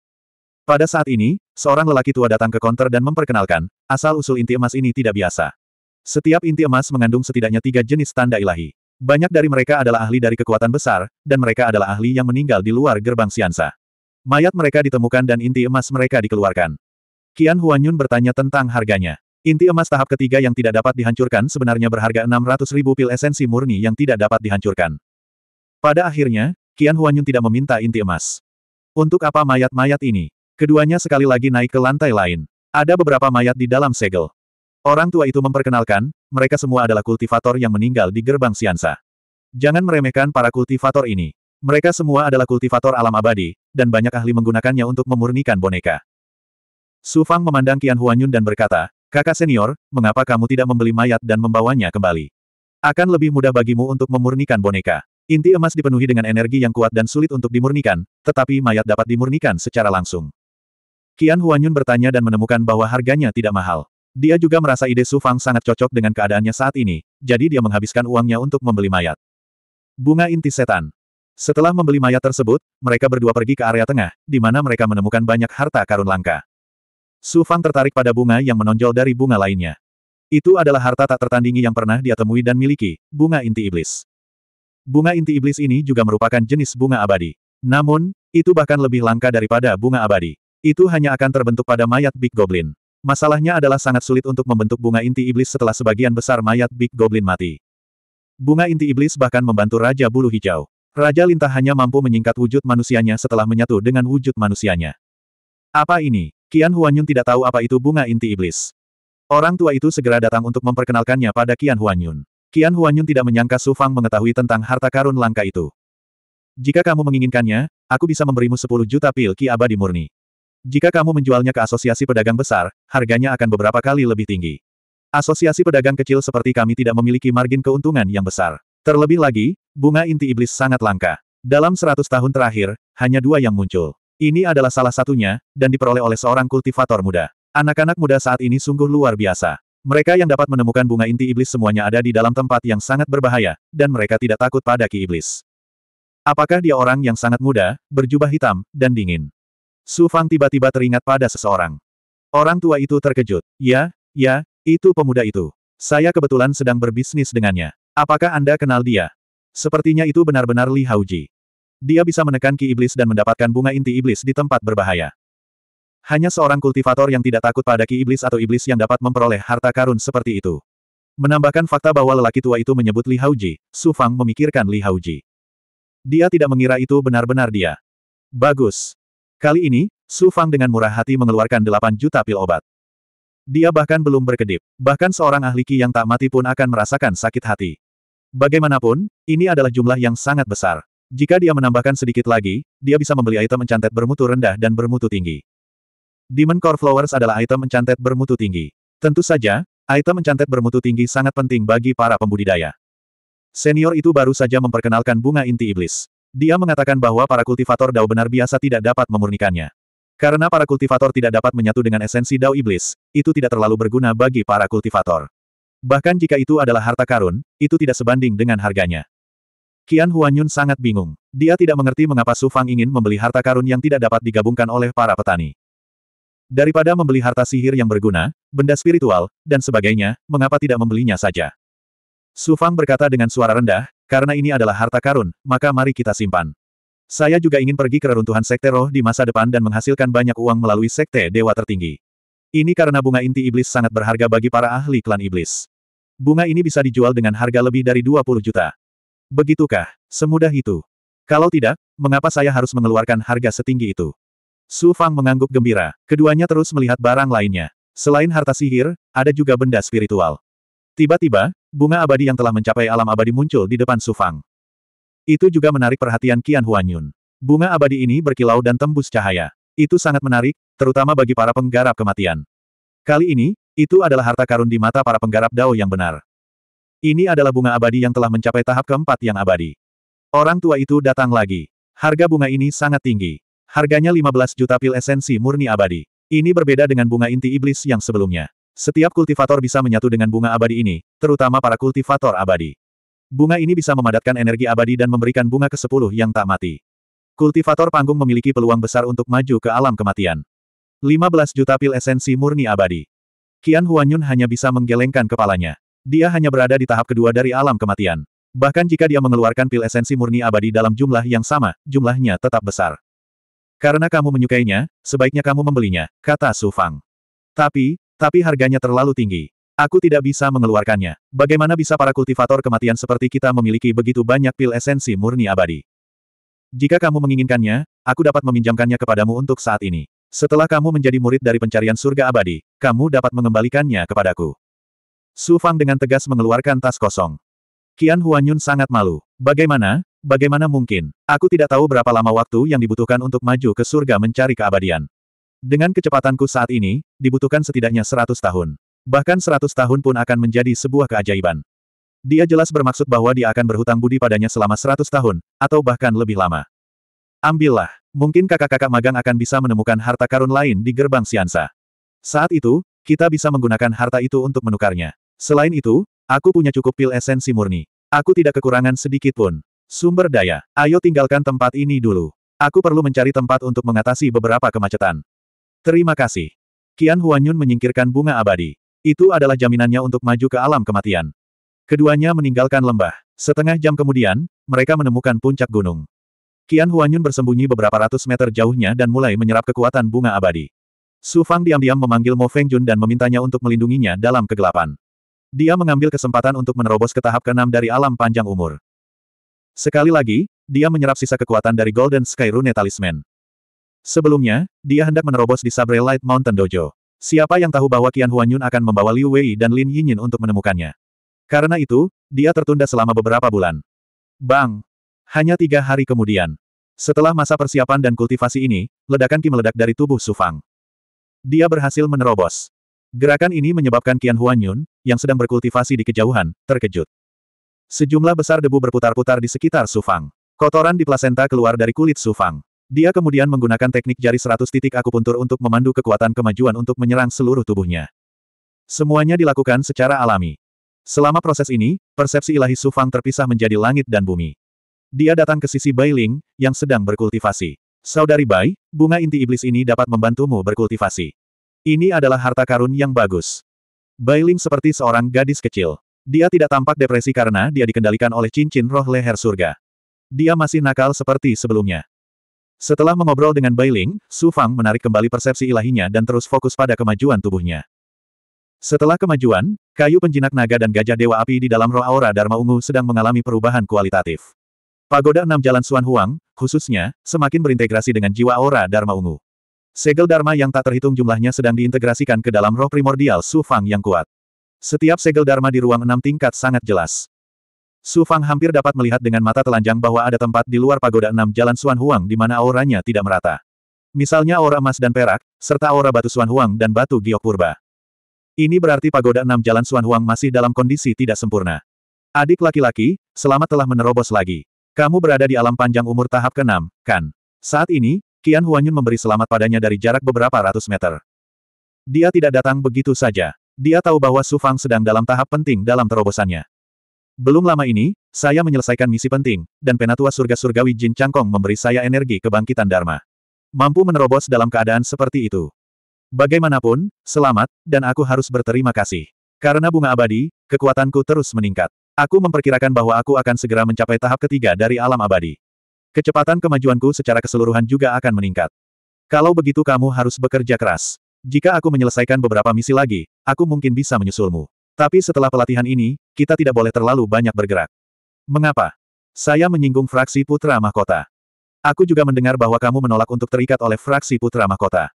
Pada saat ini, seorang lelaki tua datang ke konter dan memperkenalkan, asal-usul inti emas ini tidak biasa. Setiap inti emas mengandung setidaknya tiga jenis tanda ilahi. Banyak dari mereka adalah ahli dari kekuatan besar, dan mereka adalah ahli yang meninggal di luar gerbang Siansa. Mayat mereka ditemukan dan inti emas mereka dikeluarkan. Qian Huanyun bertanya tentang harganya. Inti emas tahap ketiga yang tidak dapat dihancurkan sebenarnya berharga 600 ribu pil esensi murni yang tidak dapat dihancurkan. Pada akhirnya, Qian Huanyun tidak meminta inti emas. Untuk apa mayat-mayat ini? Keduanya sekali lagi naik ke lantai lain. Ada beberapa mayat di dalam segel. Orang tua itu memperkenalkan, mereka semua adalah kultivator yang meninggal di gerbang Siansa. Jangan meremehkan para kultivator ini. Mereka semua adalah kultivator alam abadi, dan banyak ahli menggunakannya untuk memurnikan boneka. Su Fang memandang Qian Huanyun dan berkata, Kakak senior, mengapa kamu tidak membeli mayat dan membawanya kembali? Akan lebih mudah bagimu untuk memurnikan boneka. Inti emas dipenuhi dengan energi yang kuat dan sulit untuk dimurnikan, tetapi mayat dapat dimurnikan secara langsung. Qian Huanyun bertanya dan menemukan bahwa harganya tidak mahal. Dia juga merasa ide Su Fang sangat cocok dengan keadaannya saat ini, jadi dia menghabiskan uangnya untuk membeli mayat. Bunga inti setan. Setelah membeli mayat tersebut, mereka berdua pergi ke area tengah, di mana mereka menemukan banyak harta karun langka. Su Fang tertarik pada bunga yang menonjol dari bunga lainnya. Itu adalah harta tak tertandingi yang pernah dia temui dan miliki, bunga inti iblis. Bunga inti iblis ini juga merupakan jenis bunga abadi. Namun, itu bahkan lebih langka daripada bunga abadi. Itu hanya akan terbentuk pada mayat Big Goblin. Masalahnya adalah sangat sulit untuk membentuk bunga inti iblis setelah sebagian besar mayat Big Goblin mati. Bunga inti iblis bahkan membantu Raja Bulu Hijau. Raja Lintah hanya mampu menyingkat wujud manusianya setelah menyatu dengan wujud manusianya. Apa ini? Qian Huanyun tidak tahu apa itu bunga inti iblis. Orang tua itu segera datang untuk memperkenalkannya pada Qian Huanyun. Qian Huanyun tidak menyangka Su Fang mengetahui tentang harta karun langka itu. Jika kamu menginginkannya, aku bisa memberimu 10 juta pil ki abadi murni. Jika kamu menjualnya ke asosiasi pedagang besar, harganya akan beberapa kali lebih tinggi. Asosiasi pedagang kecil seperti kami tidak memiliki margin keuntungan yang besar. Terlebih lagi, bunga inti iblis sangat langka. Dalam 100 tahun terakhir, hanya dua yang muncul. Ini adalah salah satunya, dan diperoleh oleh seorang kultivator muda. Anak-anak muda saat ini sungguh luar biasa. Mereka yang dapat menemukan bunga inti iblis semuanya ada di dalam tempat yang sangat berbahaya, dan mereka tidak takut pada ki iblis. Apakah dia orang yang sangat muda, berjubah hitam, dan dingin? Su Fang tiba-tiba teringat pada seseorang. Orang tua itu terkejut. Ya, ya, itu pemuda itu. Saya kebetulan sedang berbisnis dengannya. Apakah Anda kenal dia? Sepertinya itu benar-benar Li Hauji. Dia bisa menekan ki iblis dan mendapatkan bunga inti iblis di tempat berbahaya. Hanya seorang kultivator yang tidak takut pada ki iblis atau iblis yang dapat memperoleh harta karun seperti itu. Menambahkan fakta bahwa lelaki tua itu menyebut Li Hauji, Su Fang memikirkan Li Hauji. Dia tidak mengira itu benar-benar dia. Bagus. Kali ini, Su Fang dengan murah hati mengeluarkan 8 juta pil obat. Dia bahkan belum berkedip, bahkan seorang ahli Qi yang tak mati pun akan merasakan sakit hati. Bagaimanapun, ini adalah jumlah yang sangat besar. Jika dia menambahkan sedikit lagi, dia bisa membeli item encantet bermutu rendah dan bermutu tinggi. Demon Core Flowers adalah item encantet bermutu tinggi. Tentu saja, item encantet bermutu tinggi sangat penting bagi para pembudidaya. Senior itu baru saja memperkenalkan bunga inti iblis. Dia mengatakan bahwa para kultivator dao benar biasa tidak dapat memurnikannya. Karena para kultivator tidak dapat menyatu dengan esensi dao iblis, itu tidak terlalu berguna bagi para kultivator. Bahkan jika itu adalah harta karun, itu tidak sebanding dengan harganya. Qian Huanyun sangat bingung. Dia tidak mengerti mengapa Su Fang ingin membeli harta karun yang tidak dapat digabungkan oleh para petani. Daripada membeli harta sihir yang berguna, benda spiritual, dan sebagainya, mengapa tidak membelinya saja? Su Fang berkata dengan suara rendah, karena ini adalah harta karun, maka mari kita simpan. Saya juga ingin pergi ke reruntuhan sekte roh di masa depan dan menghasilkan banyak uang melalui sekte dewa tertinggi. Ini karena bunga inti iblis sangat berharga bagi para ahli klan iblis. Bunga ini bisa dijual dengan harga lebih dari 20 juta. Begitukah, semudah itu. Kalau tidak, mengapa saya harus mengeluarkan harga setinggi itu? Su Fang mengangguk gembira, keduanya terus melihat barang lainnya. Selain harta sihir, ada juga benda spiritual. Tiba-tiba, bunga abadi yang telah mencapai alam abadi muncul di depan Sufang. Itu juga menarik perhatian Qian Huanyun. Bunga abadi ini berkilau dan tembus cahaya. Itu sangat menarik, terutama bagi para penggarap kematian. Kali ini, itu adalah harta karun di mata para penggarap Dao yang benar. Ini adalah bunga abadi yang telah mencapai tahap keempat yang abadi. Orang tua itu datang lagi. Harga bunga ini sangat tinggi. Harganya 15 juta pil esensi murni abadi. Ini berbeda dengan bunga inti iblis yang sebelumnya. Setiap kultivator bisa menyatu dengan bunga abadi ini, terutama para kultivator abadi. Bunga ini bisa memadatkan energi abadi dan memberikan bunga ke-10 yang tak mati. Kultivator panggung memiliki peluang besar untuk maju ke alam kematian. 15 juta pil esensi murni abadi. Qian Huanyun hanya bisa menggelengkan kepalanya. Dia hanya berada di tahap kedua dari alam kematian. Bahkan jika dia mengeluarkan pil esensi murni abadi dalam jumlah yang sama, jumlahnya tetap besar. Karena kamu menyukainya, sebaiknya kamu membelinya, kata Su Fang. Tapi, tapi harganya terlalu tinggi. Aku tidak bisa mengeluarkannya. Bagaimana bisa para kultivator kematian seperti kita memiliki begitu banyak pil esensi murni abadi? Jika kamu menginginkannya, aku dapat meminjamkannya kepadamu untuk saat ini. Setelah kamu menjadi murid dari pencarian surga abadi, kamu dapat mengembalikannya kepadaku. Su Fang dengan tegas mengeluarkan tas kosong. Qian Huanyun sangat malu. Bagaimana? Bagaimana mungkin? Aku tidak tahu berapa lama waktu yang dibutuhkan untuk maju ke surga mencari keabadian. Dengan kecepatanku saat ini, dibutuhkan setidaknya seratus tahun. Bahkan seratus tahun pun akan menjadi sebuah keajaiban. Dia jelas bermaksud bahwa dia akan berhutang budi padanya selama seratus tahun, atau bahkan lebih lama. Ambillah, mungkin kakak-kakak magang akan bisa menemukan harta karun lain di gerbang Siansa. Saat itu, kita bisa menggunakan harta itu untuk menukarnya. Selain itu, aku punya cukup pil esensi murni. Aku tidak kekurangan sedikit pun. Sumber daya, ayo tinggalkan tempat ini dulu. Aku perlu mencari tempat untuk mengatasi beberapa kemacetan. Terima kasih. Qian Huanyun menyingkirkan bunga abadi. Itu adalah jaminannya untuk maju ke alam kematian. Keduanya meninggalkan lembah. Setengah jam kemudian, mereka menemukan puncak gunung. Qian Huanyun bersembunyi beberapa ratus meter jauhnya dan mulai menyerap kekuatan bunga abadi. Su Fang diam-diam memanggil Mo Feng Jun dan memintanya untuk melindunginya dalam kegelapan. Dia mengambil kesempatan untuk menerobos ke tahap keenam dari alam panjang umur. Sekali lagi, dia menyerap sisa kekuatan dari Golden Sky Rune Talisman. Sebelumnya, dia hendak menerobos di Sabre Light Mountain Dojo. Siapa yang tahu bahwa Qian Huanyun akan membawa Liu Wei dan Lin Yinyin untuk menemukannya. Karena itu, dia tertunda selama beberapa bulan. Bang! Hanya tiga hari kemudian. Setelah masa persiapan dan kultivasi ini, ledakan Ki meledak dari tubuh Su Fang. Dia berhasil menerobos. Gerakan ini menyebabkan Qian Huanyun, yang sedang berkultivasi di kejauhan, terkejut. Sejumlah besar debu berputar-putar di sekitar Su Fang. Kotoran di plasenta keluar dari kulit Su Fang. Dia kemudian menggunakan teknik jari seratus titik akupuntur untuk memandu kekuatan kemajuan untuk menyerang seluruh tubuhnya. Semuanya dilakukan secara alami. Selama proses ini, persepsi ilahi Sufang terpisah menjadi langit dan bumi. Dia datang ke sisi Bai Ling, yang sedang berkultivasi. Saudari Bai, bunga inti iblis ini dapat membantumu berkultivasi. Ini adalah harta karun yang bagus. Bai Ling seperti seorang gadis kecil. Dia tidak tampak depresi karena dia dikendalikan oleh cincin roh leher surga. Dia masih nakal seperti sebelumnya. Setelah mengobrol dengan Bailing, Su Fang menarik kembali persepsi ilahinya dan terus fokus pada kemajuan tubuhnya. Setelah kemajuan, kayu penjinak naga dan gajah dewa api di dalam roh aura Dharma Ungu sedang mengalami perubahan kualitatif. Pagoda enam jalan Suan Huang, khususnya, semakin berintegrasi dengan jiwa aura Dharma Ungu. Segel Dharma yang tak terhitung jumlahnya sedang diintegrasikan ke dalam roh primordial Su Fang yang kuat. Setiap segel Dharma di ruang enam tingkat sangat jelas. Su Fang hampir dapat melihat dengan mata telanjang bahwa ada tempat di luar pagoda enam jalan Suan Huang di mana auranya tidak merata. Misalnya aura emas dan perak, serta aura batu Suan Huang dan batu giok purba. Ini berarti pagoda enam jalan Suan Huang masih dalam kondisi tidak sempurna. Adik laki-laki, selamat telah menerobos lagi. Kamu berada di alam panjang umur tahap ke-6, kan? Saat ini, Qian Huanyun memberi selamat padanya dari jarak beberapa ratus meter. Dia tidak datang begitu saja. Dia tahu bahwa Su Fang sedang dalam tahap penting dalam terobosannya. Belum lama ini, saya menyelesaikan misi penting, dan penatua surga-surgawi Jin Changkong memberi saya energi kebangkitan Dharma. Mampu menerobos dalam keadaan seperti itu. Bagaimanapun, selamat, dan aku harus berterima kasih. Karena bunga abadi, kekuatanku terus meningkat. Aku memperkirakan bahwa aku akan segera mencapai tahap ketiga dari alam abadi. Kecepatan kemajuanku secara keseluruhan juga akan meningkat. Kalau begitu kamu harus bekerja keras. Jika aku menyelesaikan beberapa misi lagi, aku mungkin bisa menyusulmu. Tapi setelah pelatihan ini, kita tidak boleh terlalu banyak bergerak. Mengapa? Saya menyinggung fraksi Putra Mahkota. Aku juga mendengar bahwa kamu menolak untuk terikat oleh fraksi Putra Mahkota.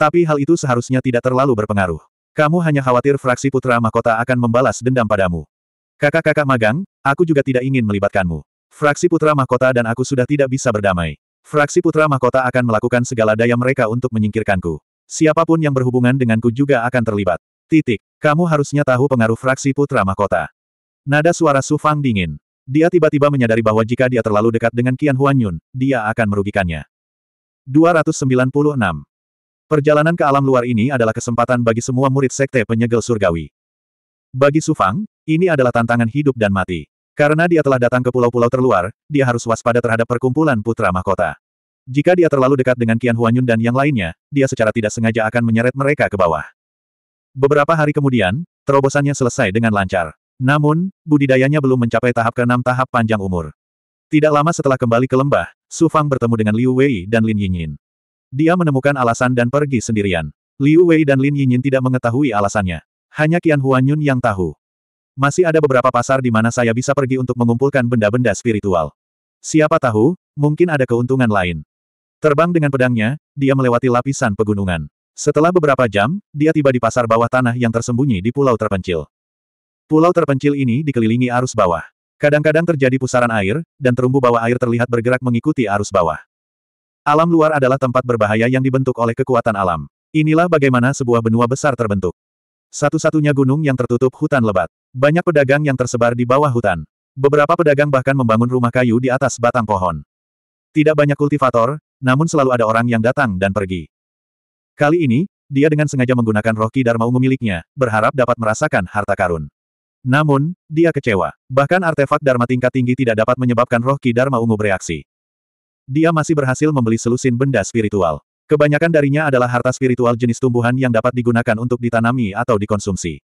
Tapi hal itu seharusnya tidak terlalu berpengaruh. Kamu hanya khawatir fraksi Putra Mahkota akan membalas dendam padamu. Kakak-kakak magang, aku juga tidak ingin melibatkanmu. Fraksi Putra Mahkota dan aku sudah tidak bisa berdamai. Fraksi Putra Mahkota akan melakukan segala daya mereka untuk menyingkirkanku. Siapapun yang berhubungan denganku juga akan terlibat. Titik. Kamu harusnya tahu pengaruh fraksi putra mahkota. Nada suara Su Fang dingin. Dia tiba-tiba menyadari bahwa jika dia terlalu dekat dengan Qian Huanyun, dia akan merugikannya. 296. Perjalanan ke alam luar ini adalah kesempatan bagi semua murid sekte penyegel surgawi. Bagi Su Fang, ini adalah tantangan hidup dan mati. Karena dia telah datang ke pulau-pulau terluar, dia harus waspada terhadap perkumpulan putra mahkota. Jika dia terlalu dekat dengan Qian Huanyun dan yang lainnya, dia secara tidak sengaja akan menyeret mereka ke bawah. Beberapa hari kemudian, terobosannya selesai dengan lancar. Namun, budidayanya belum mencapai tahap keenam tahap panjang umur. Tidak lama setelah kembali ke lembah, Su Fang bertemu dengan Liu Wei dan Lin Yinyin. Dia menemukan alasan dan pergi sendirian. Liu Wei dan Lin Yinyin tidak mengetahui alasannya. Hanya Qian Huanyun yang tahu. Masih ada beberapa pasar di mana saya bisa pergi untuk mengumpulkan benda-benda spiritual. Siapa tahu, mungkin ada keuntungan lain. Terbang dengan pedangnya, dia melewati lapisan pegunungan. Setelah beberapa jam, dia tiba di pasar bawah tanah yang tersembunyi di pulau terpencil. Pulau terpencil ini dikelilingi arus bawah. Kadang-kadang terjadi pusaran air, dan terumbu bawah air terlihat bergerak mengikuti arus bawah. Alam luar adalah tempat berbahaya yang dibentuk oleh kekuatan alam. Inilah bagaimana sebuah benua besar terbentuk. Satu-satunya gunung yang tertutup hutan lebat. Banyak pedagang yang tersebar di bawah hutan. Beberapa pedagang bahkan membangun rumah kayu di atas batang pohon. Tidak banyak kultivator, namun selalu ada orang yang datang dan pergi. Kali ini, dia dengan sengaja menggunakan roh ki Dharma ungu miliknya, berharap dapat merasakan harta karun. Namun, dia kecewa. Bahkan artefak Dharma tingkat tinggi tidak dapat menyebabkan roh ki Dharma ungu bereaksi. Dia masih berhasil membeli selusin benda spiritual. Kebanyakan darinya adalah harta spiritual jenis tumbuhan yang dapat digunakan untuk ditanami atau dikonsumsi.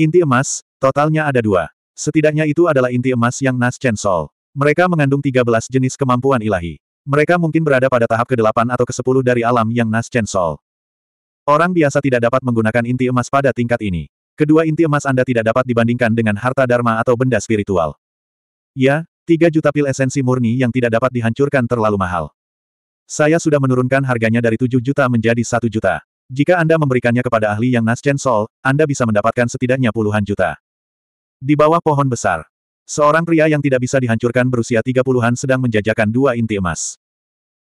Inti emas, totalnya ada dua. Setidaknya itu adalah inti emas yang Nas Chen Sol. Mereka mengandung 13 jenis kemampuan ilahi. Mereka mungkin berada pada tahap ke-8 atau ke-10 dari alam yang Nas Chen Sol. Orang biasa tidak dapat menggunakan inti emas pada tingkat ini. Kedua inti emas Anda tidak dapat dibandingkan dengan harta dharma atau benda spiritual. Ya, 3 juta pil esensi murni yang tidak dapat dihancurkan terlalu mahal. Saya sudah menurunkan harganya dari 7 juta menjadi 1 juta. Jika Anda memberikannya kepada ahli yang Nas Chen Sol, Anda bisa mendapatkan setidaknya puluhan juta. Di bawah pohon besar, Seorang pria yang tidak bisa dihancurkan berusia 30-an sedang menjajakan dua inti emas.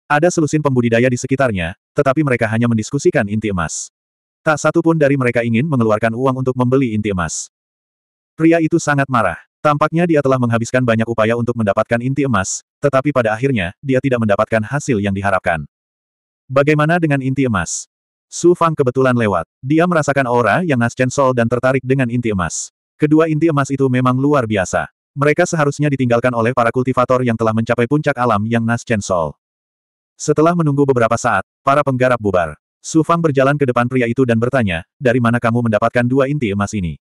Ada selusin pembudidaya di sekitarnya, tetapi mereka hanya mendiskusikan inti emas. Tak satu pun dari mereka ingin mengeluarkan uang untuk membeli inti emas. Pria itu sangat marah. Tampaknya dia telah menghabiskan banyak upaya untuk mendapatkan inti emas, tetapi pada akhirnya, dia tidak mendapatkan hasil yang diharapkan. Bagaimana dengan inti emas? Su Fang kebetulan lewat. Dia merasakan aura yang sol dan tertarik dengan inti emas. Kedua inti emas itu memang luar biasa. Mereka seharusnya ditinggalkan oleh para kultivator yang telah mencapai puncak alam yang Nascent Sol. Setelah menunggu beberapa saat, para penggarap bubar. Su Fang berjalan ke depan pria itu dan bertanya, dari mana kamu mendapatkan dua inti emas ini?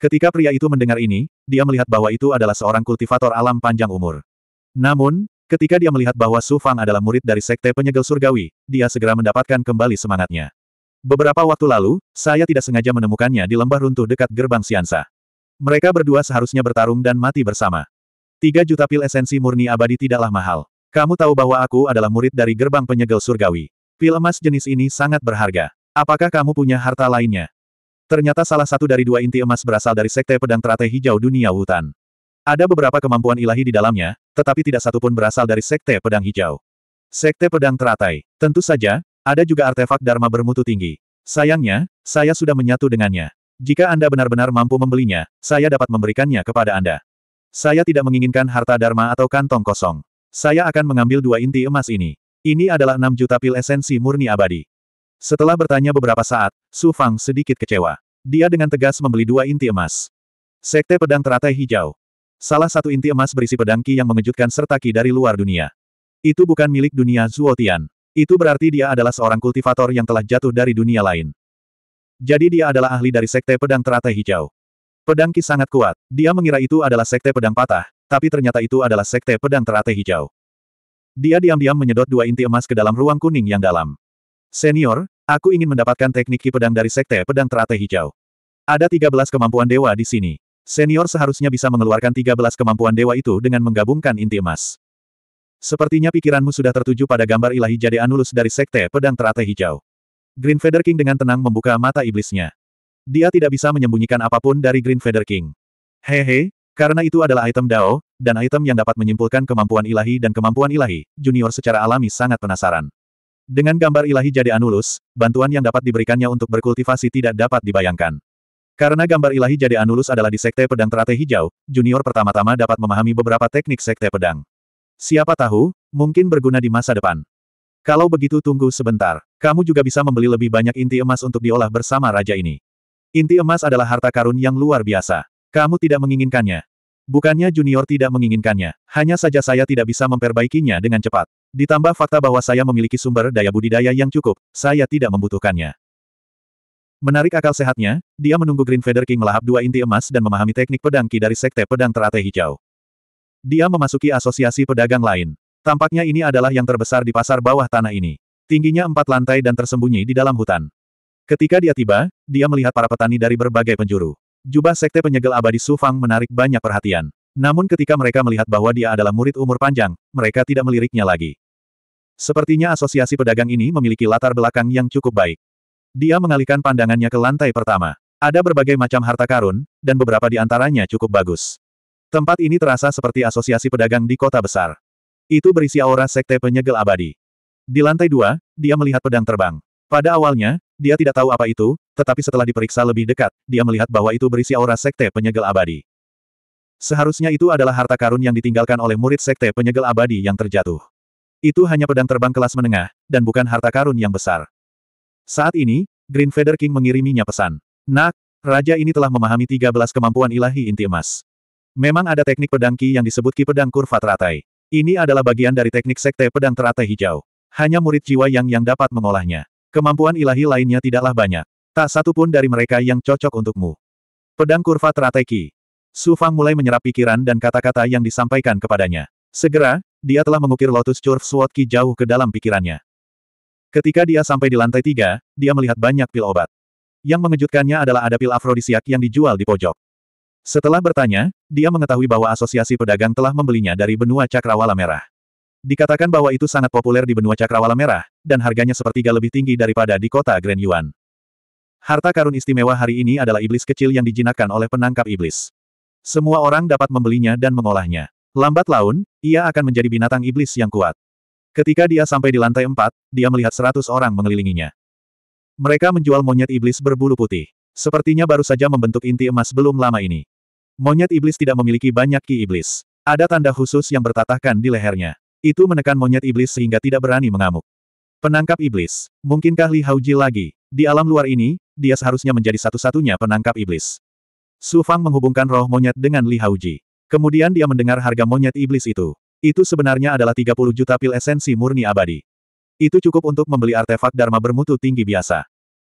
Ketika pria itu mendengar ini, dia melihat bahwa itu adalah seorang kultivator alam panjang umur. Namun, ketika dia melihat bahwa Su Fang adalah murid dari Sekte Penyegel Surgawi, dia segera mendapatkan kembali semangatnya. Beberapa waktu lalu, saya tidak sengaja menemukannya di lembah runtuh dekat gerbang Siansa. Mereka berdua seharusnya bertarung dan mati bersama. Tiga juta pil esensi murni abadi tidaklah mahal. Kamu tahu bahwa aku adalah murid dari gerbang penyegel surgawi. Pil emas jenis ini sangat berharga. Apakah kamu punya harta lainnya? Ternyata salah satu dari dua inti emas berasal dari sekte pedang teratai hijau dunia hutan. Ada beberapa kemampuan ilahi di dalamnya, tetapi tidak satu pun berasal dari sekte pedang hijau. Sekte pedang teratai. Tentu saja, ada juga artefak Dharma bermutu tinggi. Sayangnya, saya sudah menyatu dengannya. Jika Anda benar-benar mampu membelinya, saya dapat memberikannya kepada Anda. Saya tidak menginginkan harta dharma atau kantong kosong. Saya akan mengambil dua inti emas ini. Ini adalah 6 juta pil esensi murni abadi. Setelah bertanya beberapa saat, Su Fang sedikit kecewa. Dia dengan tegas membeli dua inti emas. Sekte pedang teratai hijau. Salah satu inti emas berisi pedang ki yang mengejutkan serta ki dari luar dunia. Itu bukan milik dunia Zuotian. Itu berarti dia adalah seorang kultivator yang telah jatuh dari dunia lain. Jadi dia adalah ahli dari Sekte Pedang Teratai Hijau. Pedang Ki sangat kuat. Dia mengira itu adalah Sekte Pedang Patah, tapi ternyata itu adalah Sekte Pedang Teratai Hijau. Dia diam-diam menyedot dua inti emas ke dalam ruang kuning yang dalam. Senior, aku ingin mendapatkan teknik Ki Pedang dari Sekte Pedang Teratai Hijau. Ada 13 kemampuan dewa di sini. Senior seharusnya bisa mengeluarkan 13 kemampuan dewa itu dengan menggabungkan inti emas. Sepertinya pikiranmu sudah tertuju pada gambar ilahi Jade Anulus dari Sekte Pedang Teratai Hijau. Green Feather King dengan tenang membuka mata iblisnya. Dia tidak bisa menyembunyikan apapun dari Green Feather King. Hehe, karena itu adalah item Dao, dan item yang dapat menyimpulkan kemampuan ilahi dan kemampuan ilahi, Junior secara alami sangat penasaran. Dengan gambar ilahi jadi Anulus, bantuan yang dapat diberikannya untuk berkultivasi tidak dapat dibayangkan. Karena gambar ilahi jadi Anulus adalah di Sekte Pedang terate Hijau, Junior pertama-tama dapat memahami beberapa teknik Sekte Pedang. Siapa tahu, mungkin berguna di masa depan. Kalau begitu tunggu sebentar, kamu juga bisa membeli lebih banyak inti emas untuk diolah bersama raja ini. Inti emas adalah harta karun yang luar biasa. Kamu tidak menginginkannya. Bukannya junior tidak menginginkannya, hanya saja saya tidak bisa memperbaikinya dengan cepat. Ditambah fakta bahwa saya memiliki sumber daya budidaya yang cukup, saya tidak membutuhkannya. Menarik akal sehatnya, dia menunggu Green Feather King melahap dua inti emas dan memahami teknik pedang Ki dari Sekte Pedang Teratai Hijau. Dia memasuki asosiasi pedagang lain. Tampaknya ini adalah yang terbesar di pasar bawah tanah ini. Tingginya empat lantai dan tersembunyi di dalam hutan. Ketika dia tiba, dia melihat para petani dari berbagai penjuru. Jubah sekte penyegel abadi Sufang menarik banyak perhatian. Namun ketika mereka melihat bahwa dia adalah murid umur panjang, mereka tidak meliriknya lagi. Sepertinya asosiasi pedagang ini memiliki latar belakang yang cukup baik. Dia mengalihkan pandangannya ke lantai pertama. Ada berbagai macam harta karun, dan beberapa di antaranya cukup bagus. Tempat ini terasa seperti asosiasi pedagang di kota besar. Itu berisi aura sekte penyegel abadi. Di lantai dua, dia melihat pedang terbang. Pada awalnya, dia tidak tahu apa itu, tetapi setelah diperiksa lebih dekat, dia melihat bahwa itu berisi aura sekte penyegel abadi. Seharusnya itu adalah harta karun yang ditinggalkan oleh murid sekte penyegel abadi yang terjatuh. Itu hanya pedang terbang kelas menengah, dan bukan harta karun yang besar. Saat ini, Green Feather King mengiriminya pesan. Nak, raja ini telah memahami 13 kemampuan ilahi inti emas. Memang ada teknik pedang Ki yang disebut Ki Pedang Kurva Teratai. Ini adalah bagian dari teknik sekte pedang teratai hijau. Hanya murid jiwa yang yang dapat mengolahnya. Kemampuan ilahi lainnya tidaklah banyak. Tak satu pun dari mereka yang cocok untukmu. Pedang kurva teratai Ki. Su Fang mulai menyerap pikiran dan kata-kata yang disampaikan kepadanya. Segera, dia telah mengukir Lotus Curve Sword Ki jauh ke dalam pikirannya. Ketika dia sampai di lantai tiga, dia melihat banyak pil obat. Yang mengejutkannya adalah ada pil afrodisiak yang dijual di pojok. Setelah bertanya, dia mengetahui bahwa asosiasi pedagang telah membelinya dari benua cakrawala merah. Dikatakan bahwa itu sangat populer di benua cakrawala merah, dan harganya sepertiga lebih tinggi daripada di kota Grand Yuan. Harta karun istimewa hari ini adalah iblis kecil yang dijinakkan oleh penangkap iblis. Semua orang dapat membelinya dan mengolahnya. Lambat laun, ia akan menjadi binatang iblis yang kuat. Ketika dia sampai di lantai empat, dia melihat seratus orang mengelilinginya. Mereka menjual monyet iblis berbulu putih. Sepertinya baru saja membentuk inti emas belum lama ini. Monyet iblis tidak memiliki banyak ki iblis. Ada tanda khusus yang bertatahkan di lehernya. Itu menekan monyet iblis sehingga tidak berani mengamuk. Penangkap iblis. Mungkinkah Li Hauji lagi? Di alam luar ini, dia seharusnya menjadi satu-satunya penangkap iblis. Su Fang menghubungkan roh monyet dengan Li Hauji. Kemudian dia mendengar harga monyet iblis itu. Itu sebenarnya adalah 30 juta pil esensi murni abadi. Itu cukup untuk membeli artefak Dharma bermutu tinggi biasa.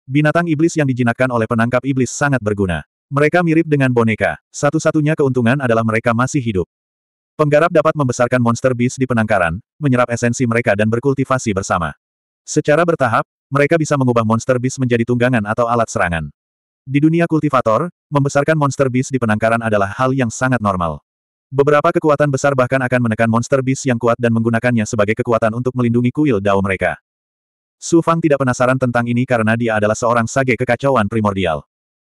Binatang iblis yang dijinakkan oleh penangkap iblis sangat berguna. Mereka mirip dengan boneka. Satu-satunya keuntungan adalah mereka masih hidup. Penggarap dapat membesarkan monster beast di penangkaran, menyerap esensi mereka dan berkultivasi bersama. Secara bertahap, mereka bisa mengubah monster beast menjadi tunggangan atau alat serangan. Di dunia kultivator, membesarkan monster beast di penangkaran adalah hal yang sangat normal. Beberapa kekuatan besar bahkan akan menekan monster beast yang kuat dan menggunakannya sebagai kekuatan untuk melindungi kuil dao mereka. Su Fang tidak penasaran tentang ini karena dia adalah seorang sage kekacauan primordial.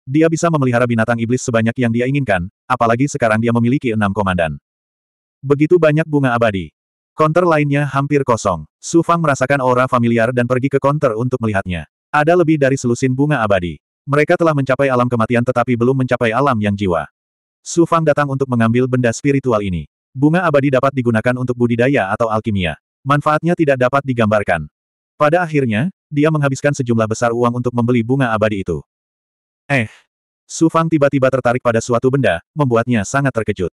Dia bisa memelihara binatang iblis sebanyak yang dia inginkan, apalagi sekarang dia memiliki enam komandan. Begitu banyak bunga abadi. Konter lainnya hampir kosong. Su Fang merasakan aura familiar dan pergi ke konter untuk melihatnya. Ada lebih dari selusin bunga abadi. Mereka telah mencapai alam kematian tetapi belum mencapai alam yang jiwa. Su Fang datang untuk mengambil benda spiritual ini. Bunga abadi dapat digunakan untuk budidaya atau alkimia. Manfaatnya tidak dapat digambarkan. Pada akhirnya, dia menghabiskan sejumlah besar uang untuk membeli bunga abadi itu. Eh. Su Fang tiba-tiba tertarik pada suatu benda, membuatnya sangat terkejut.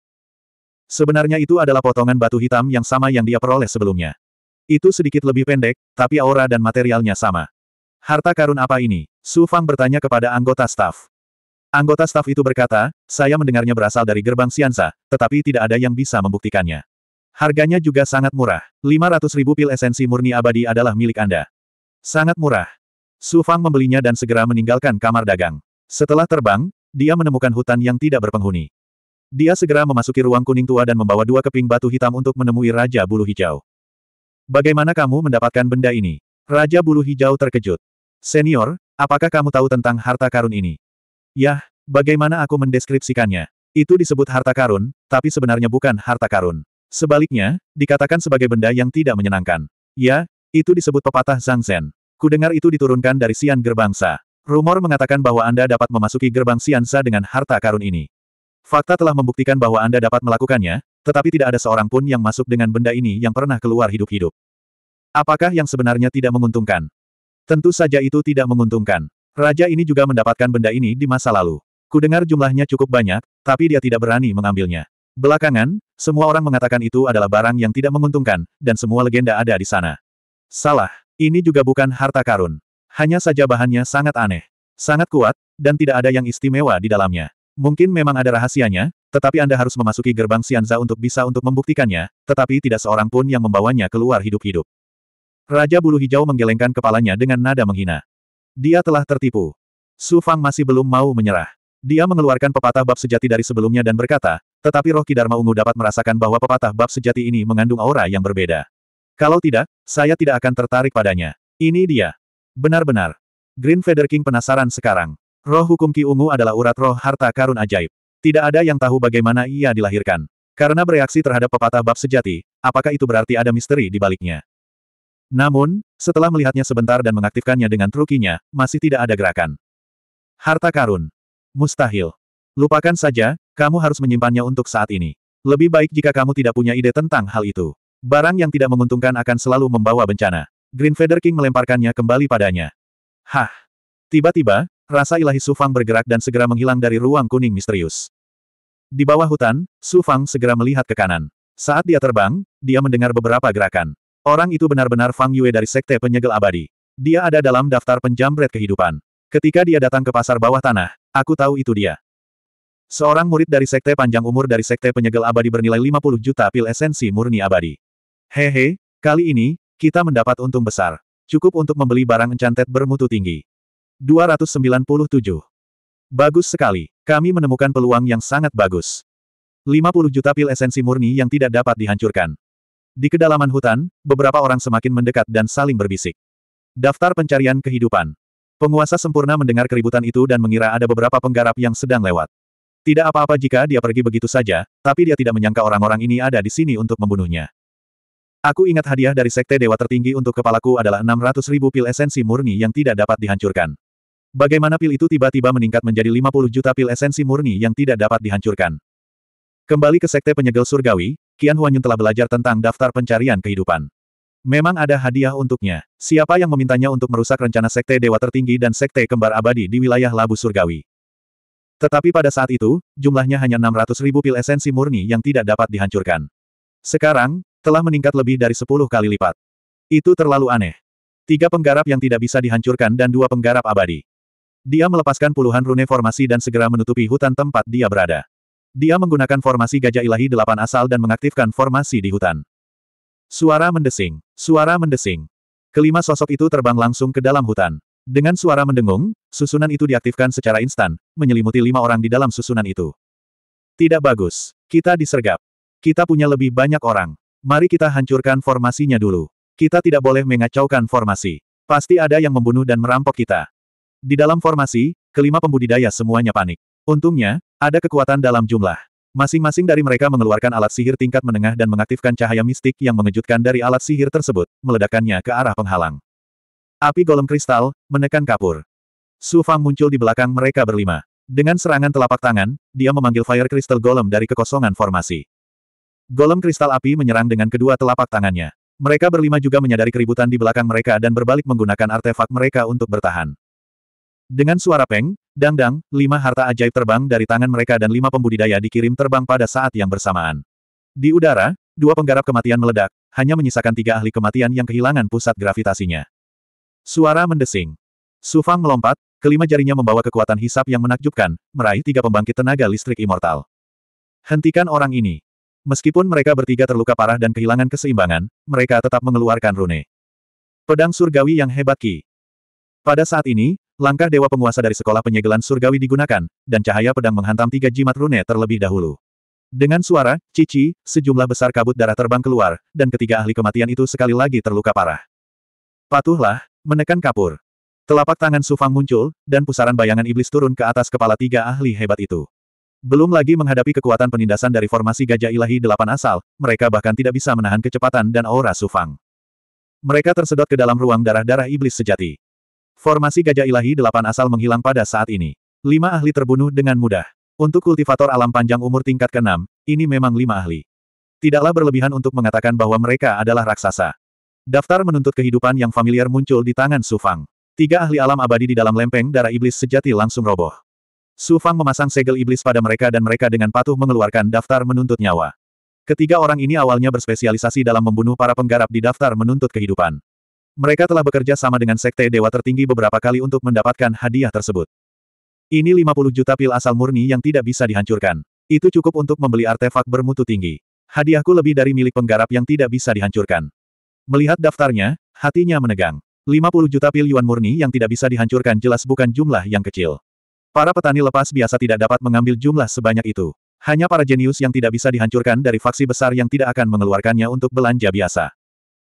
Sebenarnya itu adalah potongan batu hitam yang sama yang dia peroleh sebelumnya. Itu sedikit lebih pendek, tapi aura dan materialnya sama. Harta karun apa ini? Su Fang bertanya kepada anggota staf. Anggota staf itu berkata, saya mendengarnya berasal dari gerbang Siansa, tetapi tidak ada yang bisa membuktikannya. Harganya juga sangat murah. 500 ribu pil esensi murni abadi adalah milik Anda. Sangat murah. Su Fang membelinya dan segera meninggalkan kamar dagang. Setelah terbang, dia menemukan hutan yang tidak berpenghuni. Dia segera memasuki ruang kuning tua dan membawa dua keping batu hitam untuk menemui Raja Bulu Hijau. Bagaimana kamu mendapatkan benda ini? Raja Bulu Hijau terkejut. Senior, apakah kamu tahu tentang harta karun ini? Yah, bagaimana aku mendeskripsikannya? Itu disebut harta karun, tapi sebenarnya bukan harta karun. Sebaliknya, dikatakan sebagai benda yang tidak menyenangkan. Ya, itu disebut pepatah Zhang Zhen. Kudengar itu diturunkan dari Sian Gerbangsa. Rumor mengatakan bahwa Anda dapat memasuki gerbang Siansa dengan harta karun ini. Fakta telah membuktikan bahwa Anda dapat melakukannya, tetapi tidak ada seorang pun yang masuk dengan benda ini yang pernah keluar hidup-hidup. Apakah yang sebenarnya tidak menguntungkan? Tentu saja itu tidak menguntungkan. Raja ini juga mendapatkan benda ini di masa lalu. Kudengar jumlahnya cukup banyak, tapi dia tidak berani mengambilnya. Belakangan, semua orang mengatakan itu adalah barang yang tidak menguntungkan, dan semua legenda ada di sana. Salah, ini juga bukan harta karun. Hanya saja bahannya sangat aneh. Sangat kuat, dan tidak ada yang istimewa di dalamnya. Mungkin memang ada rahasianya, tetapi Anda harus memasuki gerbang Sianza untuk bisa untuk membuktikannya, tetapi tidak seorang pun yang membawanya keluar hidup-hidup. Raja Bulu Hijau menggelengkan kepalanya dengan nada menghina. Dia telah tertipu. Su Fang masih belum mau menyerah. Dia mengeluarkan pepatah bab sejati dari sebelumnya dan berkata, tetapi roh Kidarma Ungu dapat merasakan bahwa pepatah bab sejati ini mengandung aura yang berbeda. Kalau tidak, saya tidak akan tertarik padanya. Ini dia. Benar-benar. Green Feather King penasaran sekarang. Roh hukum Ki Ungu adalah urat roh harta karun ajaib. Tidak ada yang tahu bagaimana ia dilahirkan. Karena bereaksi terhadap pepatah bab sejati, apakah itu berarti ada misteri di baliknya? Namun, setelah melihatnya sebentar dan mengaktifkannya dengan trukinya, masih tidak ada gerakan. Harta karun. Mustahil. Lupakan saja, kamu harus menyimpannya untuk saat ini. Lebih baik jika kamu tidak punya ide tentang hal itu. Barang yang tidak menguntungkan akan selalu membawa bencana. Green Feather King melemparkannya kembali padanya. Hah! Tiba-tiba, rasa ilahi Sufang bergerak dan segera menghilang dari ruang kuning misterius. Di bawah hutan, Sufang segera melihat ke kanan. Saat dia terbang, dia mendengar beberapa gerakan. Orang itu benar-benar Fang Yue dari Sekte Penyegel Abadi. Dia ada dalam daftar penjambret kehidupan. Ketika dia datang ke pasar bawah tanah, aku tahu itu dia. Seorang murid dari Sekte Panjang Umur dari Sekte Penyegel Abadi bernilai 50 juta pil esensi murni abadi. Hehe, kali ini, kita mendapat untung besar. Cukup untuk membeli barang encantet bermutu tinggi. 297. Bagus sekali, kami menemukan peluang yang sangat bagus. 50 juta pil esensi murni yang tidak dapat dihancurkan. Di kedalaman hutan, beberapa orang semakin mendekat dan saling berbisik. Daftar pencarian kehidupan. Penguasa sempurna mendengar keributan itu dan mengira ada beberapa penggarap yang sedang lewat. Tidak apa-apa jika dia pergi begitu saja, tapi dia tidak menyangka orang-orang ini ada di sini untuk membunuhnya. Aku ingat hadiah dari Sekte Dewa Tertinggi untuk kepalaku adalah 600 ribu pil esensi murni yang tidak dapat dihancurkan. Bagaimana pil itu tiba-tiba meningkat menjadi 50 juta pil esensi murni yang tidak dapat dihancurkan. Kembali ke Sekte Penyegel Surgawi, Qian Huanyun telah belajar tentang daftar pencarian kehidupan. Memang ada hadiah untuknya. Siapa yang memintanya untuk merusak rencana Sekte Dewa Tertinggi dan Sekte Kembar Abadi di wilayah Labu Surgawi? Tetapi pada saat itu, jumlahnya hanya 600 ribu pil esensi murni yang tidak dapat dihancurkan. Sekarang, telah meningkat lebih dari 10 kali lipat. Itu terlalu aneh. Tiga penggarap yang tidak bisa dihancurkan dan dua penggarap abadi. Dia melepaskan puluhan rune formasi dan segera menutupi hutan tempat dia berada. Dia menggunakan formasi gajah ilahi delapan asal dan mengaktifkan formasi di hutan. Suara mendesing. Suara mendesing. Kelima sosok itu terbang langsung ke dalam hutan. Dengan suara mendengung, susunan itu diaktifkan secara instan, menyelimuti lima orang di dalam susunan itu. Tidak bagus. Kita disergap. Kita punya lebih banyak orang. Mari kita hancurkan formasinya dulu. Kita tidak boleh mengacaukan formasi. Pasti ada yang membunuh dan merampok kita. Di dalam formasi, kelima pembudidaya semuanya panik. Untungnya, ada kekuatan dalam jumlah. Masing-masing dari mereka mengeluarkan alat sihir tingkat menengah dan mengaktifkan cahaya mistik yang mengejutkan dari alat sihir tersebut, meledakannya ke arah penghalang. Api golem kristal, menekan kapur. Su Fang muncul di belakang mereka berlima. Dengan serangan telapak tangan, dia memanggil Fire Crystal Golem dari kekosongan formasi. Golem kristal api menyerang dengan kedua telapak tangannya. Mereka berlima juga menyadari keributan di belakang mereka dan berbalik menggunakan artefak mereka untuk bertahan. Dengan suara peng, dang -dang, lima harta ajaib terbang dari tangan mereka dan lima pembudidaya dikirim terbang pada saat yang bersamaan. Di udara, dua penggarap kematian meledak, hanya menyisakan tiga ahli kematian yang kehilangan pusat gravitasinya. Suara mendesing. Sufang melompat, kelima jarinya membawa kekuatan hisap yang menakjubkan, meraih tiga pembangkit tenaga listrik immortal. Hentikan orang ini. Meskipun mereka bertiga terluka parah dan kehilangan keseimbangan, mereka tetap mengeluarkan rune. Pedang surgawi yang hebat Ki. Pada saat ini, langkah dewa penguasa dari sekolah penyegelan surgawi digunakan, dan cahaya pedang menghantam tiga jimat rune terlebih dahulu. Dengan suara, cici, sejumlah besar kabut darah terbang keluar, dan ketiga ahli kematian itu sekali lagi terluka parah. Patuhlah, Menekan kapur. Telapak tangan Sufang muncul, dan pusaran bayangan iblis turun ke atas kepala tiga ahli hebat itu. Belum lagi menghadapi kekuatan penindasan dari formasi gajah ilahi delapan asal, mereka bahkan tidak bisa menahan kecepatan dan aura Sufang. Mereka tersedot ke dalam ruang darah-darah iblis sejati. Formasi gajah ilahi delapan asal menghilang pada saat ini. Lima ahli terbunuh dengan mudah. Untuk kultivator alam panjang umur tingkat ke-6, ini memang lima ahli. Tidaklah berlebihan untuk mengatakan bahwa mereka adalah raksasa. Daftar menuntut kehidupan yang familiar muncul di tangan Su Fang. Tiga ahli alam abadi di dalam lempeng darah iblis sejati langsung roboh. Su Fang memasang segel iblis pada mereka dan mereka dengan patuh mengeluarkan daftar menuntut nyawa. Ketiga orang ini awalnya berspesialisasi dalam membunuh para penggarap di daftar menuntut kehidupan. Mereka telah bekerja sama dengan Sekte Dewa Tertinggi beberapa kali untuk mendapatkan hadiah tersebut. Ini 50 juta pil asal murni yang tidak bisa dihancurkan. Itu cukup untuk membeli artefak bermutu tinggi. Hadiahku lebih dari milik penggarap yang tidak bisa dihancurkan. Melihat daftarnya, hatinya menegang. 50 juta pil yuan murni yang tidak bisa dihancurkan jelas bukan jumlah yang kecil. Para petani lepas biasa tidak dapat mengambil jumlah sebanyak itu. Hanya para jenius yang tidak bisa dihancurkan dari faksi besar yang tidak akan mengeluarkannya untuk belanja biasa.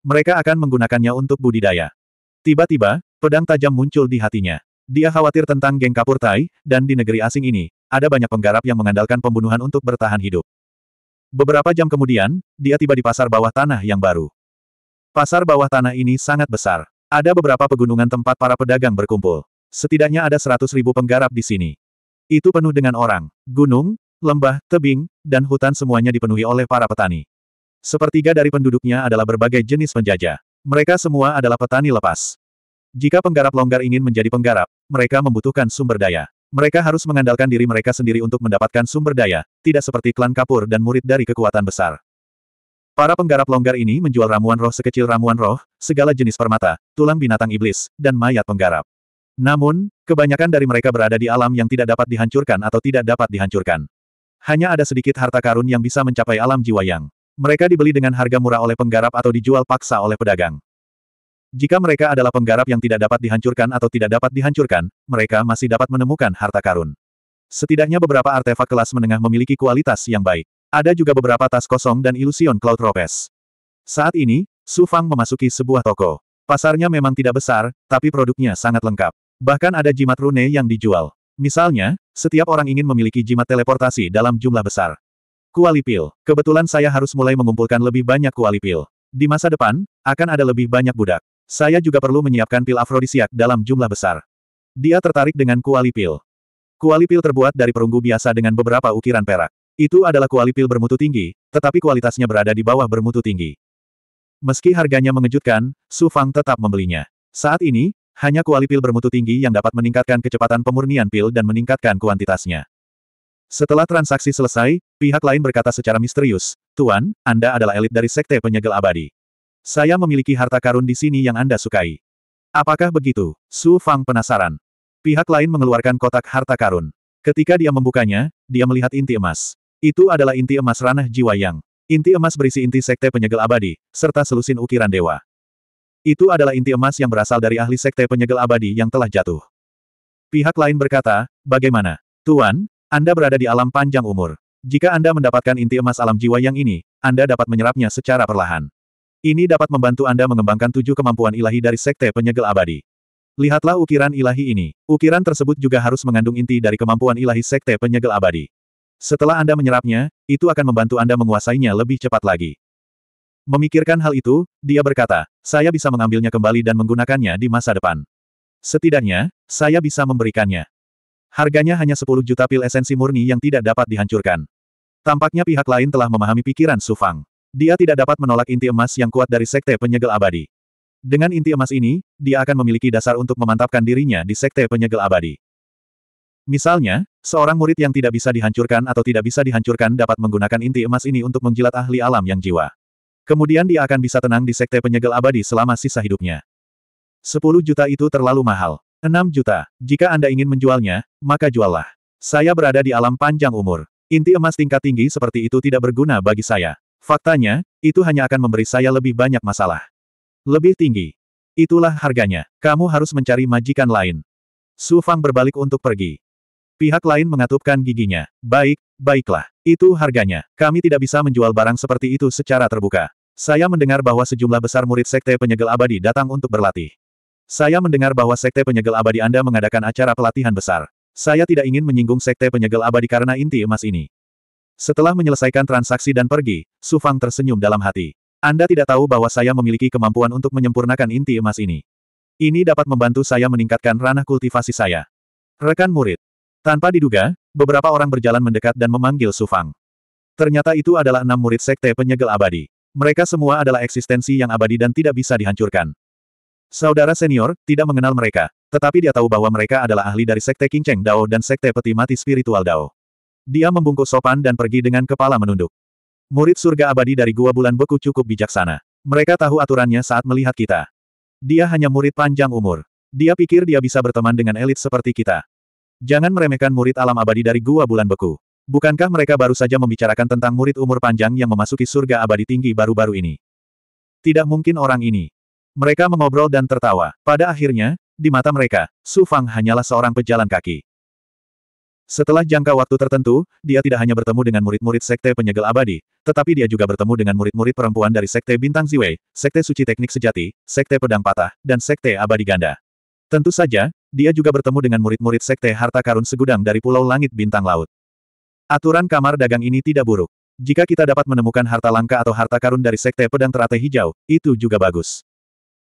Mereka akan menggunakannya untuk budidaya. Tiba-tiba, pedang tajam muncul di hatinya. Dia khawatir tentang geng kapur Tai, dan di negeri asing ini, ada banyak penggarap yang mengandalkan pembunuhan untuk bertahan hidup. Beberapa jam kemudian, dia tiba di pasar bawah tanah yang baru. Pasar bawah tanah ini sangat besar. Ada beberapa pegunungan tempat para pedagang berkumpul. Setidaknya ada seratus ribu penggarap di sini. Itu penuh dengan orang. Gunung, lembah, tebing, dan hutan semuanya dipenuhi oleh para petani. Sepertiga dari penduduknya adalah berbagai jenis penjajah. Mereka semua adalah petani lepas. Jika penggarap longgar ingin menjadi penggarap, mereka membutuhkan sumber daya. Mereka harus mengandalkan diri mereka sendiri untuk mendapatkan sumber daya, tidak seperti klan kapur dan murid dari kekuatan besar. Para penggarap longgar ini menjual ramuan roh sekecil ramuan roh, segala jenis permata, tulang binatang iblis, dan mayat penggarap. Namun, kebanyakan dari mereka berada di alam yang tidak dapat dihancurkan atau tidak dapat dihancurkan. Hanya ada sedikit harta karun yang bisa mencapai alam jiwa yang. Mereka dibeli dengan harga murah oleh penggarap atau dijual paksa oleh pedagang. Jika mereka adalah penggarap yang tidak dapat dihancurkan atau tidak dapat dihancurkan, mereka masih dapat menemukan harta karun. Setidaknya beberapa artefak kelas menengah memiliki kualitas yang baik. Ada juga beberapa tas kosong dan ilusion Cloud Ropes. Saat ini, Su Fang memasuki sebuah toko. Pasarnya memang tidak besar, tapi produknya sangat lengkap. Bahkan ada jimat rune yang dijual. Misalnya, setiap orang ingin memiliki jimat teleportasi dalam jumlah besar. Kuali pil. Kebetulan saya harus mulai mengumpulkan lebih banyak kuali pil. Di masa depan, akan ada lebih banyak budak. Saya juga perlu menyiapkan pil afrodisiak dalam jumlah besar. Dia tertarik dengan kuali pil. Kuali pil terbuat dari perunggu biasa dengan beberapa ukiran perak. Itu adalah kuali pil bermutu tinggi, tetapi kualitasnya berada di bawah bermutu tinggi. Meski harganya mengejutkan, Su Fang tetap membelinya. Saat ini, hanya kuali pil bermutu tinggi yang dapat meningkatkan kecepatan pemurnian pil dan meningkatkan kuantitasnya. Setelah transaksi selesai, pihak lain berkata secara misterius, Tuan, Anda adalah elit dari Sekte Penyegel Abadi. Saya memiliki harta karun di sini yang Anda sukai. Apakah begitu? Su Fang penasaran. Pihak lain mengeluarkan kotak harta karun. Ketika dia membukanya, dia melihat inti emas. Itu adalah inti emas ranah jiwa yang. Inti emas berisi inti sekte penyegel abadi, serta selusin ukiran dewa. Itu adalah inti emas yang berasal dari ahli sekte penyegel abadi yang telah jatuh. Pihak lain berkata, bagaimana? Tuan, Anda berada di alam panjang umur. Jika Anda mendapatkan inti emas alam jiwa yang ini, Anda dapat menyerapnya secara perlahan. Ini dapat membantu Anda mengembangkan tujuh kemampuan ilahi dari sekte penyegel abadi. Lihatlah ukiran ilahi ini. Ukiran tersebut juga harus mengandung inti dari kemampuan ilahi sekte penyegel abadi. Setelah Anda menyerapnya, itu akan membantu Anda menguasainya lebih cepat lagi. Memikirkan hal itu, dia berkata, saya bisa mengambilnya kembali dan menggunakannya di masa depan. Setidaknya, saya bisa memberikannya. Harganya hanya 10 juta pil esensi murni yang tidak dapat dihancurkan. Tampaknya pihak lain telah memahami pikiran Sufang. Dia tidak dapat menolak inti emas yang kuat dari Sekte Penyegel Abadi. Dengan inti emas ini, dia akan memiliki dasar untuk memantapkan dirinya di Sekte Penyegel Abadi. Misalnya, seorang murid yang tidak bisa dihancurkan atau tidak bisa dihancurkan dapat menggunakan inti emas ini untuk menjilat ahli alam yang jiwa. Kemudian dia akan bisa tenang di sekte penyegel abadi selama sisa hidupnya. 10 juta itu terlalu mahal. 6 juta. Jika Anda ingin menjualnya, maka juallah. Saya berada di alam panjang umur. Inti emas tingkat tinggi seperti itu tidak berguna bagi saya. Faktanya, itu hanya akan memberi saya lebih banyak masalah. Lebih tinggi. Itulah harganya. Kamu harus mencari majikan lain. Su Fang berbalik untuk pergi. Pihak lain mengatupkan giginya. Baik, baiklah. Itu harganya. Kami tidak bisa menjual barang seperti itu secara terbuka. Saya mendengar bahwa sejumlah besar murid Sekte Penyegel Abadi datang untuk berlatih. Saya mendengar bahwa Sekte Penyegel Abadi Anda mengadakan acara pelatihan besar. Saya tidak ingin menyinggung Sekte Penyegel Abadi karena inti emas ini. Setelah menyelesaikan transaksi dan pergi, Sufang tersenyum dalam hati. Anda tidak tahu bahwa saya memiliki kemampuan untuk menyempurnakan inti emas ini. Ini dapat membantu saya meningkatkan ranah kultivasi saya. Rekan murid, tanpa diduga, beberapa orang berjalan mendekat dan memanggil Sufang. Ternyata itu adalah enam murid sekte penyegel abadi. Mereka semua adalah eksistensi yang abadi dan tidak bisa dihancurkan. Saudara senior, tidak mengenal mereka, tetapi dia tahu bahwa mereka adalah ahli dari sekte Kinceng Dao dan sekte peti mati spiritual Dao. Dia membungkuk sopan dan pergi dengan kepala menunduk. Murid surga abadi dari gua bulan beku cukup bijaksana. Mereka tahu aturannya saat melihat kita. Dia hanya murid panjang umur. Dia pikir dia bisa berteman dengan elit seperti kita. Jangan meremehkan murid alam abadi dari gua bulan beku. Bukankah mereka baru saja membicarakan tentang murid umur panjang yang memasuki surga abadi tinggi baru-baru ini? Tidak mungkin orang ini. Mereka mengobrol dan tertawa. Pada akhirnya, di mata mereka, Su Fang hanyalah seorang pejalan kaki. Setelah jangka waktu tertentu, dia tidak hanya bertemu dengan murid-murid Sekte Penyegel Abadi, tetapi dia juga bertemu dengan murid-murid perempuan dari Sekte Bintang Ziwei, Sekte Suci Teknik Sejati, Sekte Pedang Patah, dan Sekte Abadi Ganda. Tentu saja, dia juga bertemu dengan murid-murid Sekte Harta Karun Segudang dari Pulau Langit Bintang Laut. Aturan kamar dagang ini tidak buruk. Jika kita dapat menemukan harta langka atau harta karun dari Sekte Pedang Teratai Hijau, itu juga bagus.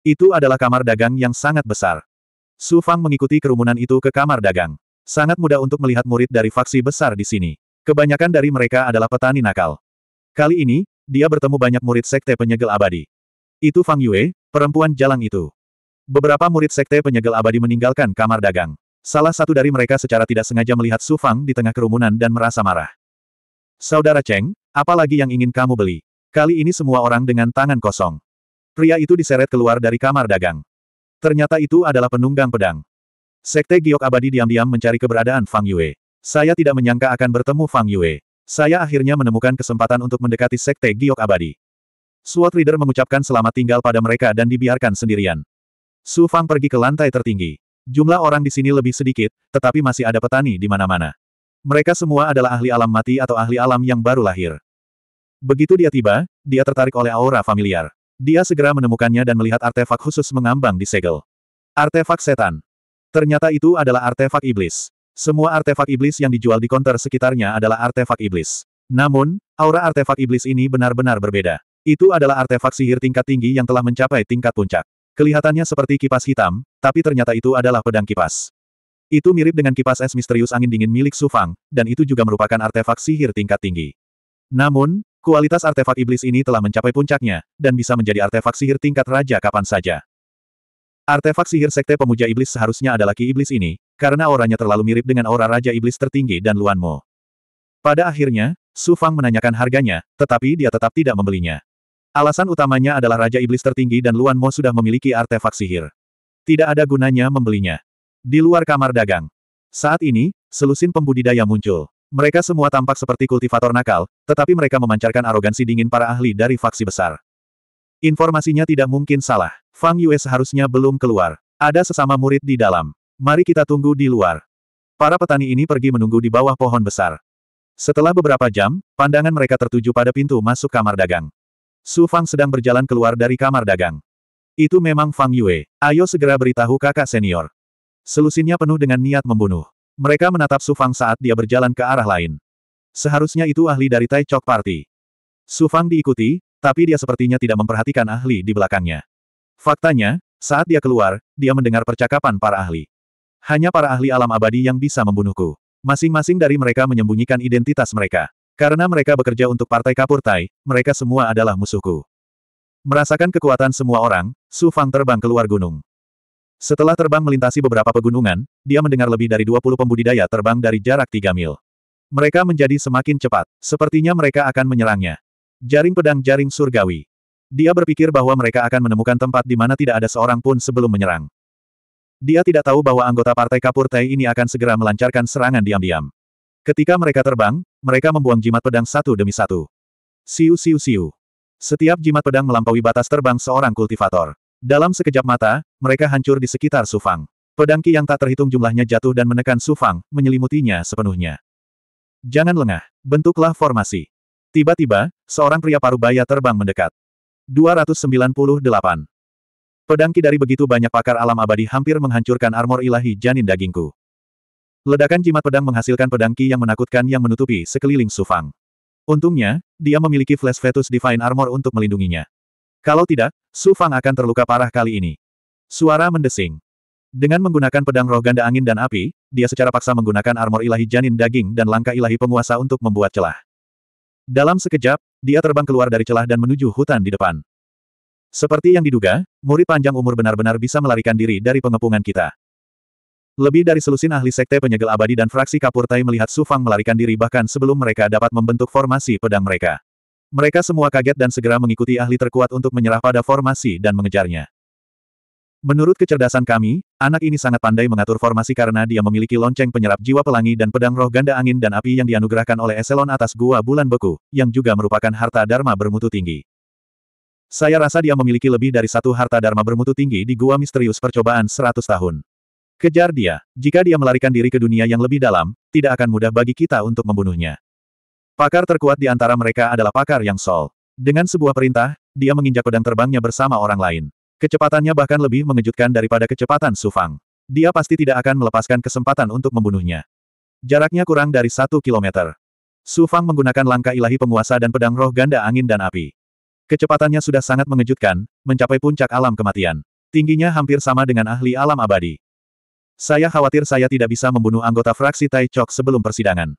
Itu adalah kamar dagang yang sangat besar. Su Fang mengikuti kerumunan itu ke kamar dagang. Sangat mudah untuk melihat murid dari faksi besar di sini. Kebanyakan dari mereka adalah petani nakal. Kali ini, dia bertemu banyak murid Sekte Penyegel Abadi. Itu Fang Yue, perempuan jalang itu. Beberapa murid sekte penyegel abadi meninggalkan kamar dagang. Salah satu dari mereka secara tidak sengaja melihat Su Fang di tengah kerumunan dan merasa marah. Saudara Cheng, apalagi yang ingin kamu beli? Kali ini semua orang dengan tangan kosong. Pria itu diseret keluar dari kamar dagang. Ternyata itu adalah penunggang pedang. Sekte Giok Abadi diam-diam mencari keberadaan Fang Yue. Saya tidak menyangka akan bertemu Fang Yue. Saya akhirnya menemukan kesempatan untuk mendekati Sekte Giok Abadi. Sword Reader mengucapkan selamat tinggal pada mereka dan dibiarkan sendirian. Su Fang pergi ke lantai tertinggi. Jumlah orang di sini lebih sedikit, tetapi masih ada petani di mana-mana. Mereka semua adalah ahli alam mati atau ahli alam yang baru lahir. Begitu dia tiba, dia tertarik oleh aura familiar. Dia segera menemukannya dan melihat artefak khusus mengambang di segel. Artefak setan. Ternyata itu adalah artefak iblis. Semua artefak iblis yang dijual di konter sekitarnya adalah artefak iblis. Namun, aura artefak iblis ini benar-benar berbeda. Itu adalah artefak sihir tingkat tinggi yang telah mencapai tingkat puncak. Kelihatannya seperti kipas hitam, tapi ternyata itu adalah pedang kipas. Itu mirip dengan kipas es misterius angin dingin milik Sufang, dan itu juga merupakan artefak sihir tingkat tinggi. Namun, kualitas artefak iblis ini telah mencapai puncaknya, dan bisa menjadi artefak sihir tingkat raja kapan saja. Artefak sihir sekte pemuja iblis seharusnya adalah ki iblis ini, karena auranya terlalu mirip dengan aura raja iblis tertinggi dan Luan Mo. Pada akhirnya, Sufang menanyakan harganya, tetapi dia tetap tidak membelinya. Alasan utamanya adalah Raja Iblis tertinggi dan Luan Mo sudah memiliki artefak sihir. Tidak ada gunanya membelinya. Di luar kamar dagang. Saat ini, selusin pembudidaya muncul. Mereka semua tampak seperti kultivator nakal, tetapi mereka memancarkan arogansi dingin para ahli dari faksi besar. Informasinya tidak mungkin salah. Fang Yue seharusnya belum keluar. Ada sesama murid di dalam. Mari kita tunggu di luar. Para petani ini pergi menunggu di bawah pohon besar. Setelah beberapa jam, pandangan mereka tertuju pada pintu masuk kamar dagang. Su Fang sedang berjalan keluar dari kamar dagang. Itu memang Fang Yue. Ayo segera beritahu kakak senior. Selusinnya penuh dengan niat membunuh. Mereka menatap Su Fang saat dia berjalan ke arah lain. Seharusnya itu ahli dari Tai Chok Party. Su Fang diikuti, tapi dia sepertinya tidak memperhatikan ahli di belakangnya. Faktanya, saat dia keluar, dia mendengar percakapan para ahli. Hanya para ahli alam abadi yang bisa membunuhku. Masing-masing dari mereka menyembunyikan identitas mereka. Karena mereka bekerja untuk Partai Kapurtai, mereka semua adalah musuhku. Merasakan kekuatan semua orang, Su Fang terbang keluar gunung. Setelah terbang melintasi beberapa pegunungan, dia mendengar lebih dari 20 pembudidaya terbang dari jarak 3 mil. Mereka menjadi semakin cepat, sepertinya mereka akan menyerangnya. Jaring pedang jaring surgawi. Dia berpikir bahwa mereka akan menemukan tempat di mana tidak ada seorang pun sebelum menyerang. Dia tidak tahu bahwa anggota Partai Kapurtai ini akan segera melancarkan serangan diam-diam. Ketika mereka terbang, mereka membuang jimat pedang satu demi satu. Siu siu siu. Setiap jimat pedang melampaui batas terbang seorang kultivator. Dalam sekejap mata, mereka hancur di sekitar Sufang. Pedang Ki yang tak terhitung jumlahnya jatuh dan menekan Sufang, menyelimutinya sepenuhnya. Jangan lengah, bentuklah formasi. Tiba-tiba, seorang pria paruh baya terbang mendekat. 298. Pedang Ki dari begitu banyak pakar alam abadi hampir menghancurkan armor ilahi janin dagingku. Ledakan jimat pedang menghasilkan pedang ki yang menakutkan yang menutupi sekeliling Sufang. Untungnya, dia memiliki Flash Fetus Divine Armor untuk melindunginya. Kalau tidak, Sufang akan terluka parah kali ini. Suara mendesing. Dengan menggunakan pedang roh ganda angin dan api, dia secara paksa menggunakan armor ilahi janin daging dan langkah ilahi penguasa untuk membuat celah. Dalam sekejap, dia terbang keluar dari celah dan menuju hutan di depan. Seperti yang diduga, murid panjang umur benar-benar bisa melarikan diri dari pengepungan kita. Lebih dari selusin ahli sekte penyegel abadi dan fraksi kapur tai melihat Su Fang melarikan diri bahkan sebelum mereka dapat membentuk formasi pedang mereka. Mereka semua kaget dan segera mengikuti ahli terkuat untuk menyerah pada formasi dan mengejarnya. Menurut kecerdasan kami, anak ini sangat pandai mengatur formasi karena dia memiliki lonceng penyerap jiwa pelangi dan pedang roh ganda angin dan api yang dianugerahkan oleh eselon atas gua bulan beku, yang juga merupakan harta dharma bermutu tinggi. Saya rasa dia memiliki lebih dari satu harta dharma bermutu tinggi di gua misterius percobaan 100 tahun. Kejar dia. Jika dia melarikan diri ke dunia yang lebih dalam, tidak akan mudah bagi kita untuk membunuhnya. Pakar terkuat di antara mereka adalah pakar yang sol. Dengan sebuah perintah, dia menginjak pedang terbangnya bersama orang lain. Kecepatannya bahkan lebih mengejutkan daripada kecepatan Sufang. Dia pasti tidak akan melepaskan kesempatan untuk membunuhnya. Jaraknya kurang dari satu kilometer. Sufang menggunakan langkah ilahi penguasa dan pedang roh ganda angin dan api. Kecepatannya sudah sangat mengejutkan, mencapai puncak alam kematian. Tingginya hampir sama dengan ahli alam abadi. Saya khawatir saya tidak bisa membunuh anggota fraksi Tai Chok sebelum persidangan.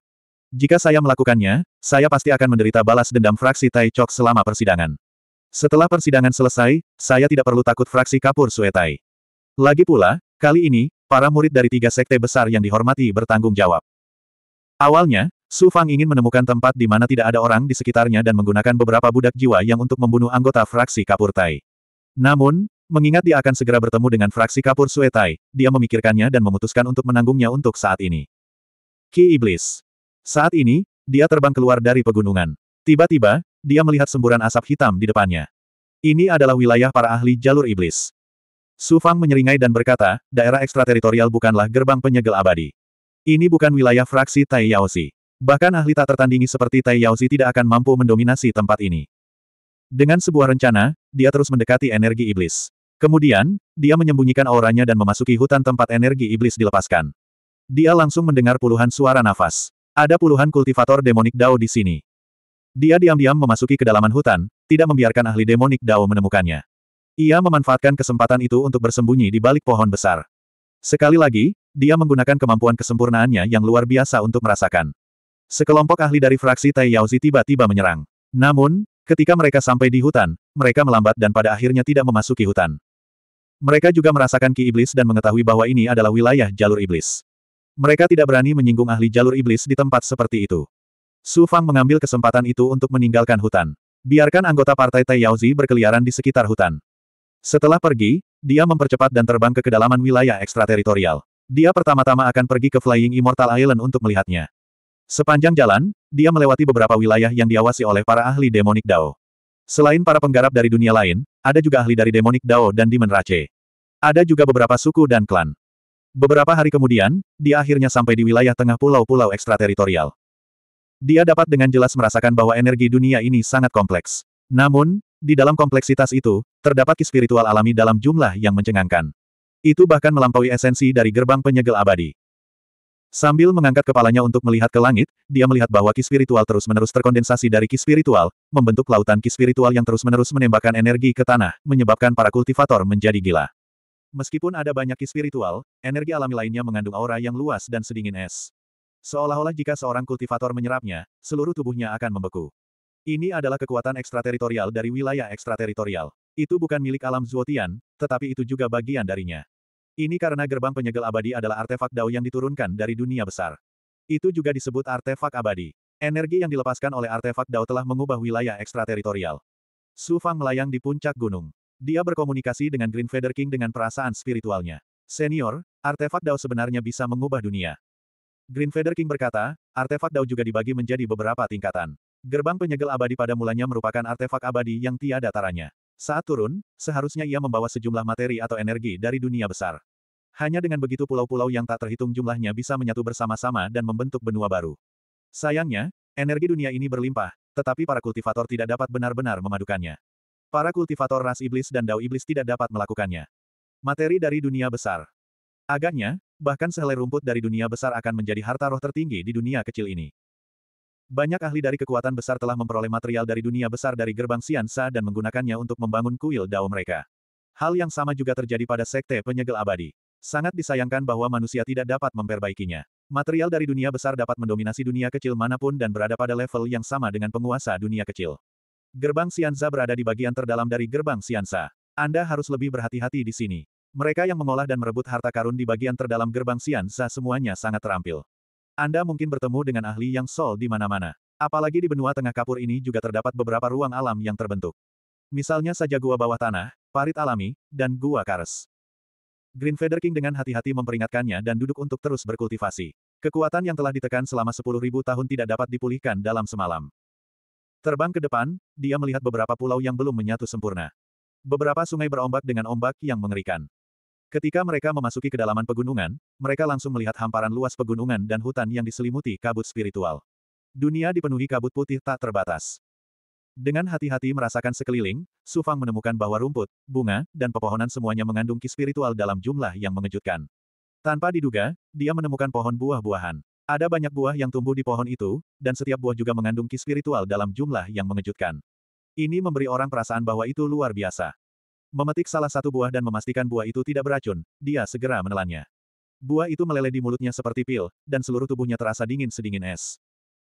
Jika saya melakukannya, saya pasti akan menderita balas dendam fraksi Tai Chok selama persidangan. Setelah persidangan selesai, saya tidak perlu takut fraksi Kapur Suetai. Lagi pula, kali ini, para murid dari tiga sekte besar yang dihormati bertanggung jawab. Awalnya, Su Fang ingin menemukan tempat di mana tidak ada orang di sekitarnya dan menggunakan beberapa budak jiwa yang untuk membunuh anggota fraksi Kapur Tai. Namun, Mengingat dia akan segera bertemu dengan fraksi kapur Suetai, dia memikirkannya dan memutuskan untuk menanggungnya untuk saat ini. Ki Iblis. Saat ini, dia terbang keluar dari pegunungan. Tiba-tiba, dia melihat semburan asap hitam di depannya. Ini adalah wilayah para ahli jalur iblis. Su Fang menyeringai dan berkata, daerah ekstrateritorial bukanlah gerbang penyegel abadi. Ini bukan wilayah fraksi Tai Yaozi. Bahkan ahli tak tertandingi seperti Tai Yaozi tidak akan mampu mendominasi tempat ini. Dengan sebuah rencana, dia terus mendekati energi iblis. Kemudian, dia menyembunyikan auranya dan memasuki hutan tempat energi iblis dilepaskan. Dia langsung mendengar puluhan suara nafas. Ada puluhan kultivator demonik Dao di sini. Dia diam-diam memasuki kedalaman hutan, tidak membiarkan ahli demonik Dao menemukannya. Ia memanfaatkan kesempatan itu untuk bersembunyi di balik pohon besar. Sekali lagi, dia menggunakan kemampuan kesempurnaannya yang luar biasa untuk merasakan. Sekelompok ahli dari fraksi Tai Yaozi tiba-tiba menyerang. Namun, ketika mereka sampai di hutan, mereka melambat dan pada akhirnya tidak memasuki hutan. Mereka juga merasakan ki iblis dan mengetahui bahwa ini adalah wilayah jalur iblis. Mereka tidak berani menyinggung ahli jalur iblis di tempat seperti itu. Su Fang mengambil kesempatan itu untuk meninggalkan hutan. Biarkan anggota partai Tai Yaozi berkeliaran di sekitar hutan. Setelah pergi, dia mempercepat dan terbang ke kedalaman wilayah ekstrateritorial. Dia pertama-tama akan pergi ke Flying Immortal Island untuk melihatnya. Sepanjang jalan, dia melewati beberapa wilayah yang diawasi oleh para ahli demonik Dao. Selain para penggarap dari dunia lain, ada juga ahli dari Demonic Dao dan Demon Rache. Ada juga beberapa suku dan klan. Beberapa hari kemudian, dia akhirnya sampai di wilayah tengah pulau-pulau ekstrateritorial. Dia dapat dengan jelas merasakan bahwa energi dunia ini sangat kompleks. Namun, di dalam kompleksitas itu, terdapat spiritual alami dalam jumlah yang mencengangkan. Itu bahkan melampaui esensi dari gerbang penyegel abadi. Sambil mengangkat kepalanya untuk melihat ke langit, dia melihat bahwa ki spiritual terus-menerus terkondensasi dari ki spiritual, membentuk lautan ki spiritual yang terus-menerus menembakkan energi ke tanah, menyebabkan para kultivator menjadi gila. Meskipun ada banyak ki spiritual, energi alami lainnya mengandung aura yang luas dan sedingin es. Seolah-olah jika seorang kultivator menyerapnya, seluruh tubuhnya akan membeku. Ini adalah kekuatan ekstrateritorial dari wilayah ekstrateritorial. Itu bukan milik alam Zuotian, tetapi itu juga bagian darinya. Ini karena gerbang penyegel abadi adalah artefak Dao yang diturunkan dari dunia besar. Itu juga disebut artefak abadi. Energi yang dilepaskan oleh artefak Dao telah mengubah wilayah ekstrateritorial. Su Fang melayang di puncak gunung. Dia berkomunikasi dengan Green Feather King dengan perasaan spiritualnya. Senior, artefak Dao sebenarnya bisa mengubah dunia. Green Feather King berkata, artefak Dao juga dibagi menjadi beberapa tingkatan. Gerbang penyegel abadi pada mulanya merupakan artefak abadi yang tiada taranya. Saat turun, seharusnya ia membawa sejumlah materi atau energi dari dunia besar. Hanya dengan begitu pulau-pulau yang tak terhitung jumlahnya bisa menyatu bersama-sama dan membentuk benua baru. Sayangnya, energi dunia ini berlimpah, tetapi para kultivator tidak dapat benar-benar memadukannya. Para kultivator ras iblis dan dao iblis tidak dapat melakukannya. Materi dari dunia besar. Agaknya, bahkan sehelai rumput dari dunia besar akan menjadi harta roh tertinggi di dunia kecil ini. Banyak ahli dari kekuatan besar telah memperoleh material dari dunia besar dari gerbang Siansa dan menggunakannya untuk membangun kuil dao mereka. Hal yang sama juga terjadi pada sekte penyegel abadi. Sangat disayangkan bahwa manusia tidak dapat memperbaikinya. Material dari dunia besar dapat mendominasi dunia kecil manapun dan berada pada level yang sama dengan penguasa dunia kecil. Gerbang Sianza berada di bagian terdalam dari gerbang Sianza. Anda harus lebih berhati-hati di sini. Mereka yang mengolah dan merebut harta karun di bagian terdalam gerbang Sianza semuanya sangat terampil. Anda mungkin bertemu dengan ahli yang sol di mana-mana. Apalagi di benua tengah kapur ini juga terdapat beberapa ruang alam yang terbentuk. Misalnya saja gua bawah tanah, parit alami, dan gua kares. Green Feather King dengan hati-hati memperingatkannya dan duduk untuk terus berkultivasi. Kekuatan yang telah ditekan selama 10.000 tahun tidak dapat dipulihkan dalam semalam. Terbang ke depan, dia melihat beberapa pulau yang belum menyatu sempurna. Beberapa sungai berombak dengan ombak yang mengerikan. Ketika mereka memasuki kedalaman pegunungan, mereka langsung melihat hamparan luas pegunungan dan hutan yang diselimuti kabut spiritual. Dunia dipenuhi kabut putih tak terbatas. Dengan hati-hati merasakan sekeliling, Sufang menemukan bahwa rumput, bunga, dan pepohonan semuanya mengandung ki spiritual dalam jumlah yang mengejutkan. Tanpa diduga, dia menemukan pohon buah-buahan. Ada banyak buah yang tumbuh di pohon itu, dan setiap buah juga mengandung ki spiritual dalam jumlah yang mengejutkan. Ini memberi orang perasaan bahwa itu luar biasa. Memetik salah satu buah dan memastikan buah itu tidak beracun, dia segera menelannya. Buah itu meleleh di mulutnya seperti pil, dan seluruh tubuhnya terasa dingin sedingin es.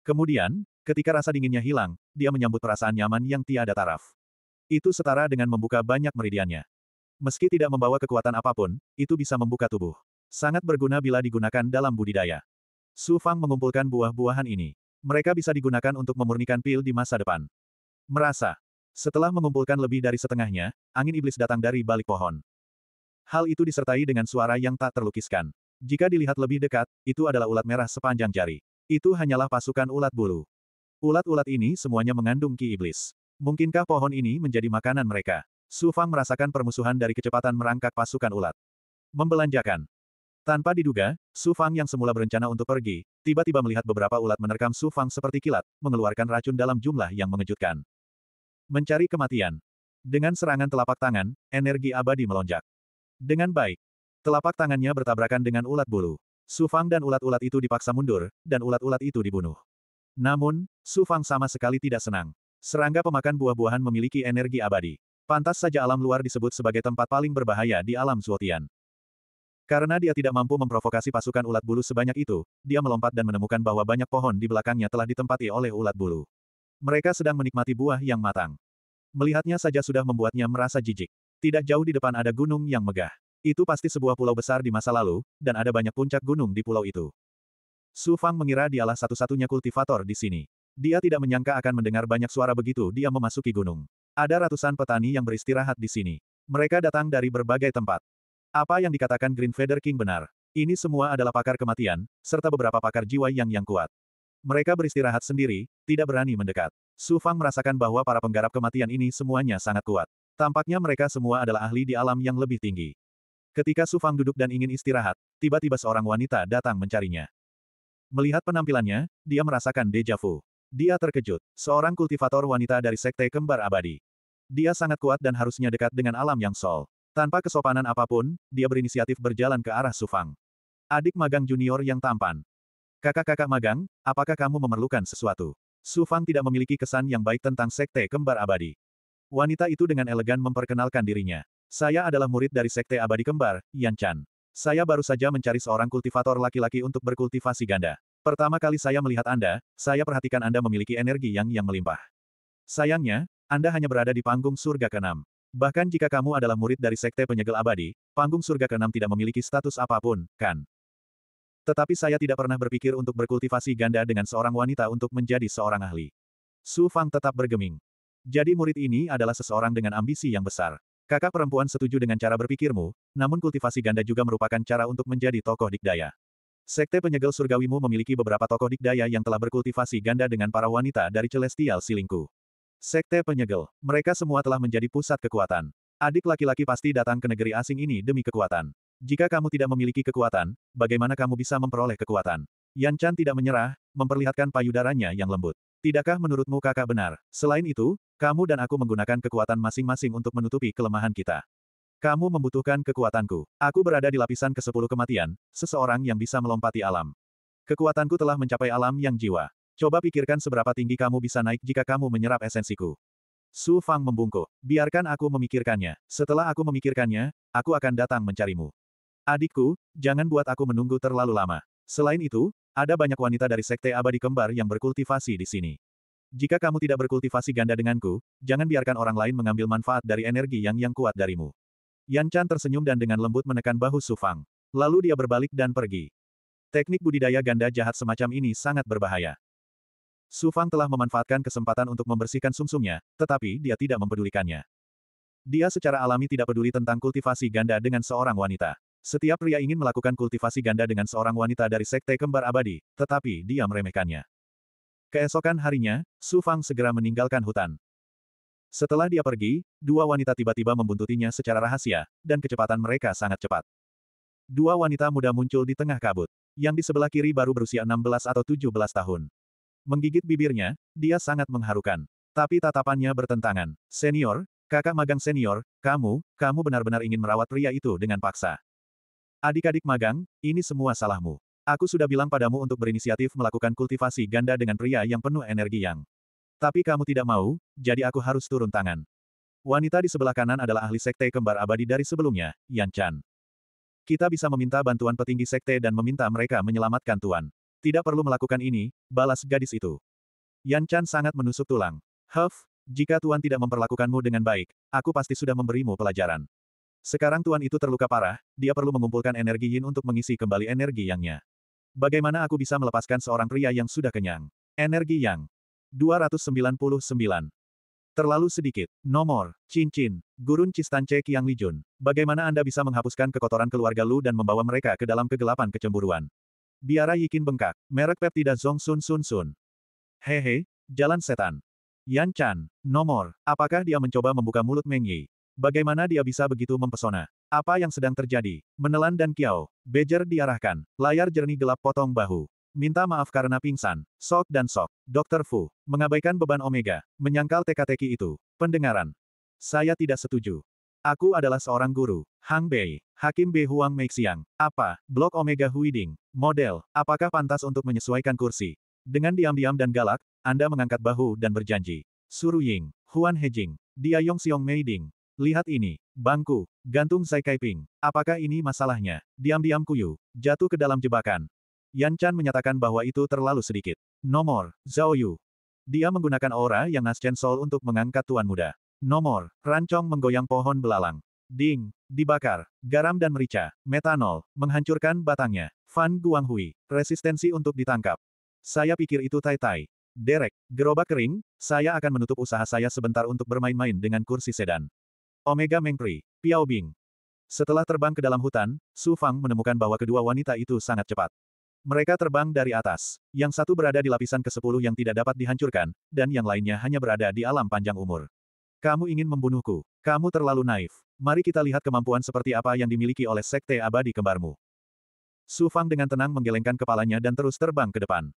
Kemudian, ketika rasa dinginnya hilang, dia menyambut perasaan nyaman yang tiada taraf. Itu setara dengan membuka banyak meridiannya. Meski tidak membawa kekuatan apapun, itu bisa membuka tubuh. Sangat berguna bila digunakan dalam budidaya. Su Fang mengumpulkan buah-buahan ini. Mereka bisa digunakan untuk memurnikan pil di masa depan. Merasa, setelah mengumpulkan lebih dari setengahnya, angin iblis datang dari balik pohon. Hal itu disertai dengan suara yang tak terlukiskan. Jika dilihat lebih dekat, itu adalah ulat merah sepanjang jari. Itu hanyalah pasukan ulat bulu. Ulat-ulat ini semuanya mengandung ki iblis. Mungkinkah pohon ini menjadi makanan mereka? Su Fang merasakan permusuhan dari kecepatan merangkak pasukan ulat. Membelanjakan. Tanpa diduga, Su Fang yang semula berencana untuk pergi, tiba-tiba melihat beberapa ulat menerkam Su Fang seperti kilat, mengeluarkan racun dalam jumlah yang mengejutkan. Mencari kematian. Dengan serangan telapak tangan, energi abadi melonjak. Dengan baik. Telapak tangannya bertabrakan dengan ulat bulu. Sufang dan ulat-ulat itu dipaksa mundur, dan ulat-ulat itu dibunuh. Namun, Sufang sama sekali tidak senang. Serangga pemakan buah-buahan memiliki energi abadi. Pantas saja alam luar disebut sebagai tempat paling berbahaya di alam Zuotian. Karena dia tidak mampu memprovokasi pasukan ulat bulu sebanyak itu, dia melompat dan menemukan bahwa banyak pohon di belakangnya telah ditempati oleh ulat bulu. Mereka sedang menikmati buah yang matang. Melihatnya saja sudah membuatnya merasa jijik. Tidak jauh di depan ada gunung yang megah. Itu pasti sebuah pulau besar di masa lalu, dan ada banyak puncak gunung di pulau itu. Su Fang mengira dialah satu-satunya kultivator di sini. Dia tidak menyangka akan mendengar banyak suara begitu dia memasuki gunung. Ada ratusan petani yang beristirahat di sini. Mereka datang dari berbagai tempat. Apa yang dikatakan Green Feather King benar. Ini semua adalah pakar kematian, serta beberapa pakar jiwa yang yang kuat. Mereka beristirahat sendiri, tidak berani mendekat. Su Fang merasakan bahwa para penggarap kematian ini semuanya sangat kuat. Tampaknya mereka semua adalah ahli di alam yang lebih tinggi. Ketika Su Fang duduk dan ingin istirahat, tiba-tiba seorang wanita datang mencarinya. Melihat penampilannya, dia merasakan deja vu. Dia terkejut, seorang kultivator wanita dari Sekte Kembar Abadi. Dia sangat kuat dan harusnya dekat dengan alam yang sol. Tanpa kesopanan apapun, dia berinisiatif berjalan ke arah Sufang. Adik magang junior yang tampan. Kakak-kakak magang, apakah kamu memerlukan sesuatu? Su Fang tidak memiliki kesan yang baik tentang Sekte Kembar Abadi. Wanita itu dengan elegan memperkenalkan dirinya. Saya adalah murid dari Sekte Abadi Kembar, Yan Chan. Saya baru saja mencari seorang kultivator laki-laki untuk berkultivasi ganda. Pertama kali saya melihat Anda, saya perhatikan Anda memiliki energi yang yang melimpah. Sayangnya, Anda hanya berada di panggung surga ke-6. Bahkan jika kamu adalah murid dari Sekte Penyegel Abadi, panggung surga ke-6 tidak memiliki status apapun, kan? Tetapi saya tidak pernah berpikir untuk berkultivasi ganda dengan seorang wanita untuk menjadi seorang ahli. Su Fang tetap bergeming. Jadi murid ini adalah seseorang dengan ambisi yang besar. Kakak perempuan setuju dengan cara berpikirmu, namun kultivasi ganda juga merupakan cara untuk menjadi tokoh dikdaya. Sekte penyegel surgawimu memiliki beberapa tokoh dikdaya yang telah berkultivasi ganda dengan para wanita dari Celestial Silingku. Sekte penyegel, mereka semua telah menjadi pusat kekuatan. Adik laki-laki pasti datang ke negeri asing ini demi kekuatan. Jika kamu tidak memiliki kekuatan, bagaimana kamu bisa memperoleh kekuatan? Yan Chan tidak menyerah, memperlihatkan payudaranya yang lembut. Tidakkah menurutmu kakak benar? Selain itu, kamu dan aku menggunakan kekuatan masing-masing untuk menutupi kelemahan kita. Kamu membutuhkan kekuatanku. Aku berada di lapisan ke-10 kematian, seseorang yang bisa melompati alam. Kekuatanku telah mencapai alam yang jiwa. Coba pikirkan seberapa tinggi kamu bisa naik jika kamu menyerap esensiku. Su Fang membungkuk. Biarkan aku memikirkannya. Setelah aku memikirkannya, aku akan datang mencarimu. Adikku, jangan buat aku menunggu terlalu lama. Selain itu, ada banyak wanita dari Sekte Abadi Kembar yang berkultivasi di sini. Jika kamu tidak berkultivasi ganda denganku, jangan biarkan orang lain mengambil manfaat dari energi yang yang kuat darimu. Yan Chan tersenyum dan dengan lembut menekan bahu Su Fang. Lalu dia berbalik dan pergi. Teknik budidaya ganda jahat semacam ini sangat berbahaya. Su Fang telah memanfaatkan kesempatan untuk membersihkan sumsumnya, tetapi dia tidak mempedulikannya. Dia secara alami tidak peduli tentang kultivasi ganda dengan seorang wanita. Setiap pria ingin melakukan kultivasi ganda dengan seorang wanita dari sekte kembar abadi, tetapi dia meremehkannya. Keesokan harinya, Su Fang segera meninggalkan hutan. Setelah dia pergi, dua wanita tiba-tiba membuntutinya secara rahasia, dan kecepatan mereka sangat cepat. Dua wanita muda muncul di tengah kabut. Yang di sebelah kiri baru berusia 16 atau 17 tahun. Menggigit bibirnya, dia sangat mengharukan. Tapi tatapannya bertentangan. Senior, kakak magang senior, kamu, kamu benar-benar ingin merawat pria itu dengan paksa. Adik-adik magang, ini semua salahmu. Aku sudah bilang padamu untuk berinisiatif melakukan kultivasi ganda dengan pria yang penuh energi yang. Tapi kamu tidak mau, jadi aku harus turun tangan. Wanita di sebelah kanan adalah ahli sekte kembar abadi dari sebelumnya, Yan Chan. Kita bisa meminta bantuan petinggi sekte dan meminta mereka menyelamatkan Tuan. Tidak perlu melakukan ini, balas gadis itu. Yan Chan sangat menusuk tulang. Huff, jika Tuan tidak memperlakukanmu dengan baik, aku pasti sudah memberimu pelajaran. Sekarang tuan itu terluka parah, dia perlu mengumpulkan energi yin untuk mengisi kembali energi yangnya. Bagaimana aku bisa melepaskan seorang pria yang sudah kenyang? Energi yang 299. Terlalu sedikit. Nomor, cincin, gurun Cistance Yang Lijun. Bagaimana Anda bisa menghapuskan kekotoran keluarga Lu dan membawa mereka ke dalam kegelapan kecemburuan? Biara Yikin bengkak. Merek peptida Zong Sun Sun Sun. Hehe, jalan setan. Yan Chan, nomor, apakah dia mencoba membuka mulut Meng Yi? Bagaimana dia bisa begitu mempesona? Apa yang sedang terjadi? Menelan dan kiau. Bejer diarahkan. Layar jernih gelap potong bahu. Minta maaf karena pingsan. Sok dan sok. Dr. Fu. Mengabaikan beban Omega. Menyangkal teka-teki itu. Pendengaran. Saya tidak setuju. Aku adalah seorang guru. Hang Bei. Hakim Bei Huang Meixiang. Apa? Blok Omega Huiding. Model. Apakah pantas untuk menyesuaikan kursi? Dengan diam-diam dan galak, Anda mengangkat bahu dan berjanji. Suru Ying. Huan Hejing. Dia Yong Xiong Meiding. Lihat ini, bangku, gantung Sai Kaiping. Apakah ini masalahnya? Diam-diam Kuyu, jatuh ke dalam jebakan. Yan Chan menyatakan bahwa itu terlalu sedikit. Nomor, Zhao Yu. Dia menggunakan aura yang naschen Sol untuk mengangkat tuan muda. Nomor, rancong menggoyang pohon belalang. Ding, dibakar, garam dan merica, metanol, menghancurkan batangnya. Fan Guanghui, resistensi untuk ditangkap. Saya pikir itu tai-tai. Derek, gerobak kering, saya akan menutup usaha saya sebentar untuk bermain-main dengan kursi sedan. Omega Mengpri, Piao Bing. Setelah terbang ke dalam hutan, Su Fang menemukan bahwa kedua wanita itu sangat cepat. Mereka terbang dari atas, yang satu berada di lapisan ke-10 yang tidak dapat dihancurkan, dan yang lainnya hanya berada di alam panjang umur. Kamu ingin membunuhku. Kamu terlalu naif. Mari kita lihat kemampuan seperti apa yang dimiliki oleh Sekte Abadi Kembarmu. Su Fang dengan tenang menggelengkan kepalanya dan terus terbang ke depan.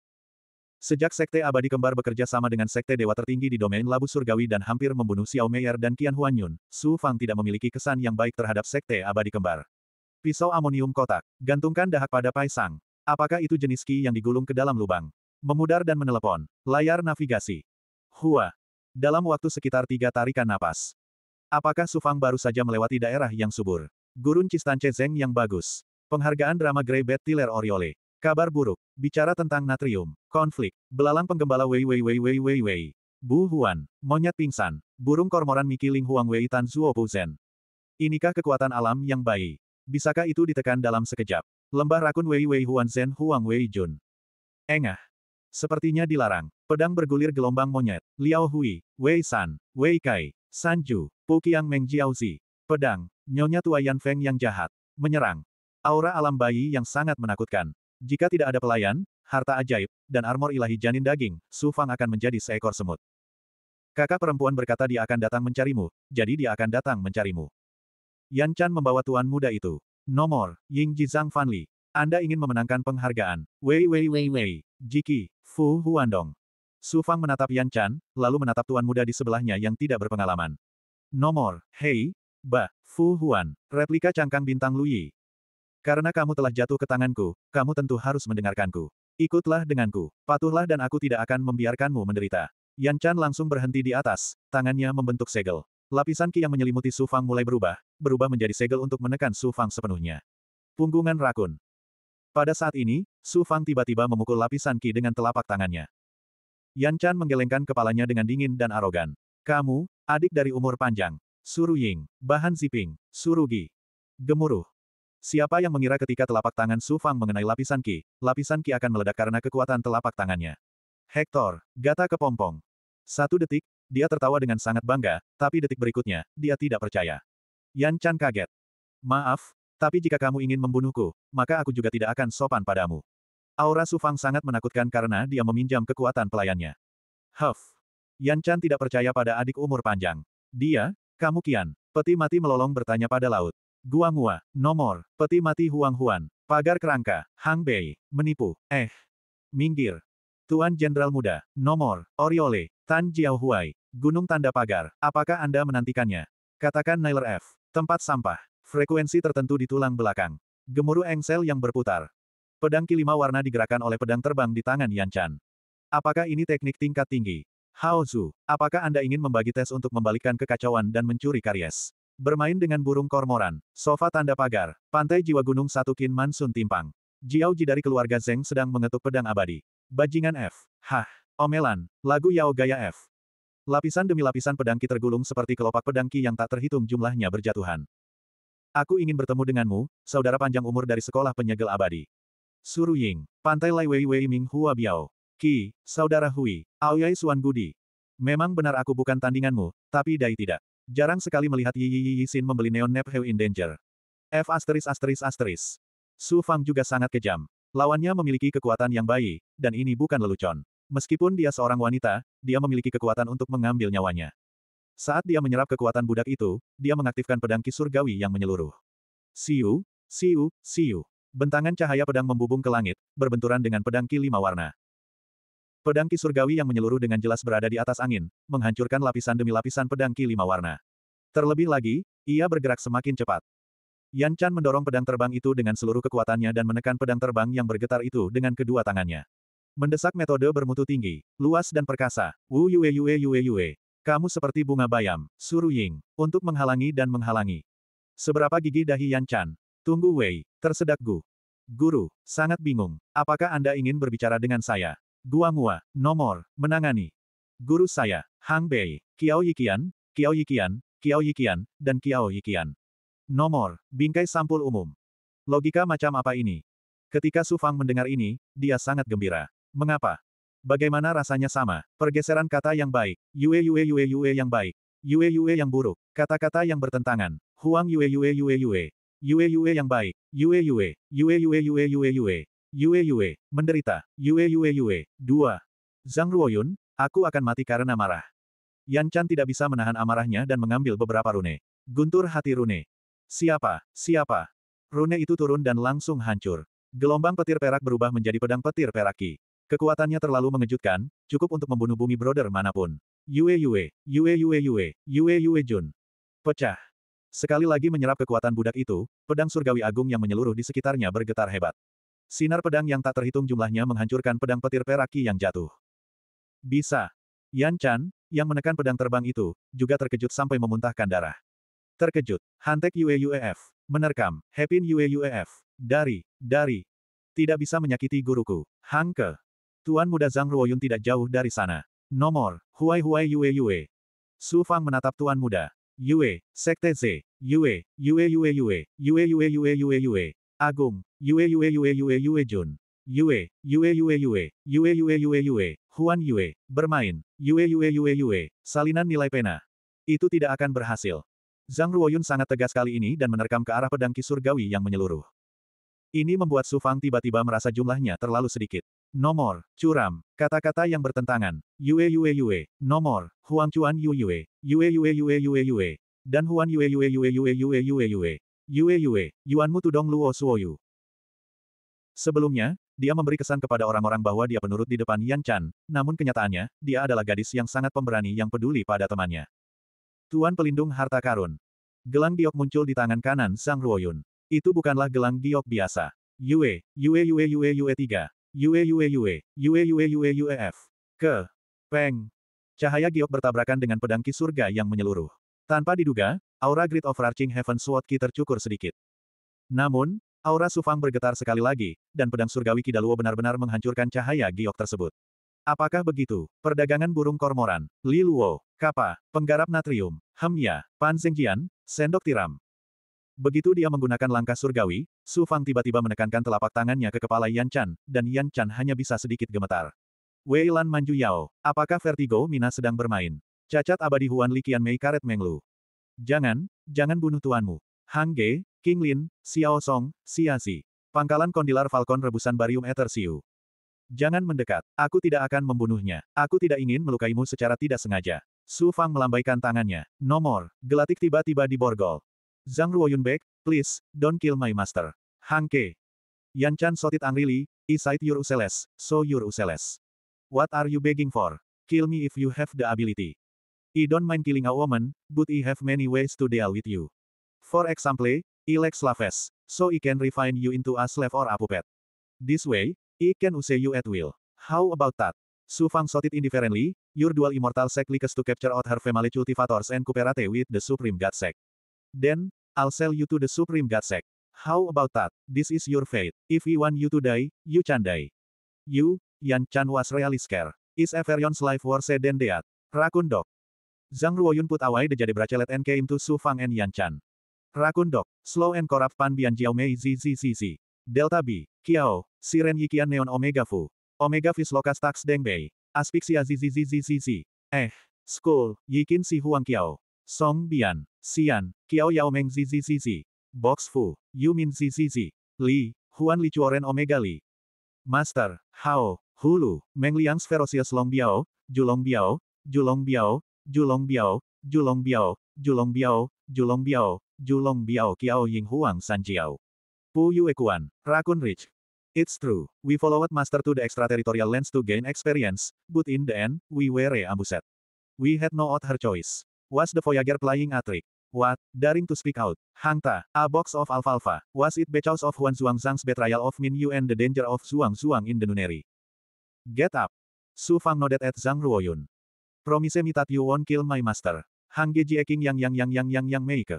Sejak Sekte Abadi Kembar bekerja sama dengan Sekte Dewa tertinggi di domain Labu Surgawi dan hampir membunuh Xiao Meier dan Qian Huanyun, Su Fang tidak memiliki kesan yang baik terhadap Sekte Abadi Kembar. Pisau amonium kotak. Gantungkan dahak pada paisang. Apakah itu jenis ki yang digulung ke dalam lubang? Memudar dan menelepon. Layar navigasi. Hua. Dalam waktu sekitar tiga tarikan napas. Apakah Su Fang baru saja melewati daerah yang subur? Gurun Cistanchezeng Zeng yang bagus. Penghargaan drama Grey Bed Tiller Oriole. Kabar buruk. Bicara tentang natrium. Konflik. Belalang penggembala Wei Wei Wei Wei Wei Wei. Bu Huan. Monyet pingsan. Burung kormoran Miki Ling Huang Wei Tan Zuo Pu Zen. Inikah kekuatan alam yang baik? Bisakah itu ditekan dalam sekejap? Lembah rakun Wei Wei Huan Zen Huang Wei Jun. Engah. Sepertinya dilarang. Pedang bergulir gelombang monyet. Liao Hui, Wei San, Wei Kai, Sanju, Qiang Meng Jiaozi. Pedang, Nyonya Tua Yan Feng yang jahat. Menyerang. Aura alam bayi yang sangat menakutkan. Jika tidak ada pelayan, harta ajaib, dan armor ilahi janin daging, Su Fang akan menjadi seekor semut. Kakak perempuan berkata dia akan datang mencarimu, jadi dia akan datang mencarimu. Yan Chan membawa tuan muda itu. Nomor, Ying Jizang Fan Li. Anda ingin memenangkan penghargaan. Wei Wei Wei Wei, Jiki, Fu Huandong. Su Fang menatap Yan Chan, lalu menatap tuan muda di sebelahnya yang tidak berpengalaman. Nomor, Hei, Ba, Fu Huan, replika cangkang bintang Yi. Karena kamu telah jatuh ke tanganku, kamu tentu harus mendengarkanku. Ikutlah denganku, patuhlah dan aku tidak akan membiarkanmu menderita. Yan Chan langsung berhenti di atas, tangannya membentuk segel. Lapisan ki yang menyelimuti Su Fang mulai berubah, berubah menjadi segel untuk menekan Su Fang sepenuhnya. Punggungan rakun. Pada saat ini, Su Fang tiba-tiba memukul lapisan ki dengan telapak tangannya. Yan Chan menggelengkan kepalanya dengan dingin dan arogan. Kamu, adik dari umur panjang. Suru Ying, bahan ziping, Suru Gi, Gemuruh. Siapa yang mengira ketika telapak tangan Su Fang mengenai lapisan Ki, lapisan Ki akan meledak karena kekuatan telapak tangannya. Hector, gata kepompong. Satu detik, dia tertawa dengan sangat bangga, tapi detik berikutnya, dia tidak percaya. Yan Chan kaget. Maaf, tapi jika kamu ingin membunuhku, maka aku juga tidak akan sopan padamu. Aura Su Fang sangat menakutkan karena dia meminjam kekuatan pelayannya. Huff. Yan Chan tidak percaya pada adik umur panjang. Dia, kamu Kian, peti mati melolong bertanya pada laut. Guangua, nomor, peti mati Huang Huan, pagar kerangka, Hang Bei, menipu, eh. Minggir. Tuan Jenderal Muda, nomor, Oriole, Tan Jiaohuai, Gunung Tanda Pagar, apakah Anda menantikannya? Katakan Nailer F, tempat sampah, frekuensi tertentu di tulang belakang. Gemuruh engsel yang berputar. Pedang kilima warna digerakkan oleh pedang terbang di tangan Yan Chan. Apakah ini teknik tingkat tinggi? Hao Zhu, apakah Anda ingin membagi tes untuk membalikkan kekacauan dan mencuri karies? Bermain dengan burung kormoran, sofa tanda pagar, pantai jiwa gunung satu Kin Mansun timpang. Jiao Ji dari keluarga Zeng sedang mengetuk pedang abadi. Bajingan F. Hah. Omelan, lagu Yao Gaya F. Lapisan demi lapisan pedang Ki tergulung seperti kelopak pedang Ki yang tak terhitung jumlahnya berjatuhan. Aku ingin bertemu denganmu, saudara panjang umur dari sekolah penyegel abadi. Suru Ying, Pantai Lai Wei Wei Ming Hua Biao. Ki, Saudara Hui, Aoyai Suan Gudi. Memang benar aku bukan tandinganmu, tapi Dai tidak. Jarang sekali melihat Yi Yi Yi Xin membeli Neon Nephew in Danger. F asteris asteris asteris. Su Fang juga sangat kejam. Lawannya memiliki kekuatan yang baik, dan ini bukan lelucon. Meskipun dia seorang wanita, dia memiliki kekuatan untuk mengambil nyawanya. Saat dia menyerap kekuatan budak itu, dia mengaktifkan pedang kisur gawi yang menyeluruh. Siu, siu, siu. Bentangan cahaya pedang membubung ke langit, berbenturan dengan pedang ki lima warna. Pedang ki surgawi yang menyeluruh dengan jelas berada di atas angin, menghancurkan lapisan demi lapisan pedang ki lima warna. Terlebih lagi, ia bergerak semakin cepat. Yan Chan mendorong pedang terbang itu dengan seluruh kekuatannya dan menekan pedang terbang yang bergetar itu dengan kedua tangannya. Mendesak metode bermutu tinggi, luas dan perkasa. Wu yue yue yue yue. Kamu seperti bunga bayam, Suru Ying, untuk menghalangi dan menghalangi. Seberapa gigi dahi Yan Chan? Tunggu Wei, tersedak Gu. Guru, sangat bingung. Apakah Anda ingin berbicara dengan saya? Guanghua, nomor, menangani. Guru saya, Hang Bei, Kiao Yikian, Kiao Yikian, Kiao Yikian, dan Kiao Yikian. Nomor, bingkai sampul umum. Logika macam apa ini? Ketika Su Fang mendengar ini, dia sangat gembira. Mengapa? Bagaimana rasanya sama? Pergeseran kata yang baik, yue yue yue yue yang baik, yue yue yang buruk, kata-kata yang bertentangan, huang yue yue yue yue, yue yue yang baik, yue yue, yue yue yue yue yue, Yue Yue, menderita, Yue Yue Yue, dua. Zhang Ruoyun, aku akan mati karena marah. Yan Chan tidak bisa menahan amarahnya dan mengambil beberapa rune. Guntur hati rune. Siapa, siapa? Rune itu turun dan langsung hancur. Gelombang petir perak berubah menjadi pedang petir peraki. Kekuatannya terlalu mengejutkan, cukup untuk membunuh bumi brother manapun. Yue Yue, Yue Yue Yue, Yue Yue Jun. Pecah. Sekali lagi menyerap kekuatan budak itu, pedang surgawi agung yang menyeluruh di sekitarnya bergetar hebat. Sinar pedang yang tak terhitung jumlahnya menghancurkan pedang petir peraki yang jatuh. Bisa. Yan Chan, yang menekan pedang terbang itu, juga terkejut sampai memuntahkan darah. Terkejut, Hantek UEUEF, menerkam, Hepin F, dari, dari. Tidak bisa menyakiti guruku, Hang Ke. Tuan muda Zhang Ruoyun tidak jauh dari sana. Nomor, Huai Huai Yue Yue. Su Fang menatap tuan muda. Yue, Sekte Z, Yue, Yue Yue Yue, Yue Yue Yue Yue Yue, Agung, Yue Yue Yue Yue Yue Jun. Yue, Yue Yue Yue, Yue Yue Yue Yue, Huan Yue, bermain, Yue Yue Yue Yue, salinan nilai pena. Itu tidak akan berhasil. Zhang Ruoyun sangat tegas kali ini dan menerkam ke arah pedang kisurgawi yang menyeluruh. Ini membuat Su Fang tiba-tiba merasa jumlahnya terlalu sedikit. Nomor, curam, kata-kata yang bertentangan, Yue Yue Yue, nomor, Huang Chuan Yue Yue, Yue Yue Yue Yue Yue, dan Huan Yue Yue Yue Yue Yue Yue Yue, Yue Yue, Yuanmu Tudong Luo Suoyu. Sebelumnya, dia memberi kesan kepada orang-orang bahwa dia penurut di depan Yan Chan, namun kenyataannya, dia adalah gadis yang sangat pemberani yang peduli pada temannya. Tuan Pelindung Harta Karun. Gelang giok muncul di tangan kanan Sang Ruoyun. Itu bukanlah gelang giok biasa. Yue, Yue Yue Yue Yue 3, Yue Yue Yue, Yue Yue Yue Yue F. Ke. Peng. Cahaya giok bertabrakan dengan pedang ki surga yang menyeluruh. Tanpa diduga, aura Grid Overarching Heaven Sword Ki tercukur sedikit. Namun, Aura Sufang bergetar sekali lagi, dan pedang surgawi Kidaluo benar-benar menghancurkan cahaya giok tersebut. Apakah begitu? Perdagangan burung kormoran, Li Luo, Kapa, penggarap natrium, Hemya, Pan Zengjian, sendok tiram. Begitu dia menggunakan langkah surgawi, Su Fang tiba-tiba menekankan telapak tangannya ke kepala Yan Chan, dan Yan Chan hanya bisa sedikit gemetar. Wei Lan Manju Yao, apakah Vertigo Mina sedang bermain? Cacat abadi Huan Li Kian Mei karet Menglu. Jangan, jangan bunuh tuanmu. Hang Ge, King Lin, Xiao Song, Xi. Pangkalan kondilar Falcon rebusan barium Ether Siu. Jangan mendekat, aku tidak akan membunuhnya. Aku tidak ingin melukaimu secara tidak sengaja. Su Fang melambaikan tangannya. No more. gelatik tiba-tiba di borgol. Zhang Ruoyunbek, please, don't kill my master. Hang Ke. Yan Chan sotit rili, isight your useless, so your useless. What are you begging for? Kill me if you have the ability. I don't mind killing a woman, but I have many ways to deal with you. For example, Ilex Laves. So I can refine you into a slave or a puppet. This way, I can use you at will. How about that? Su Fang it indifferently, your dual immortal sect likes to capture out her family cultivators and cooperate with the supreme god sect. Then, I'll sell you to the supreme god sect. How about that? This is your fate. If we want you to die, you can die. You, Yan Chan was really scared. Is Everion's life worse than that? Rakun Dog. Zhang Ruoyun put away the jade bracelet and came to Su Fang and Yan Chan. Rakun Dok, Slow and Corrupt Pan Bian Jiao Mei Zi Zi Zi Zi. Delta B, Kiao, Siren Yikian Neon Omega Fu. Omega Fis Lokas Tax Deng Bei. Asphyxia Zi Zi Zi Zi Zi Zi. Eh, School Yikin Si Huang Kiao. Song Bian, Xian, Kiao Yao Meng Zi Zi Zi Zi. Box Fu, Yu Zi Zi Zi. Li, Huan Li Chuoren Omega Li. Master, Hao, Hulu, Meng Liang Ferocious Long Biao, Julong Biao, Julong Biao, Julong Biao, Julong Biao, Julong Biao, Julong Biao, Julong Biao Kiao Ying Huang San Jiao. Pu Yue Ekuan, Rakun Rich. It's true, we followed Master to the extraterritorial lens to gain experience, but in the end, we were ambushed. We had no other choice. Was the Voyager playing a trick? What? Daring to speak out. Hang Ta, a box of alfalfa. Was it because of Huan Zhuang Zhang's betrayal of Min Yu and the danger of Zhuang Zhuang in the nunnery? Get up. Su Fang nodded at Zhang Ruoyun. Promise me that you won't kill my master. Hang Geji Eking Yang Yang Yang Yang Yang Yang Meike.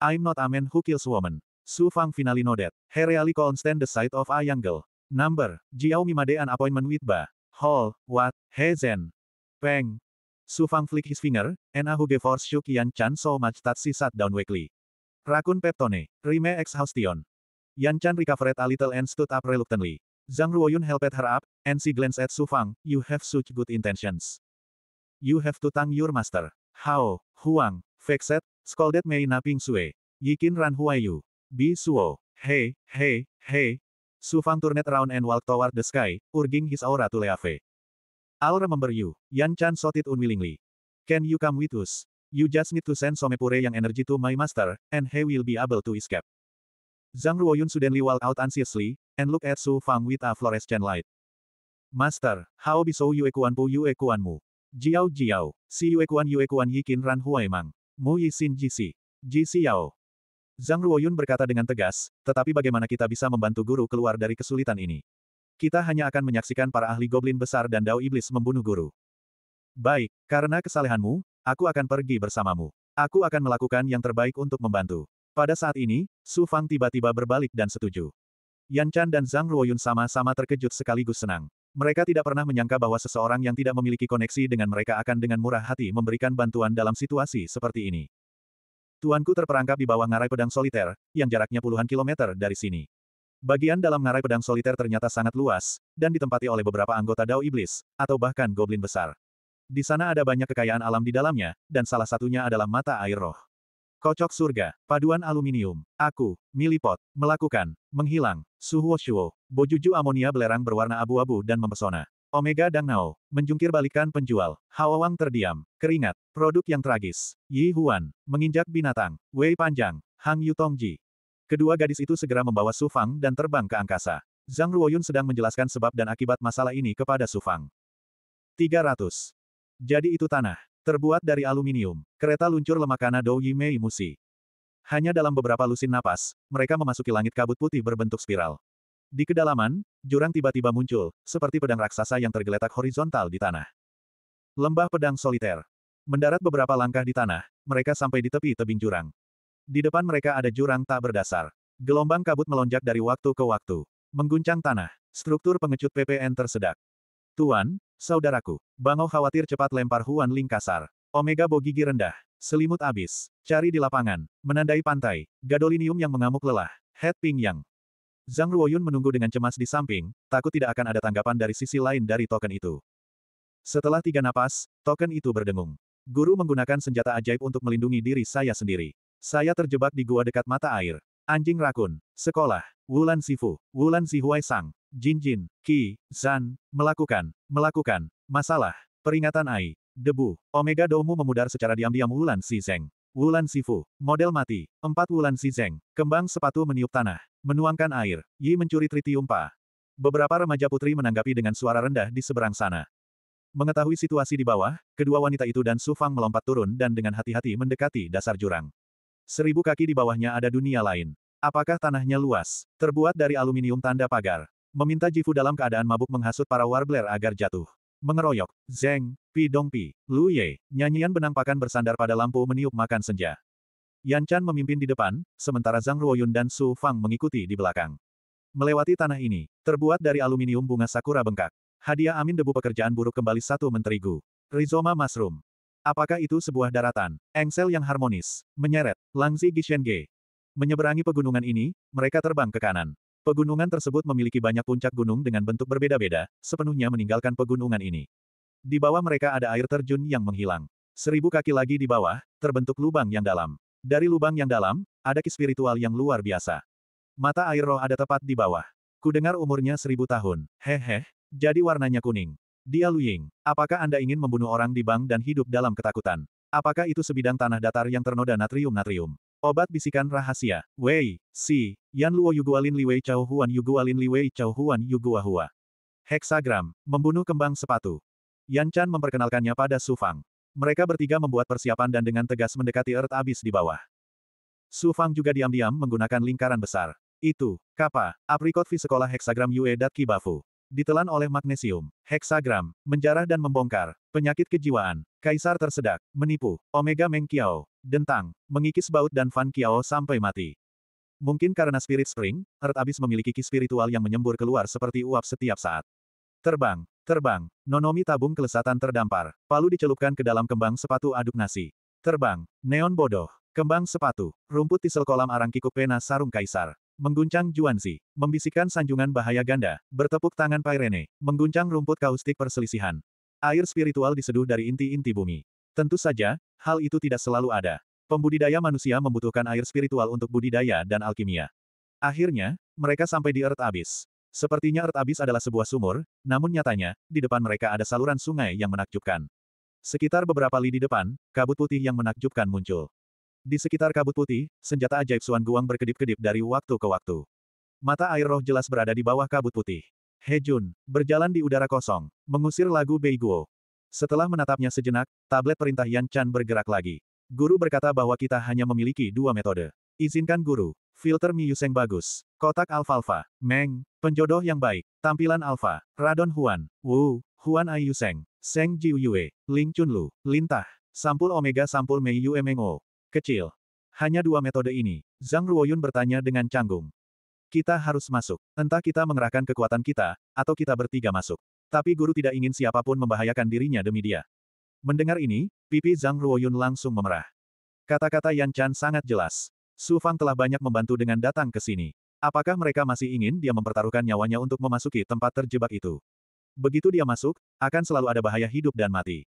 I'm not a man who kills woman. Su Fang finally nodded. He really constant the sight of a young girl. Number, Jiao made an appointment with Ba. Hall, what, He Zen. Peng. Su Fang flick his finger, and Ahuge force shook Yan Chan so much that she sat down weakly. Rakun Peptone, Rime Exhaustion. Yan Chan recovered a little and stood up reluctantly. Zhang Ruoyun helped her up, and she glanced at Su Fang, you have such good intentions. You have to thank your master. How, Huang, Vexed, scolded Mei Na Ping Sue. Yikin Ran Huayu. Bi Suo. Hey, hey, hey. Su Fang turned round and walk toward the sky, urging his aura to Leave. I'll remember you, Yan Chan sotit unwillingly. Can you come with us? You just need to send some pure yang energy to my master, and he will be able to escape. Zhang Ruoyun suddenly walked out anxiously, and looked at Su Fang with a fluorescent light. Master, how so yue kuan pu yue kuan mu? Jiao jiao, si yue kuan yue kuan yikin ran huai mang. Mu Yixin Si, Ji Yao. Zhang Ruoyun berkata dengan tegas, tetapi bagaimana kita bisa membantu guru keluar dari kesulitan ini? Kita hanya akan menyaksikan para ahli goblin besar dan dao iblis membunuh guru. Baik, karena kesalehanmu, aku akan pergi bersamamu. Aku akan melakukan yang terbaik untuk membantu. Pada saat ini, Su Fang tiba-tiba berbalik dan setuju. Yan Chan dan Zhang Ruoyun sama-sama terkejut sekaligus senang. Mereka tidak pernah menyangka bahwa seseorang yang tidak memiliki koneksi dengan mereka akan dengan murah hati memberikan bantuan dalam situasi seperti ini. Tuanku terperangkap di bawah ngarai pedang soliter, yang jaraknya puluhan kilometer dari sini. Bagian dalam ngarai pedang soliter ternyata sangat luas, dan ditempati oleh beberapa anggota Dao Iblis, atau bahkan goblin besar. Di sana ada banyak kekayaan alam di dalamnya, dan salah satunya adalah mata air roh. Kocok surga, paduan aluminium, aku, milipot, melakukan, menghilang, suhuo shuo, bojuju amonia belerang berwarna abu-abu dan mempesona. Omega Dang Nao, menjungkir balikan penjual, Hawawang terdiam, keringat, produk yang tragis, Yi Huan, menginjak binatang, Wei Panjang, Hang Yu Tongji. Kedua gadis itu segera membawa Su Fang dan terbang ke angkasa. Zhang Ruoyun sedang menjelaskan sebab dan akibat masalah ini kepada Su Fang. 300. Jadi itu tanah. Terbuat dari aluminium, kereta luncur lemakana Douyi Mei Musi. Hanya dalam beberapa lusin napas, mereka memasuki langit kabut putih berbentuk spiral. Di kedalaman, jurang tiba-tiba muncul, seperti pedang raksasa yang tergeletak horizontal di tanah. Lembah pedang soliter. Mendarat beberapa langkah di tanah, mereka sampai di tepi tebing jurang. Di depan mereka ada jurang tak berdasar. Gelombang kabut melonjak dari waktu ke waktu. Mengguncang tanah. Struktur pengecut PPN tersedak. Tuan, saudaraku, Bangau khawatir cepat lempar Huan Ling kasar. Omega Bo gigi rendah, selimut abis, cari di lapangan, menandai pantai, gadolinium yang mengamuk lelah, head ping yang. Zhang Ruoyun menunggu dengan cemas di samping, takut tidak akan ada tanggapan dari sisi lain dari token itu. Setelah tiga napas, token itu berdengung. Guru menggunakan senjata ajaib untuk melindungi diri saya sendiri. Saya terjebak di gua dekat mata air. Anjing rakun. Sekolah. Wulan Sifu. Wulan Sihuai Sang. Jin Jin, Ki, Zan, melakukan, melakukan, masalah, peringatan Ai, debu, Omega Domu memudar secara diam-diam Wulan Si Zeng. Wulan Sifu, model mati, empat Wulan Si Zeng, kembang sepatu meniup tanah, menuangkan air, Yi mencuri tritium pa. Beberapa remaja putri menanggapi dengan suara rendah di seberang sana. Mengetahui situasi di bawah, kedua wanita itu dan Su Fang melompat turun dan dengan hati-hati mendekati dasar jurang. Seribu kaki di bawahnya ada dunia lain. Apakah tanahnya luas, terbuat dari aluminium tanda pagar, Meminta Jifu dalam keadaan mabuk menghasut para warbler agar jatuh. Mengeroyok, Zeng, Pi Pi, Lu Ye, nyanyian benang pakan bersandar pada lampu meniup makan senja. Yan Chan memimpin di depan, sementara Zhang Ruoyun dan Su Fang mengikuti di belakang. Melewati tanah ini, terbuat dari aluminium bunga sakura bengkak. Hadiah amin debu pekerjaan buruk kembali satu menterigu. Gu. Rizoma Mushroom. Apakah itu sebuah daratan? Engsel yang harmonis. Menyeret. Langzi Gishenge. Menyeberangi pegunungan ini, mereka terbang ke kanan. Pegunungan tersebut memiliki banyak puncak gunung dengan bentuk berbeda-beda, sepenuhnya meninggalkan pegunungan ini. Di bawah mereka ada air terjun yang menghilang. Seribu kaki lagi di bawah, terbentuk lubang yang dalam. Dari lubang yang dalam, ada ki spiritual yang luar biasa. Mata air roh ada tepat di bawah. Kudengar umurnya seribu tahun. Hehe, jadi warnanya kuning. Dia Luying, apakah Anda ingin membunuh orang di bank dan hidup dalam ketakutan? Apakah itu sebidang tanah datar yang ternoda natrium-natrium? Obat bisikan rahasia. Wei, Si, Yan Luo Yugualin Wei Chao Huan Yugualin Wei Chao Huan Hua. Heksagram, membunuh kembang sepatu. Yan Chan memperkenalkannya pada Su Fang. Mereka bertiga membuat persiapan dan dengan tegas mendekati Earth Abyss di bawah. Su Fang juga diam-diam menggunakan lingkaran besar. Itu, Kappa, aprikot V sekolah heksagram Yue Dat Kibafu. Ditelan oleh magnesium, heksagram, menjarah dan membongkar, penyakit kejiwaan, kaisar tersedak, menipu, Omega Meng dentang, mengikis baut dan Fan kiao sampai mati. Mungkin karena Spirit Spring, Earth Abyss memiliki ki spiritual yang menyembur keluar seperti uap setiap saat. Terbang, terbang, Nonomi tabung kelesatan terdampar, palu dicelupkan ke dalam kembang sepatu aduk nasi. Terbang, neon bodoh, kembang sepatu, rumput tisel kolam arang kikuk pena sarung kaisar. Mengguncang Juanzi. Membisikkan sanjungan bahaya ganda, bertepuk tangan Pairene, mengguncang rumput kaustik perselisihan. Air spiritual diseduh dari inti-inti bumi. Tentu saja, hal itu tidak selalu ada. Pembudidaya manusia membutuhkan air spiritual untuk budidaya dan alkimia. Akhirnya, mereka sampai di Earth Abyss. Sepertinya Earth Abyss adalah sebuah sumur, namun nyatanya, di depan mereka ada saluran sungai yang menakjubkan. Sekitar beberapa li di depan, kabut putih yang menakjubkan muncul. Di sekitar kabut putih, senjata ajaib Suan Guang berkedip-kedip dari waktu ke waktu. Mata air roh jelas berada di bawah kabut putih. He Jun berjalan di udara kosong, mengusir lagu Bei Guo. Setelah menatapnya sejenak, tablet perintah Yan Chan bergerak lagi. Guru berkata bahwa kita hanya memiliki dua metode. Izinkan guru. Filter Miyuseng bagus. Kotak alfalfa. Meng. Penjodoh yang baik. Tampilan alfa. Radon Huan. Wu. Huan Ai Yuseng. Seng Jiu Yue. Ling Chun Lu. Lintah. Sampul Omega Sampul Mei Yue Meng O. Kecil. Hanya dua metode ini, Zhang Ruoyun bertanya dengan canggung. Kita harus masuk. Entah kita mengerahkan kekuatan kita, atau kita bertiga masuk. Tapi guru tidak ingin siapapun membahayakan dirinya demi dia. Mendengar ini, pipi Zhang Ruoyun langsung memerah. Kata-kata Yan Chan sangat jelas. Su Fang telah banyak membantu dengan datang ke sini. Apakah mereka masih ingin dia mempertaruhkan nyawanya untuk memasuki tempat terjebak itu? Begitu dia masuk, akan selalu ada bahaya hidup dan mati.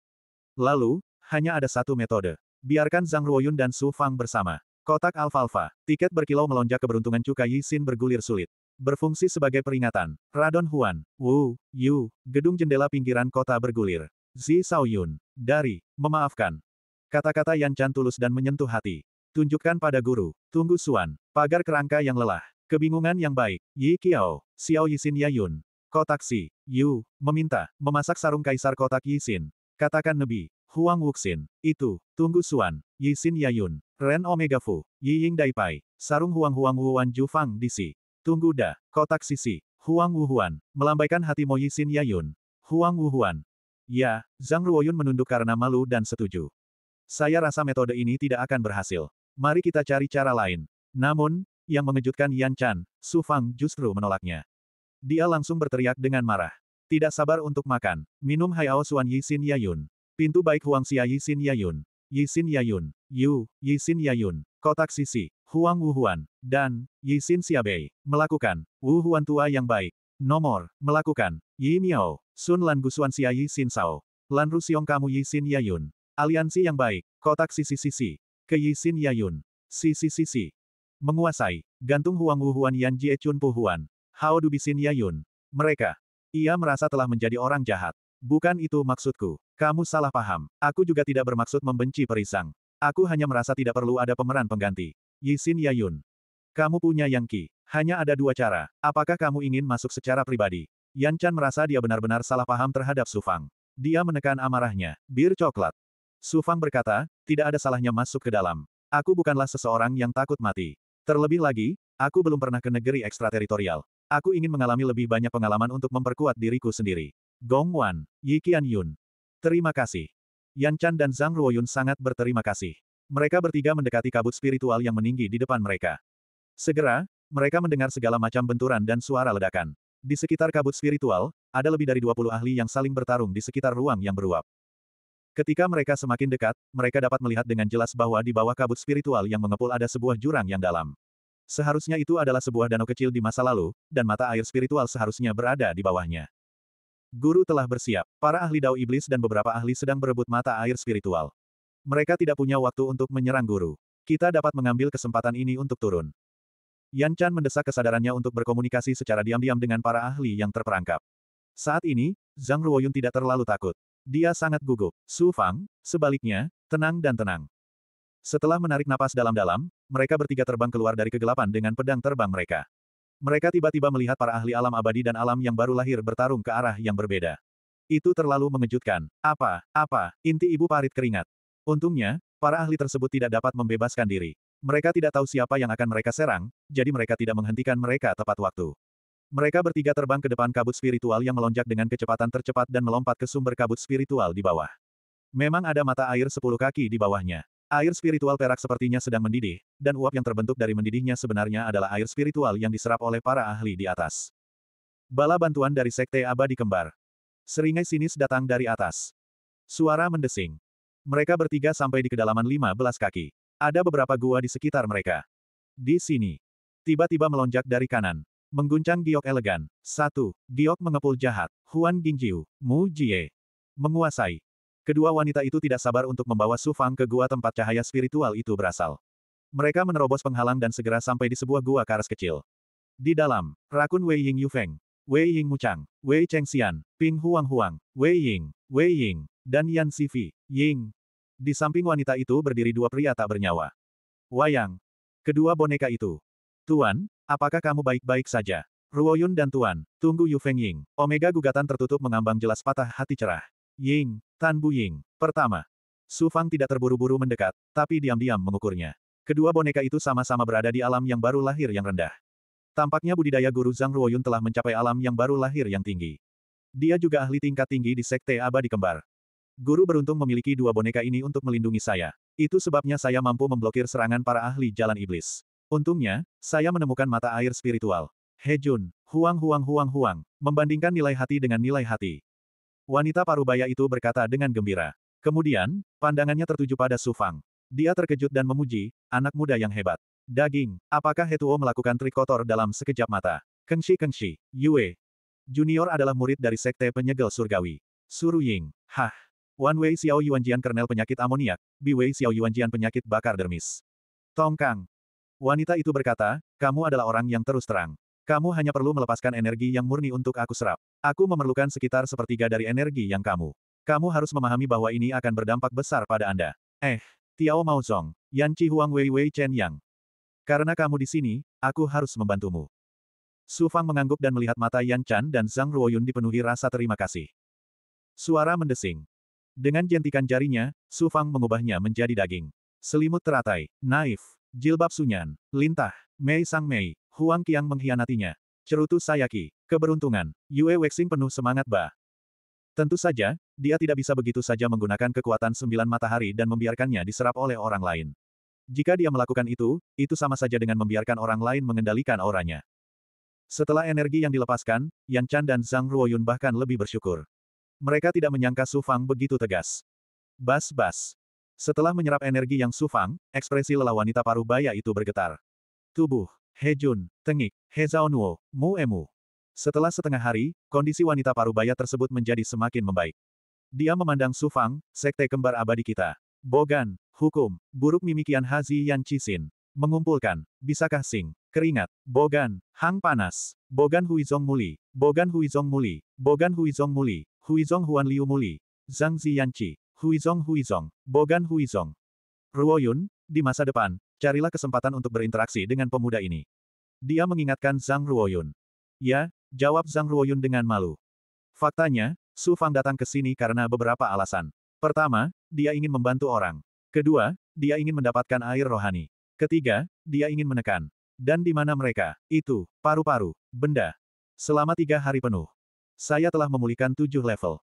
Lalu, hanya ada satu metode. Biarkan Zhang Ruoyun dan Su Fang bersama. Kotak alfalfa. Tiket berkilau melonjak keberuntungan cukai Yixin bergulir sulit. Berfungsi sebagai peringatan. Radon Huan, Wu, Yu, gedung jendela pinggiran kota bergulir. Zi Yun, Dari, memaafkan. Kata-kata yang Chan tulus dan menyentuh hati. Tunjukkan pada guru. Tunggu Suan. Pagar kerangka yang lelah. Kebingungan yang baik. Yi Qiao, Xiao Yixin Yayun. Kotak Si, Yu, meminta, memasak sarung kaisar kotak Yixin Katakan Nebi, Huang Wuxin, itu, Tunggu Xuan, Xin Yayun, Ren Omega Fu, Yi Ying Daipai, Sarung Huang Huang Wuan Jufang Disi, Tunggu Da, Kotak Sisi, Huang Wuhuan, melambaikan hati Mo Xin Yayun, Huang Wuhuan. Ya, Zhang Ruoyun menunduk karena malu dan setuju. Saya rasa metode ini tidak akan berhasil. Mari kita cari cara lain. Namun, yang mengejutkan Yan Chan, Su Fang justru menolaknya. Dia langsung berteriak dengan marah. Tidak sabar untuk makan, minum Hai Haiao Suan Xin Yayun. Pintu baik Huang Xia Yun, Yi Yayun. Ya Yayun. Yu, Yi Ya Yayun. Kotak sisi. Huang Wuhuan. Dan, Yi Xia Bei, Melakukan. Wuhuan tua yang baik. Nomor. Melakukan. Yi Miao. Sun Lan Gusuan Xia Yi Xin Sao. Lan Rusiong kamu Yi Ya Yayun. Aliansi yang baik. Kotak sisi-sisi. Ke Yi Ya Yayun. Sisi-sisi. Menguasai. Gantung Huang Wuhuan Yan Jie Chun Puhuan. Hao Dubisin Yayun. Mereka. Ia merasa telah menjadi orang jahat. Bukan itu maksudku. Kamu salah paham. Aku juga tidak bermaksud membenci perisang. Aku hanya merasa tidak perlu ada pemeran pengganti. Yisin Yayun. Kamu punya Yang Qi. Hanya ada dua cara. Apakah kamu ingin masuk secara pribadi? Yan Chan merasa dia benar-benar salah paham terhadap Su Fang. Dia menekan amarahnya. Bir coklat. Su Fang berkata, tidak ada salahnya masuk ke dalam. Aku bukanlah seseorang yang takut mati. Terlebih lagi, aku belum pernah ke negeri ekstrateritorial. Aku ingin mengalami lebih banyak pengalaman untuk memperkuat diriku sendiri. Gong Wan, Yi Qian Yun. Terima kasih. Yan Chan dan Zhang Ruoyun sangat berterima kasih. Mereka bertiga mendekati kabut spiritual yang meninggi di depan mereka. Segera, mereka mendengar segala macam benturan dan suara ledakan. Di sekitar kabut spiritual, ada lebih dari 20 ahli yang saling bertarung di sekitar ruang yang beruap. Ketika mereka semakin dekat, mereka dapat melihat dengan jelas bahwa di bawah kabut spiritual yang mengepul ada sebuah jurang yang dalam. Seharusnya itu adalah sebuah danau kecil di masa lalu, dan mata air spiritual seharusnya berada di bawahnya. Guru telah bersiap. Para ahli dao iblis dan beberapa ahli sedang berebut mata air spiritual. Mereka tidak punya waktu untuk menyerang guru. Kita dapat mengambil kesempatan ini untuk turun. Yan Chan mendesak kesadarannya untuk berkomunikasi secara diam-diam dengan para ahli yang terperangkap. Saat ini, Zhang Ruoyun tidak terlalu takut. Dia sangat gugup. Su Fang, sebaliknya, tenang dan tenang. Setelah menarik napas dalam-dalam, mereka bertiga terbang keluar dari kegelapan dengan pedang terbang mereka. Mereka tiba-tiba melihat para ahli alam abadi dan alam yang baru lahir bertarung ke arah yang berbeda. Itu terlalu mengejutkan. Apa, apa, inti ibu parit keringat. Untungnya, para ahli tersebut tidak dapat membebaskan diri. Mereka tidak tahu siapa yang akan mereka serang, jadi mereka tidak menghentikan mereka tepat waktu. Mereka bertiga terbang ke depan kabut spiritual yang melonjak dengan kecepatan tercepat dan melompat ke sumber kabut spiritual di bawah. Memang ada mata air sepuluh kaki di bawahnya. Air spiritual perak sepertinya sedang mendidih, dan uap yang terbentuk dari mendidihnya sebenarnya adalah air spiritual yang diserap oleh para ahli di atas. Bala bantuan dari Sekte Abadi Kembar. Seringai sinis datang dari atas. Suara mendesing. Mereka bertiga sampai di kedalaman 15 kaki. Ada beberapa gua di sekitar mereka. Di sini. Tiba-tiba melonjak dari kanan. Mengguncang giok elegan. Satu, giok mengepul jahat. Huan Gingjiu, Mu Jie. Menguasai. Kedua wanita itu tidak sabar untuk membawa Su Fang ke gua tempat cahaya spiritual itu berasal. Mereka menerobos penghalang dan segera sampai di sebuah gua karas kecil. Di dalam, rakun Wei Ying Yufeng, Wei Ying Muchang, Wei Cheng Xian, Ping Huang Huang, Wei Ying, Wei Ying, dan Yan Sifi, Ying. Di samping wanita itu berdiri dua pria tak bernyawa. Wayang. Kedua boneka itu. Tuan, apakah kamu baik-baik saja? Ruoyun dan Tuan, tunggu Yufeng Ying. Omega gugatan tertutup mengambang jelas patah hati cerah. Ying, Tan Bu Ying. Pertama, Su Fang tidak terburu-buru mendekat, tapi diam-diam mengukurnya. Kedua boneka itu sama-sama berada di alam yang baru lahir yang rendah. Tampaknya budidaya guru Zhang Ruoyun telah mencapai alam yang baru lahir yang tinggi. Dia juga ahli tingkat tinggi di Sekte Abadi Kembar. Guru beruntung memiliki dua boneka ini untuk melindungi saya. Itu sebabnya saya mampu memblokir serangan para ahli jalan iblis. Untungnya, saya menemukan mata air spiritual. Hejun, huang huang huang huang, membandingkan nilai hati dengan nilai hati. Wanita parubaya itu berkata dengan gembira. Kemudian, pandangannya tertuju pada Sufang. Dia terkejut dan memuji, anak muda yang hebat. Daging, apakah Hetuo melakukan trik kotor dalam sekejap mata? Kengshi Kengshi, Yue. Junior adalah murid dari sekte penyegel surgawi. Suru Ying, hah. Wan Wei Xiao Yuanjian kernel penyakit amoniak, Bi Wei Xiao Yuanjian penyakit bakar dermis. Kang. Wanita itu berkata, kamu adalah orang yang terus terang. Kamu hanya perlu melepaskan energi yang murni untuk aku serap. Aku memerlukan sekitar sepertiga dari energi yang kamu. Kamu harus memahami bahwa ini akan berdampak besar pada Anda. Eh, Tiao Maozong, Yan Chi Huang Wei Wei Chen Yang. Karena kamu di sini, aku harus membantumu. Su Fang mengangguk dan melihat mata Yan Chan dan Zhang Ruoyun dipenuhi rasa terima kasih. Suara mendesing. Dengan jentikan jarinya, Su Fang mengubahnya menjadi daging. Selimut teratai, naif, jilbab sunyan, lintah, Mei Sang Mei, Huang Qiang mengkhianatinya. Cerutu Sayaki. Keberuntungan. Yue Wexing penuh semangat bah. Tentu saja, dia tidak bisa begitu saja menggunakan kekuatan sembilan matahari dan membiarkannya diserap oleh orang lain. Jika dia melakukan itu, itu sama saja dengan membiarkan orang lain mengendalikan auranya. Setelah energi yang dilepaskan, Yan Chan dan Zhang Ruoyun bahkan lebih bersyukur. Mereka tidak menyangka Su Fang begitu tegas. Bas-bas. Setelah menyerap energi yang Su Fang, ekspresi lelah wanita paruh baya itu bergetar. Tubuh. He Jun, Tengik, Nuo, Mu Emu. Setelah setengah hari, kondisi wanita parubaya tersebut menjadi semakin membaik. Dia memandang Su Fang, sekte kembar abadi kita. Bogan, hukum, buruk mimikian Hazi Yan Cisin. Mengumpulkan, bisakah sing, keringat, Bogan, hang panas, Bogan Huizong Muli, Bogan Huizong Muli, Bogan Huizong Muli, Huizong Huan Liu Muli, Zhang Ziyanci, Huizong Huizong, Bogan Huizong. Ruoyun, di masa depan, Carilah kesempatan untuk berinteraksi dengan pemuda ini. Dia mengingatkan Zhang Ruoyun. Ya, jawab Zhang Ruoyun dengan malu. Faktanya, Su Fang datang ke sini karena beberapa alasan. Pertama, dia ingin membantu orang. Kedua, dia ingin mendapatkan air rohani. Ketiga, dia ingin menekan. Dan di mana mereka? Itu, paru-paru, benda. Selama tiga hari penuh. Saya telah memulihkan tujuh level.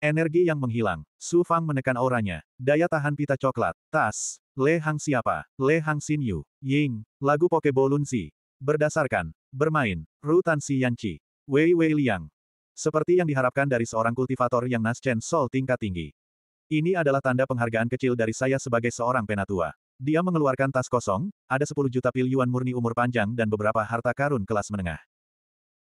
Energi yang menghilang. Su Fang menekan auranya. Daya tahan pita coklat. Tas. Le Hang siapa? Le Hang Xin Yu. Ying. Lagu Pokebo Lun Si. Berdasarkan. Bermain. Ru Tan Si Yan Chi, Wei Wei Liang. Seperti yang diharapkan dari seorang kultivator yang Nas Chen Sol tingkat tinggi. Ini adalah tanda penghargaan kecil dari saya sebagai seorang penatua. Dia mengeluarkan tas kosong, ada 10 juta pil Yuan murni umur panjang dan beberapa harta karun kelas menengah.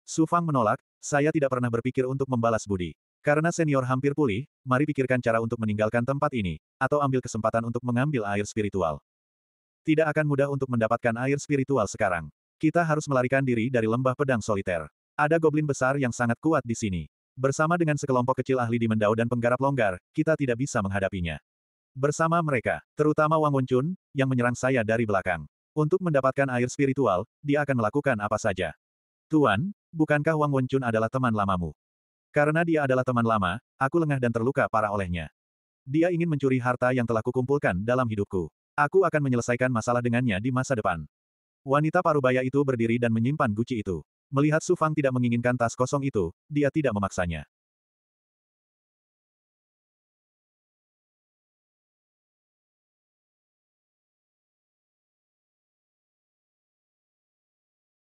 Su Fang menolak, saya tidak pernah berpikir untuk membalas budi. Karena senior hampir pulih, mari pikirkan cara untuk meninggalkan tempat ini, atau ambil kesempatan untuk mengambil air spiritual. Tidak akan mudah untuk mendapatkan air spiritual sekarang. Kita harus melarikan diri dari lembah pedang soliter. Ada goblin besar yang sangat kuat di sini. Bersama dengan sekelompok kecil ahli di mendau dan penggarap longgar, kita tidak bisa menghadapinya. Bersama mereka, terutama Wang Wonchun, yang menyerang saya dari belakang. Untuk mendapatkan air spiritual, dia akan melakukan apa saja. Tuan, bukankah Wang Wonchun adalah teman lamamu? Karena dia adalah teman lama, aku lengah dan terluka parah olehnya. Dia ingin mencuri harta yang telah kukumpulkan dalam hidupku. Aku akan menyelesaikan masalah dengannya di masa depan. Wanita parubaya itu berdiri dan menyimpan guci itu. Melihat Sufang tidak menginginkan tas kosong itu, dia tidak memaksanya.